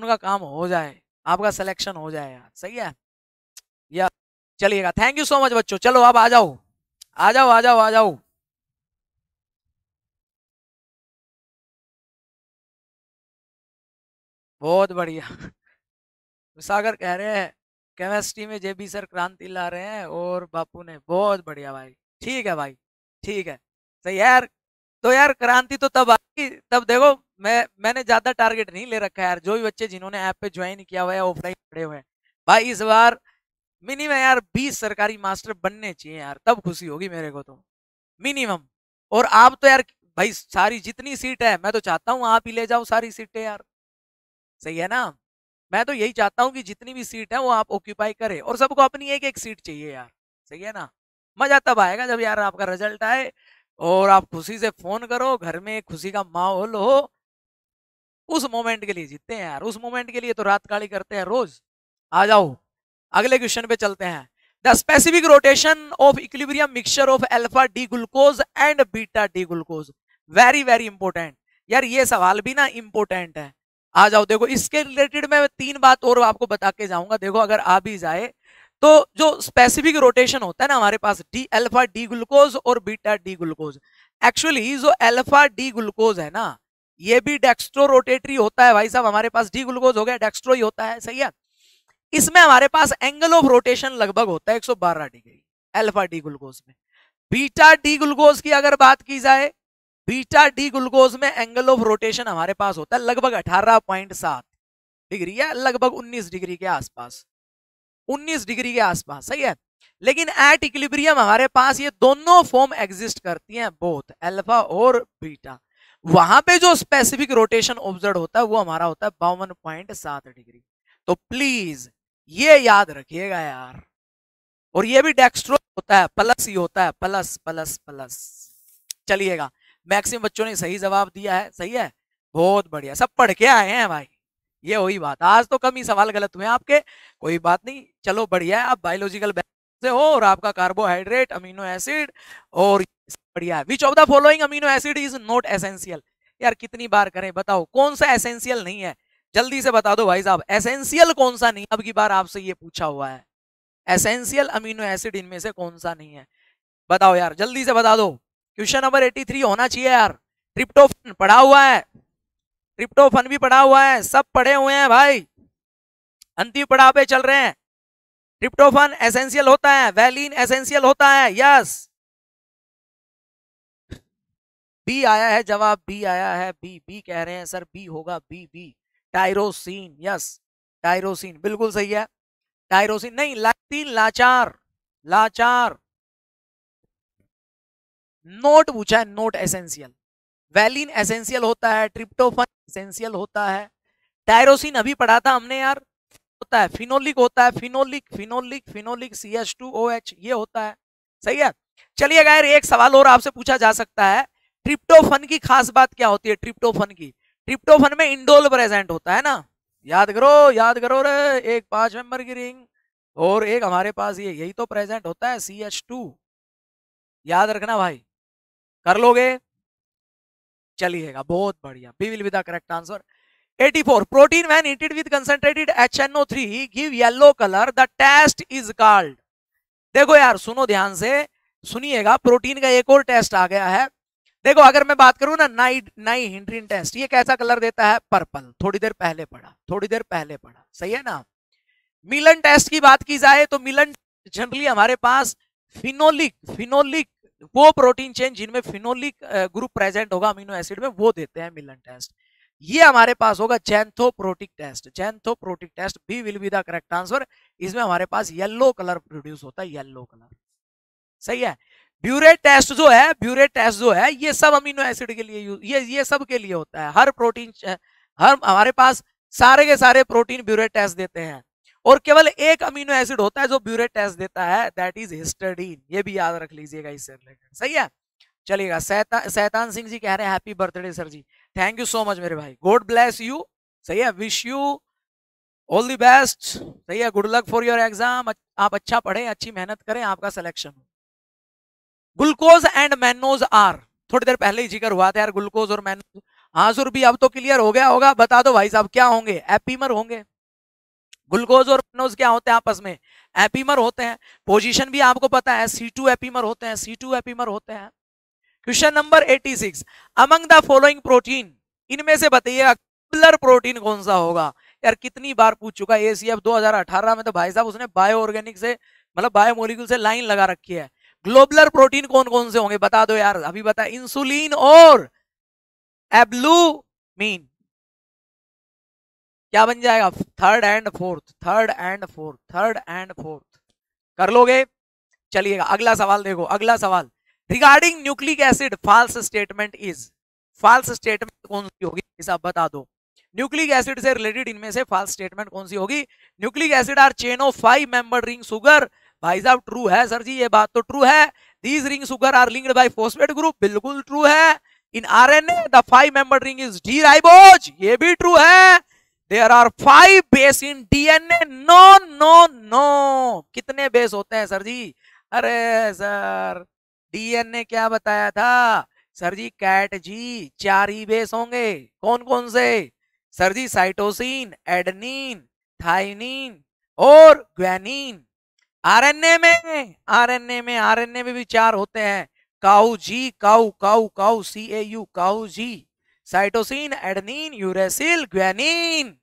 उनका काम हो जाए आपका सिलेक्शन हो जाए यार सही है या चलिएगा थैंक यू सो मच बच्चों चलो आप आ जाओ आ जाओ आ जाओ आ जाओ बहुत बढ़िया सागर कह रहे हैं केमिस्ट्री में जेबी सर क्रांति ला रहे हैं और बापू ने बहुत बढ़िया भाई ठीक है भाई ठीक है सही यार तो यार क्रांति तो तब आई तब देखो मैं मैंने ज्यादा टारगेट नहीं ले रखा है यार जो भी बच्चे जिन्होंने ऐप पे ज्वाइन किया हुआ है ऑफलाइन पढ़े हुए हैं भाई इस बार मिनिमम यार बीस सरकारी मास्टर बनने चाहिए यार तब खुशी होगी मेरे को तो मिनिमम और आप तो यार भाई सारी जितनी सीट है मैं तो चाहता हूँ आप ही ले जाओ सारी सीटें यार सही है ना मैं तो यही चाहता हूं कि जितनी भी सीट है वो आप ऑक्यूपाई करें और सबको अपनी एक एक सीट चाहिए यार सही है ना मजा तब आएगा जब यार आपका रिजल्ट आए और आप खुशी से फोन करो घर में खुशी का माहौल हो उस मोमेंट के लिए जीतते हैं यार उस मोमेंट के लिए तो रात काली करते हैं रोज आ जाओ अगले क्वेश्चन पे चलते हैं the specific rotation of equilibrium mixture of alpha D glucose and beta D glucose very very important यार ये सवाल भी ना इंपॉर्टेंट है आ जाओ देखो इसके रिलेटेड मैं तीन बात और आपको बता के जाऊंगा देखो अगर आ भी जाए तो जो स्पेसिफिक रोटेशन होता है ना हमारे पास डी एल्फा डी ग्लूकोज और बीटा डी ग्लूकोज एक्चुअली जो एल्फा डी ग्लूकोज है ना ये भी डेक्स्ट्रो रोटेटरी होता है भाई साहब हमारे पास डी ग्लूकोज हो गया डेक्स्ट्रो ही होता है सही है इसमें हमारे पास एंगल ऑफ रोटेशन लगभग होता है 112 डिग्री एल्फा डी ग्लूकोज में बीटा डी ग्लूकोज की अगर बात की जाए बीटा डी ग्लूकोज में एंगल ऑफ रोटेशन हमारे पास होता है लगभग अठारह पॉइंट सात डिग्री या लगभग उन्नीस डिग्री के आसपास उन्नीस डिग्री के आसपास सही है लेकिन एट इक्लिब्रियम हमारे पास ये दोनों फॉर्म एग्जिस्ट करती हैं बोथ अल्फा और बीटा वहां पे जो स्पेसिफिक रोटेशन ऑब्जर्व होता है वो हमारा होता है बावन पॉइंट सात डिग्री तो प्लीज ये याद रखिएगा यार और ये भी डेक्स्ट्रो होता है प्लस ही होता है प्लस प्लस प्लस चलिएगा मैक्सिमम बच्चों ने सही जवाब दिया है सही है बहुत बढ़िया सब पढ़ के आए हैं भाई ये वही बात आज तो कम ही सवाल गलत हुए आपके कोई बात नहीं चलो बढ़िया है आप बायोलॉजिकल से हो और आपका कार्बोहाइड्रेट अमीनो एसिड और बढ़िया है which of the following amino acid is not essential यार कितनी बार करें बताओ कौन सा एसेंशियल नहीं है जल्दी से बता दो भाई साहब एसेंशियल कौन सा नहीं अब की बार आपसे ये पूछा हुआ है एसेंशियल अमीनो एसिड इनमें से कौन सा नहीं है बताओ यार जल्दी से बता दो क्वेश्चन नंबर 83 होना चाहिए यार ट्रिप्टोफन पढ़ा हुआ है ट्रिप्टोफन भी पढ़ा हुआ है सब पढ़े हुए हैं भाई अंतिम पढ़ा पे चल रहे हैं ट्रिप्टोफन एसेंशियल होता है वैलिन एसेंशियल होता है यस बी आया है जवाब बी आया है बी बी कह रहे हैं सर बी होगा B B tyrosine yes tyrosine बिल्कुल सही है टायरोसिन नहीं लाइसिन लाचार लाचार नोट पूछा है नोट एसेंशियल वैलिन एसेंशियल होता है ट्रिप्टोफन एसेंशियल होता है टायरोसिन अभी पढ़ा था हमने यार होता है फिनोलिक होता है phenolic phenolic phenolic C H two O H ये होता है सही है चलिए गायर एक सवाल और आपसे पूछा जा सकता है ट्रिप्टोफन की खास बात क्या होती है ट्रिप्टोफन की ट्रिप्टोफन में इंडोल प्रेजेंट होता है ना याद करो याद करो रे एक पांच मेंबर की रिंग और एक हमारे पास ये यही तो प्रेजेंट होता है सी एच टू याद रखना भाई कर लोगे चलिएगा बहुत बढ़िया B will be the correct answer 84 protein when heated with concentrated HNO3 give yellow colour the test is called देखो यार सुनो ध्यान से सुनिएगा प्रोटीन का एक और टेस्ट आ गया है देखो अगर मैं बात करूं ना नाई नाई हिंड्रीन टेस्ट ये कैसा कलर देता है पर्पल थोड़ी देर पहले पढ़ा थोड़ी देर पहले पढ़ा सही है ना मिलन टेस्ट की बात की जाए तो मिलन जनरली हमारे पास फिनोलिक फिनोलिक वो प्रोटीन चेन जिनमें फिनोलिक ग्रुप प्रेजेंट होगा अमीनो एसिड में वो देते हैं मिलन टेस्ट ये हमारे पास होगा xanthoproteic test xanthoproteic test B will be the correct answer इसमें हमारे पास येल्लो कलर प्रोड्यूस होता है येल्लो कलर सही है ब्यूरे टेस्ट जो है ब्यूरे टेस्ट जो है ये सब अमीनो एसिड के लिए ये ये सब के लिए होता है हर प्रोटीन हर हमारे पास सारे के सारे प्रोटीन ब्यूरे टेस्ट देते हैं और केवल एक अमीनो एसिड होता है जो ब्यूरेट टेस्ट देता है दैट इज हिस्टरडीन ये भी याद रख लीजिएगा इससे रिलेटेड सही है चलिएगा सैतान सिंह जी कह रहे हैं हैप्पी बर्थडे सर जी थैंक यू सो मच मेरे भाई गॉड ब्लेस यू सही है wish you all the best सही है good luck for your exam आप अच्छा पढ़ें अच्छी मेहनत करें आपका सिलेक्शन हो ग्लूकोज एंड मैनोज आर थोड़ी देर पहले ही जिक्र हुआ था यार ग्लूकोज और मैनोज हाँ सुर भी अब तो क्लियर हो गया होगा बता दो भाई साहब क्या होंगे एपीमर होंगे ग्लूकोज और पेनोज क्या होते हैं आपस में एपीमर होते हैं पोजीशन भी आपको पता है सी टू एपीमर होते हैं सी टू एपीमर होते हैं question number 86 among the following protein इनमें से बताइएगा कॉपलर प्रोटीन कौन सा होगा यार कितनी बार पूछ चुका है एसीएफ 2018 में तो भाई साहब उसने बायो ऑर्गेनिक से मतलब बायो मोलिक्यूल से लाइन लगा रखी है ग्लोबलर प्रोटीन कौन कौन से होंगे बता दो यार अभी बता इंसुलिन और एब्लूमीन क्या बन जाएगा third and fourth third and fourth third and fourth कर लोगे चलिएगा अगला सवाल देखो अगला सवाल regarding nucleic acid false statement is false statement कौन सी होगी आप बता दो न्यूक्लिक एसिड से रिलेटेड इनमें से फाल्स स्टेटमेंट कौन सी होगी nucleic acid are chain of five member ring sugar भाई साहब ट्रू है सर जी ये बात तो ट्रू है these ring sugar are linked by phosphate group बिल्कुल ट्रू है in RNA the five member ring is D ribose ये भी ट्रू है there are five base in DNA no no no कितने बेस होते हैं सर जी अरे सर डीएनए क्या बताया था सर जी कैट जी चार ही बेस होंगे कौन कौन से सर जी साइटोसिन एडनिन थाइनिन और ग्वेनिन आरएनए में आरएनए में आरएनए में भी चार होते हैं काउ जी काउ काउ काउ सी ए यू काउ G cytosine adenine uracil guanine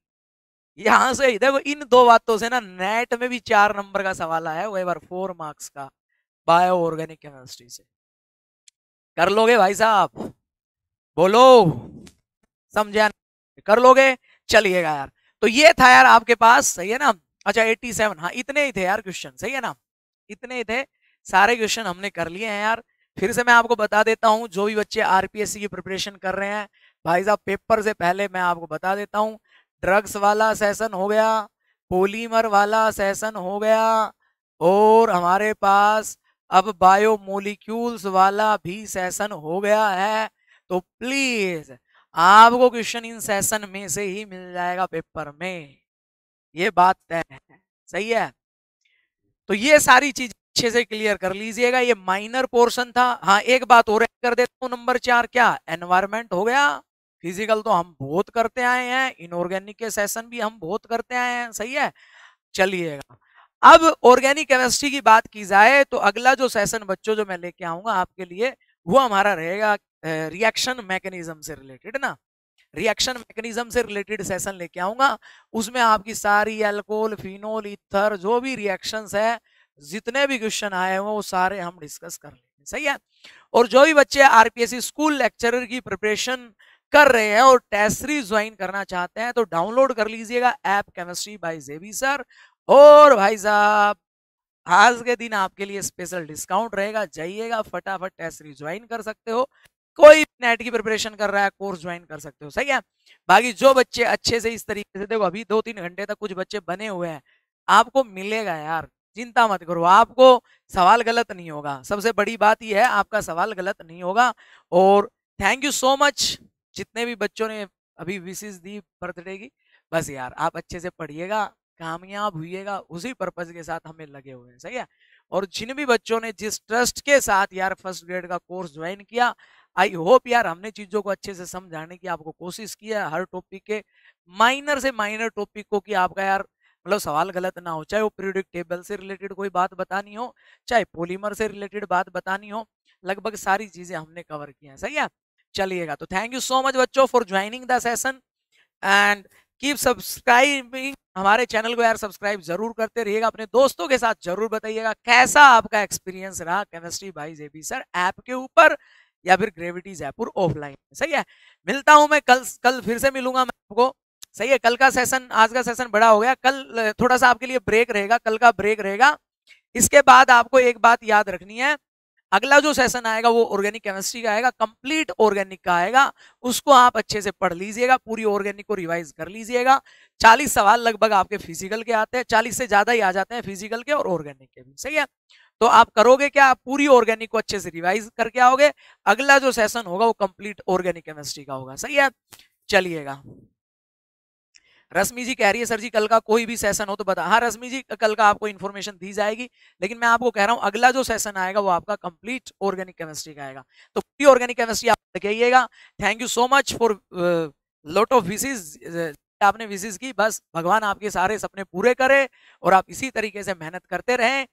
यहां से देखो इन दो बातों से ना नेट में भी चार नंबर का सवाल आया वो बार फोर मार्क्स का बायो ऑर्गेनिक केमिस्ट्री से कर लोगे भाई साहब बोलो समझा कर लोगे चलिएगा यार तो ये था यार आपके पास सही है ना अच्छा 87 हाँ इतने ही थे यार क्वेश्चन सही है ना इतने ही थे सारे क्वेश्चन हमने कर लिए हैं यार फिर से मैं आपको बता देता हूँ जो भी बच्चे आरपीएससी की प्रिपरेशन कर रहे हैं भाई साहब पेपर से पहले मैं आपको बता देता हूँ ड्रग्स वाला सेशन हो गया पोलीमर वाला सेशन हो गया और हमारे पास अब बायोमोलिक्यूल्स वाला भी सेशन हो गया है तो प्लीज आपको क्वेश्चन इन सेशन में से ही मिल जाएगा पेपर में ये बात तय है सही है तो ये सारी चीज अच्छे से क्लियर कर लीजिएगा ये माइनर पोर्शन था हाँ एक बात और कर देता हूँ नंबर चार क्या एनवायरमेंट हो गया फिजिकल तो हम बहुत करते आए हैं इनऑर्गेनिक के सेशन भी हम बहुत करते आए हैं सही है चलिएगा अब ऑर्गेनिक केमिस्ट्री की बात की जाए तो अगला जो सेशन बच्चों जो मैं लेके आऊंगा आपके लिए वो हमारा रहेगा रिएक्शन मैकेनिज्म से रिलेटेड ना रिएक्शन मैकेनिज्म से रिलेटेड सेशन लेके आऊंगा उसमें आपकी सारी एल्कोल फिनोल इथर जो भी रिएक्शन है जितने भी क्वेश्चन आए हुए वो सारे हम डिस्कस कर लेंगे सही है और जो भी बच्चे आरपीएससी स्कूल लेक्चरर की प्रिपरेशन कर रहे हैं और टेस्ट सीरीज ज्वाइन करना चाहते हैं तो डाउनलोड कर लीजिएगा app chemistry by JB sir और भाई साहब आज के दिन आपके लिए स्पेशल डिस्काउंट रहेगा जाइएगा फटाफट टेस्ट सीरीज ज्वाइन कर सकते हो कोई नेट की प्रिपरेशन कर रहा है कोर्स ज्वाइन कर सकते हो सही है बाकी जो बच्चे अच्छे से इस तरीके से देखो अभी दो तीन घंटे तक कुछ बच्चे बने हुए हैं आपको मिलेगा यार चिंता मत करो आपको सवाल गलत नहीं होगा सबसे बड़ी बात यह है आपका सवाल गलत नहीं होगा और थैंक यू सो मच जितने भी बच्चों ने अभी विशेष दी बर्थडे की बस यार आप अच्छे से पढ़िएगा कामयाब हुईगा उसी पर्पज के साथ हमें लगे हुए हैं सही है और जिन भी बच्चों ने जिस ट्रस्ट के साथ यार फर्स्ट ग्रेड का कोर्स ज्वाइन किया आई होप यार हमने चीजों को अच्छे से समझाने की आपको कोशिश की है हर टॉपिक के माइनर से माइनर टॉपिक को कि आपका यार मतलब सवाल गलत ना हो चाहे वो पीरियडिक टेबल से रिलेटेड कोई बात बतानी हो चाहे पोलीमर से रिलेटेड बात बतानी हो लगभग सारी चीजें हमने कवर की हैं सही है चलिएगा तो थैंक यू सो मच बच्चों for joining the session and keep subscribing हमारे चैनल को यार सब्सक्राइब जरूर करते रहिएगा अपने दोस्तों के साथ जरूर बताइएगा कैसा आपका एक्सपीरियंस रहा केमिस्ट्री भाई जेबी सर ऐप के ऊपर या फिर ग्रेविटी जयपुर ऑफलाइन सही है मिलता हूं मैं कल कल फिर से मिलूंगा मैं आपको सही है कल का सेशन आज का सेशन बड़ा हो गया कल थोड़ा सा आपके लिए ब्रेक रहेगा कल का ब्रेक रहेगा इसके बाद आपको एक बात याद रखनी है अगला जो सेशन आएगा वो ऑर्गेनिक केमिस्ट्री का आएगा कंप्लीट ऑर्गेनिक का आएगा उसको आप अच्छे से पढ़ लीजिएगा पूरी ऑर्गेनिक को रिवाइज कर लीजिएगा चालीस सवाल लगभग आपके फिजिकल के आते हैं चालीस से ज्यादा ही आ जाते हैं फिजिकल के और ऑर्गेनिक के भी सही है तो आप करोगे क्या आप पूरी ऑर्गेनिक को अच्छे से रिवाइज करके आओगे अगला जो सेशन होगा वो कंप्लीट ऑर्गेनिक केमिस्ट्री का होगा सही है चलिएगा रश्मि जी कह रही है सर जी कल का कोई भी सेशन हो तो बता हाँ रश्मि जी कल का आपको इन्फॉर्मेशन दी जाएगी लेकिन मैं आपको कह रहा हूँ अगला जो सेशन आएगा वो आपका कंप्लीट ऑर्गेनिक केमिस्ट्री का आएगा तो पूरी ऑर्गेनिक केमिस्ट्री आप देखिएगा thank you so much for lot of wishes आपने विशेज की बस भगवान आपके सारे सपने पूरे करे और आप इसी तरीके से मेहनत करते रहें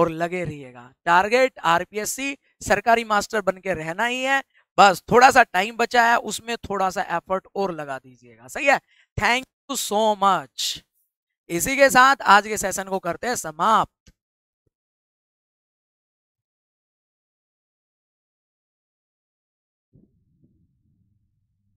और लगे रहिएगा टारगेट आरपीएससी सरकारी मास्टर बन के रहना ही है बस थोड़ा सा टाइम बचा है उसमें थोड़ा सा एफर्ट और लगा दीजिएगा सही है थैंक सो मच इसी के साथ आज के सेशन को करते हैं समाप्त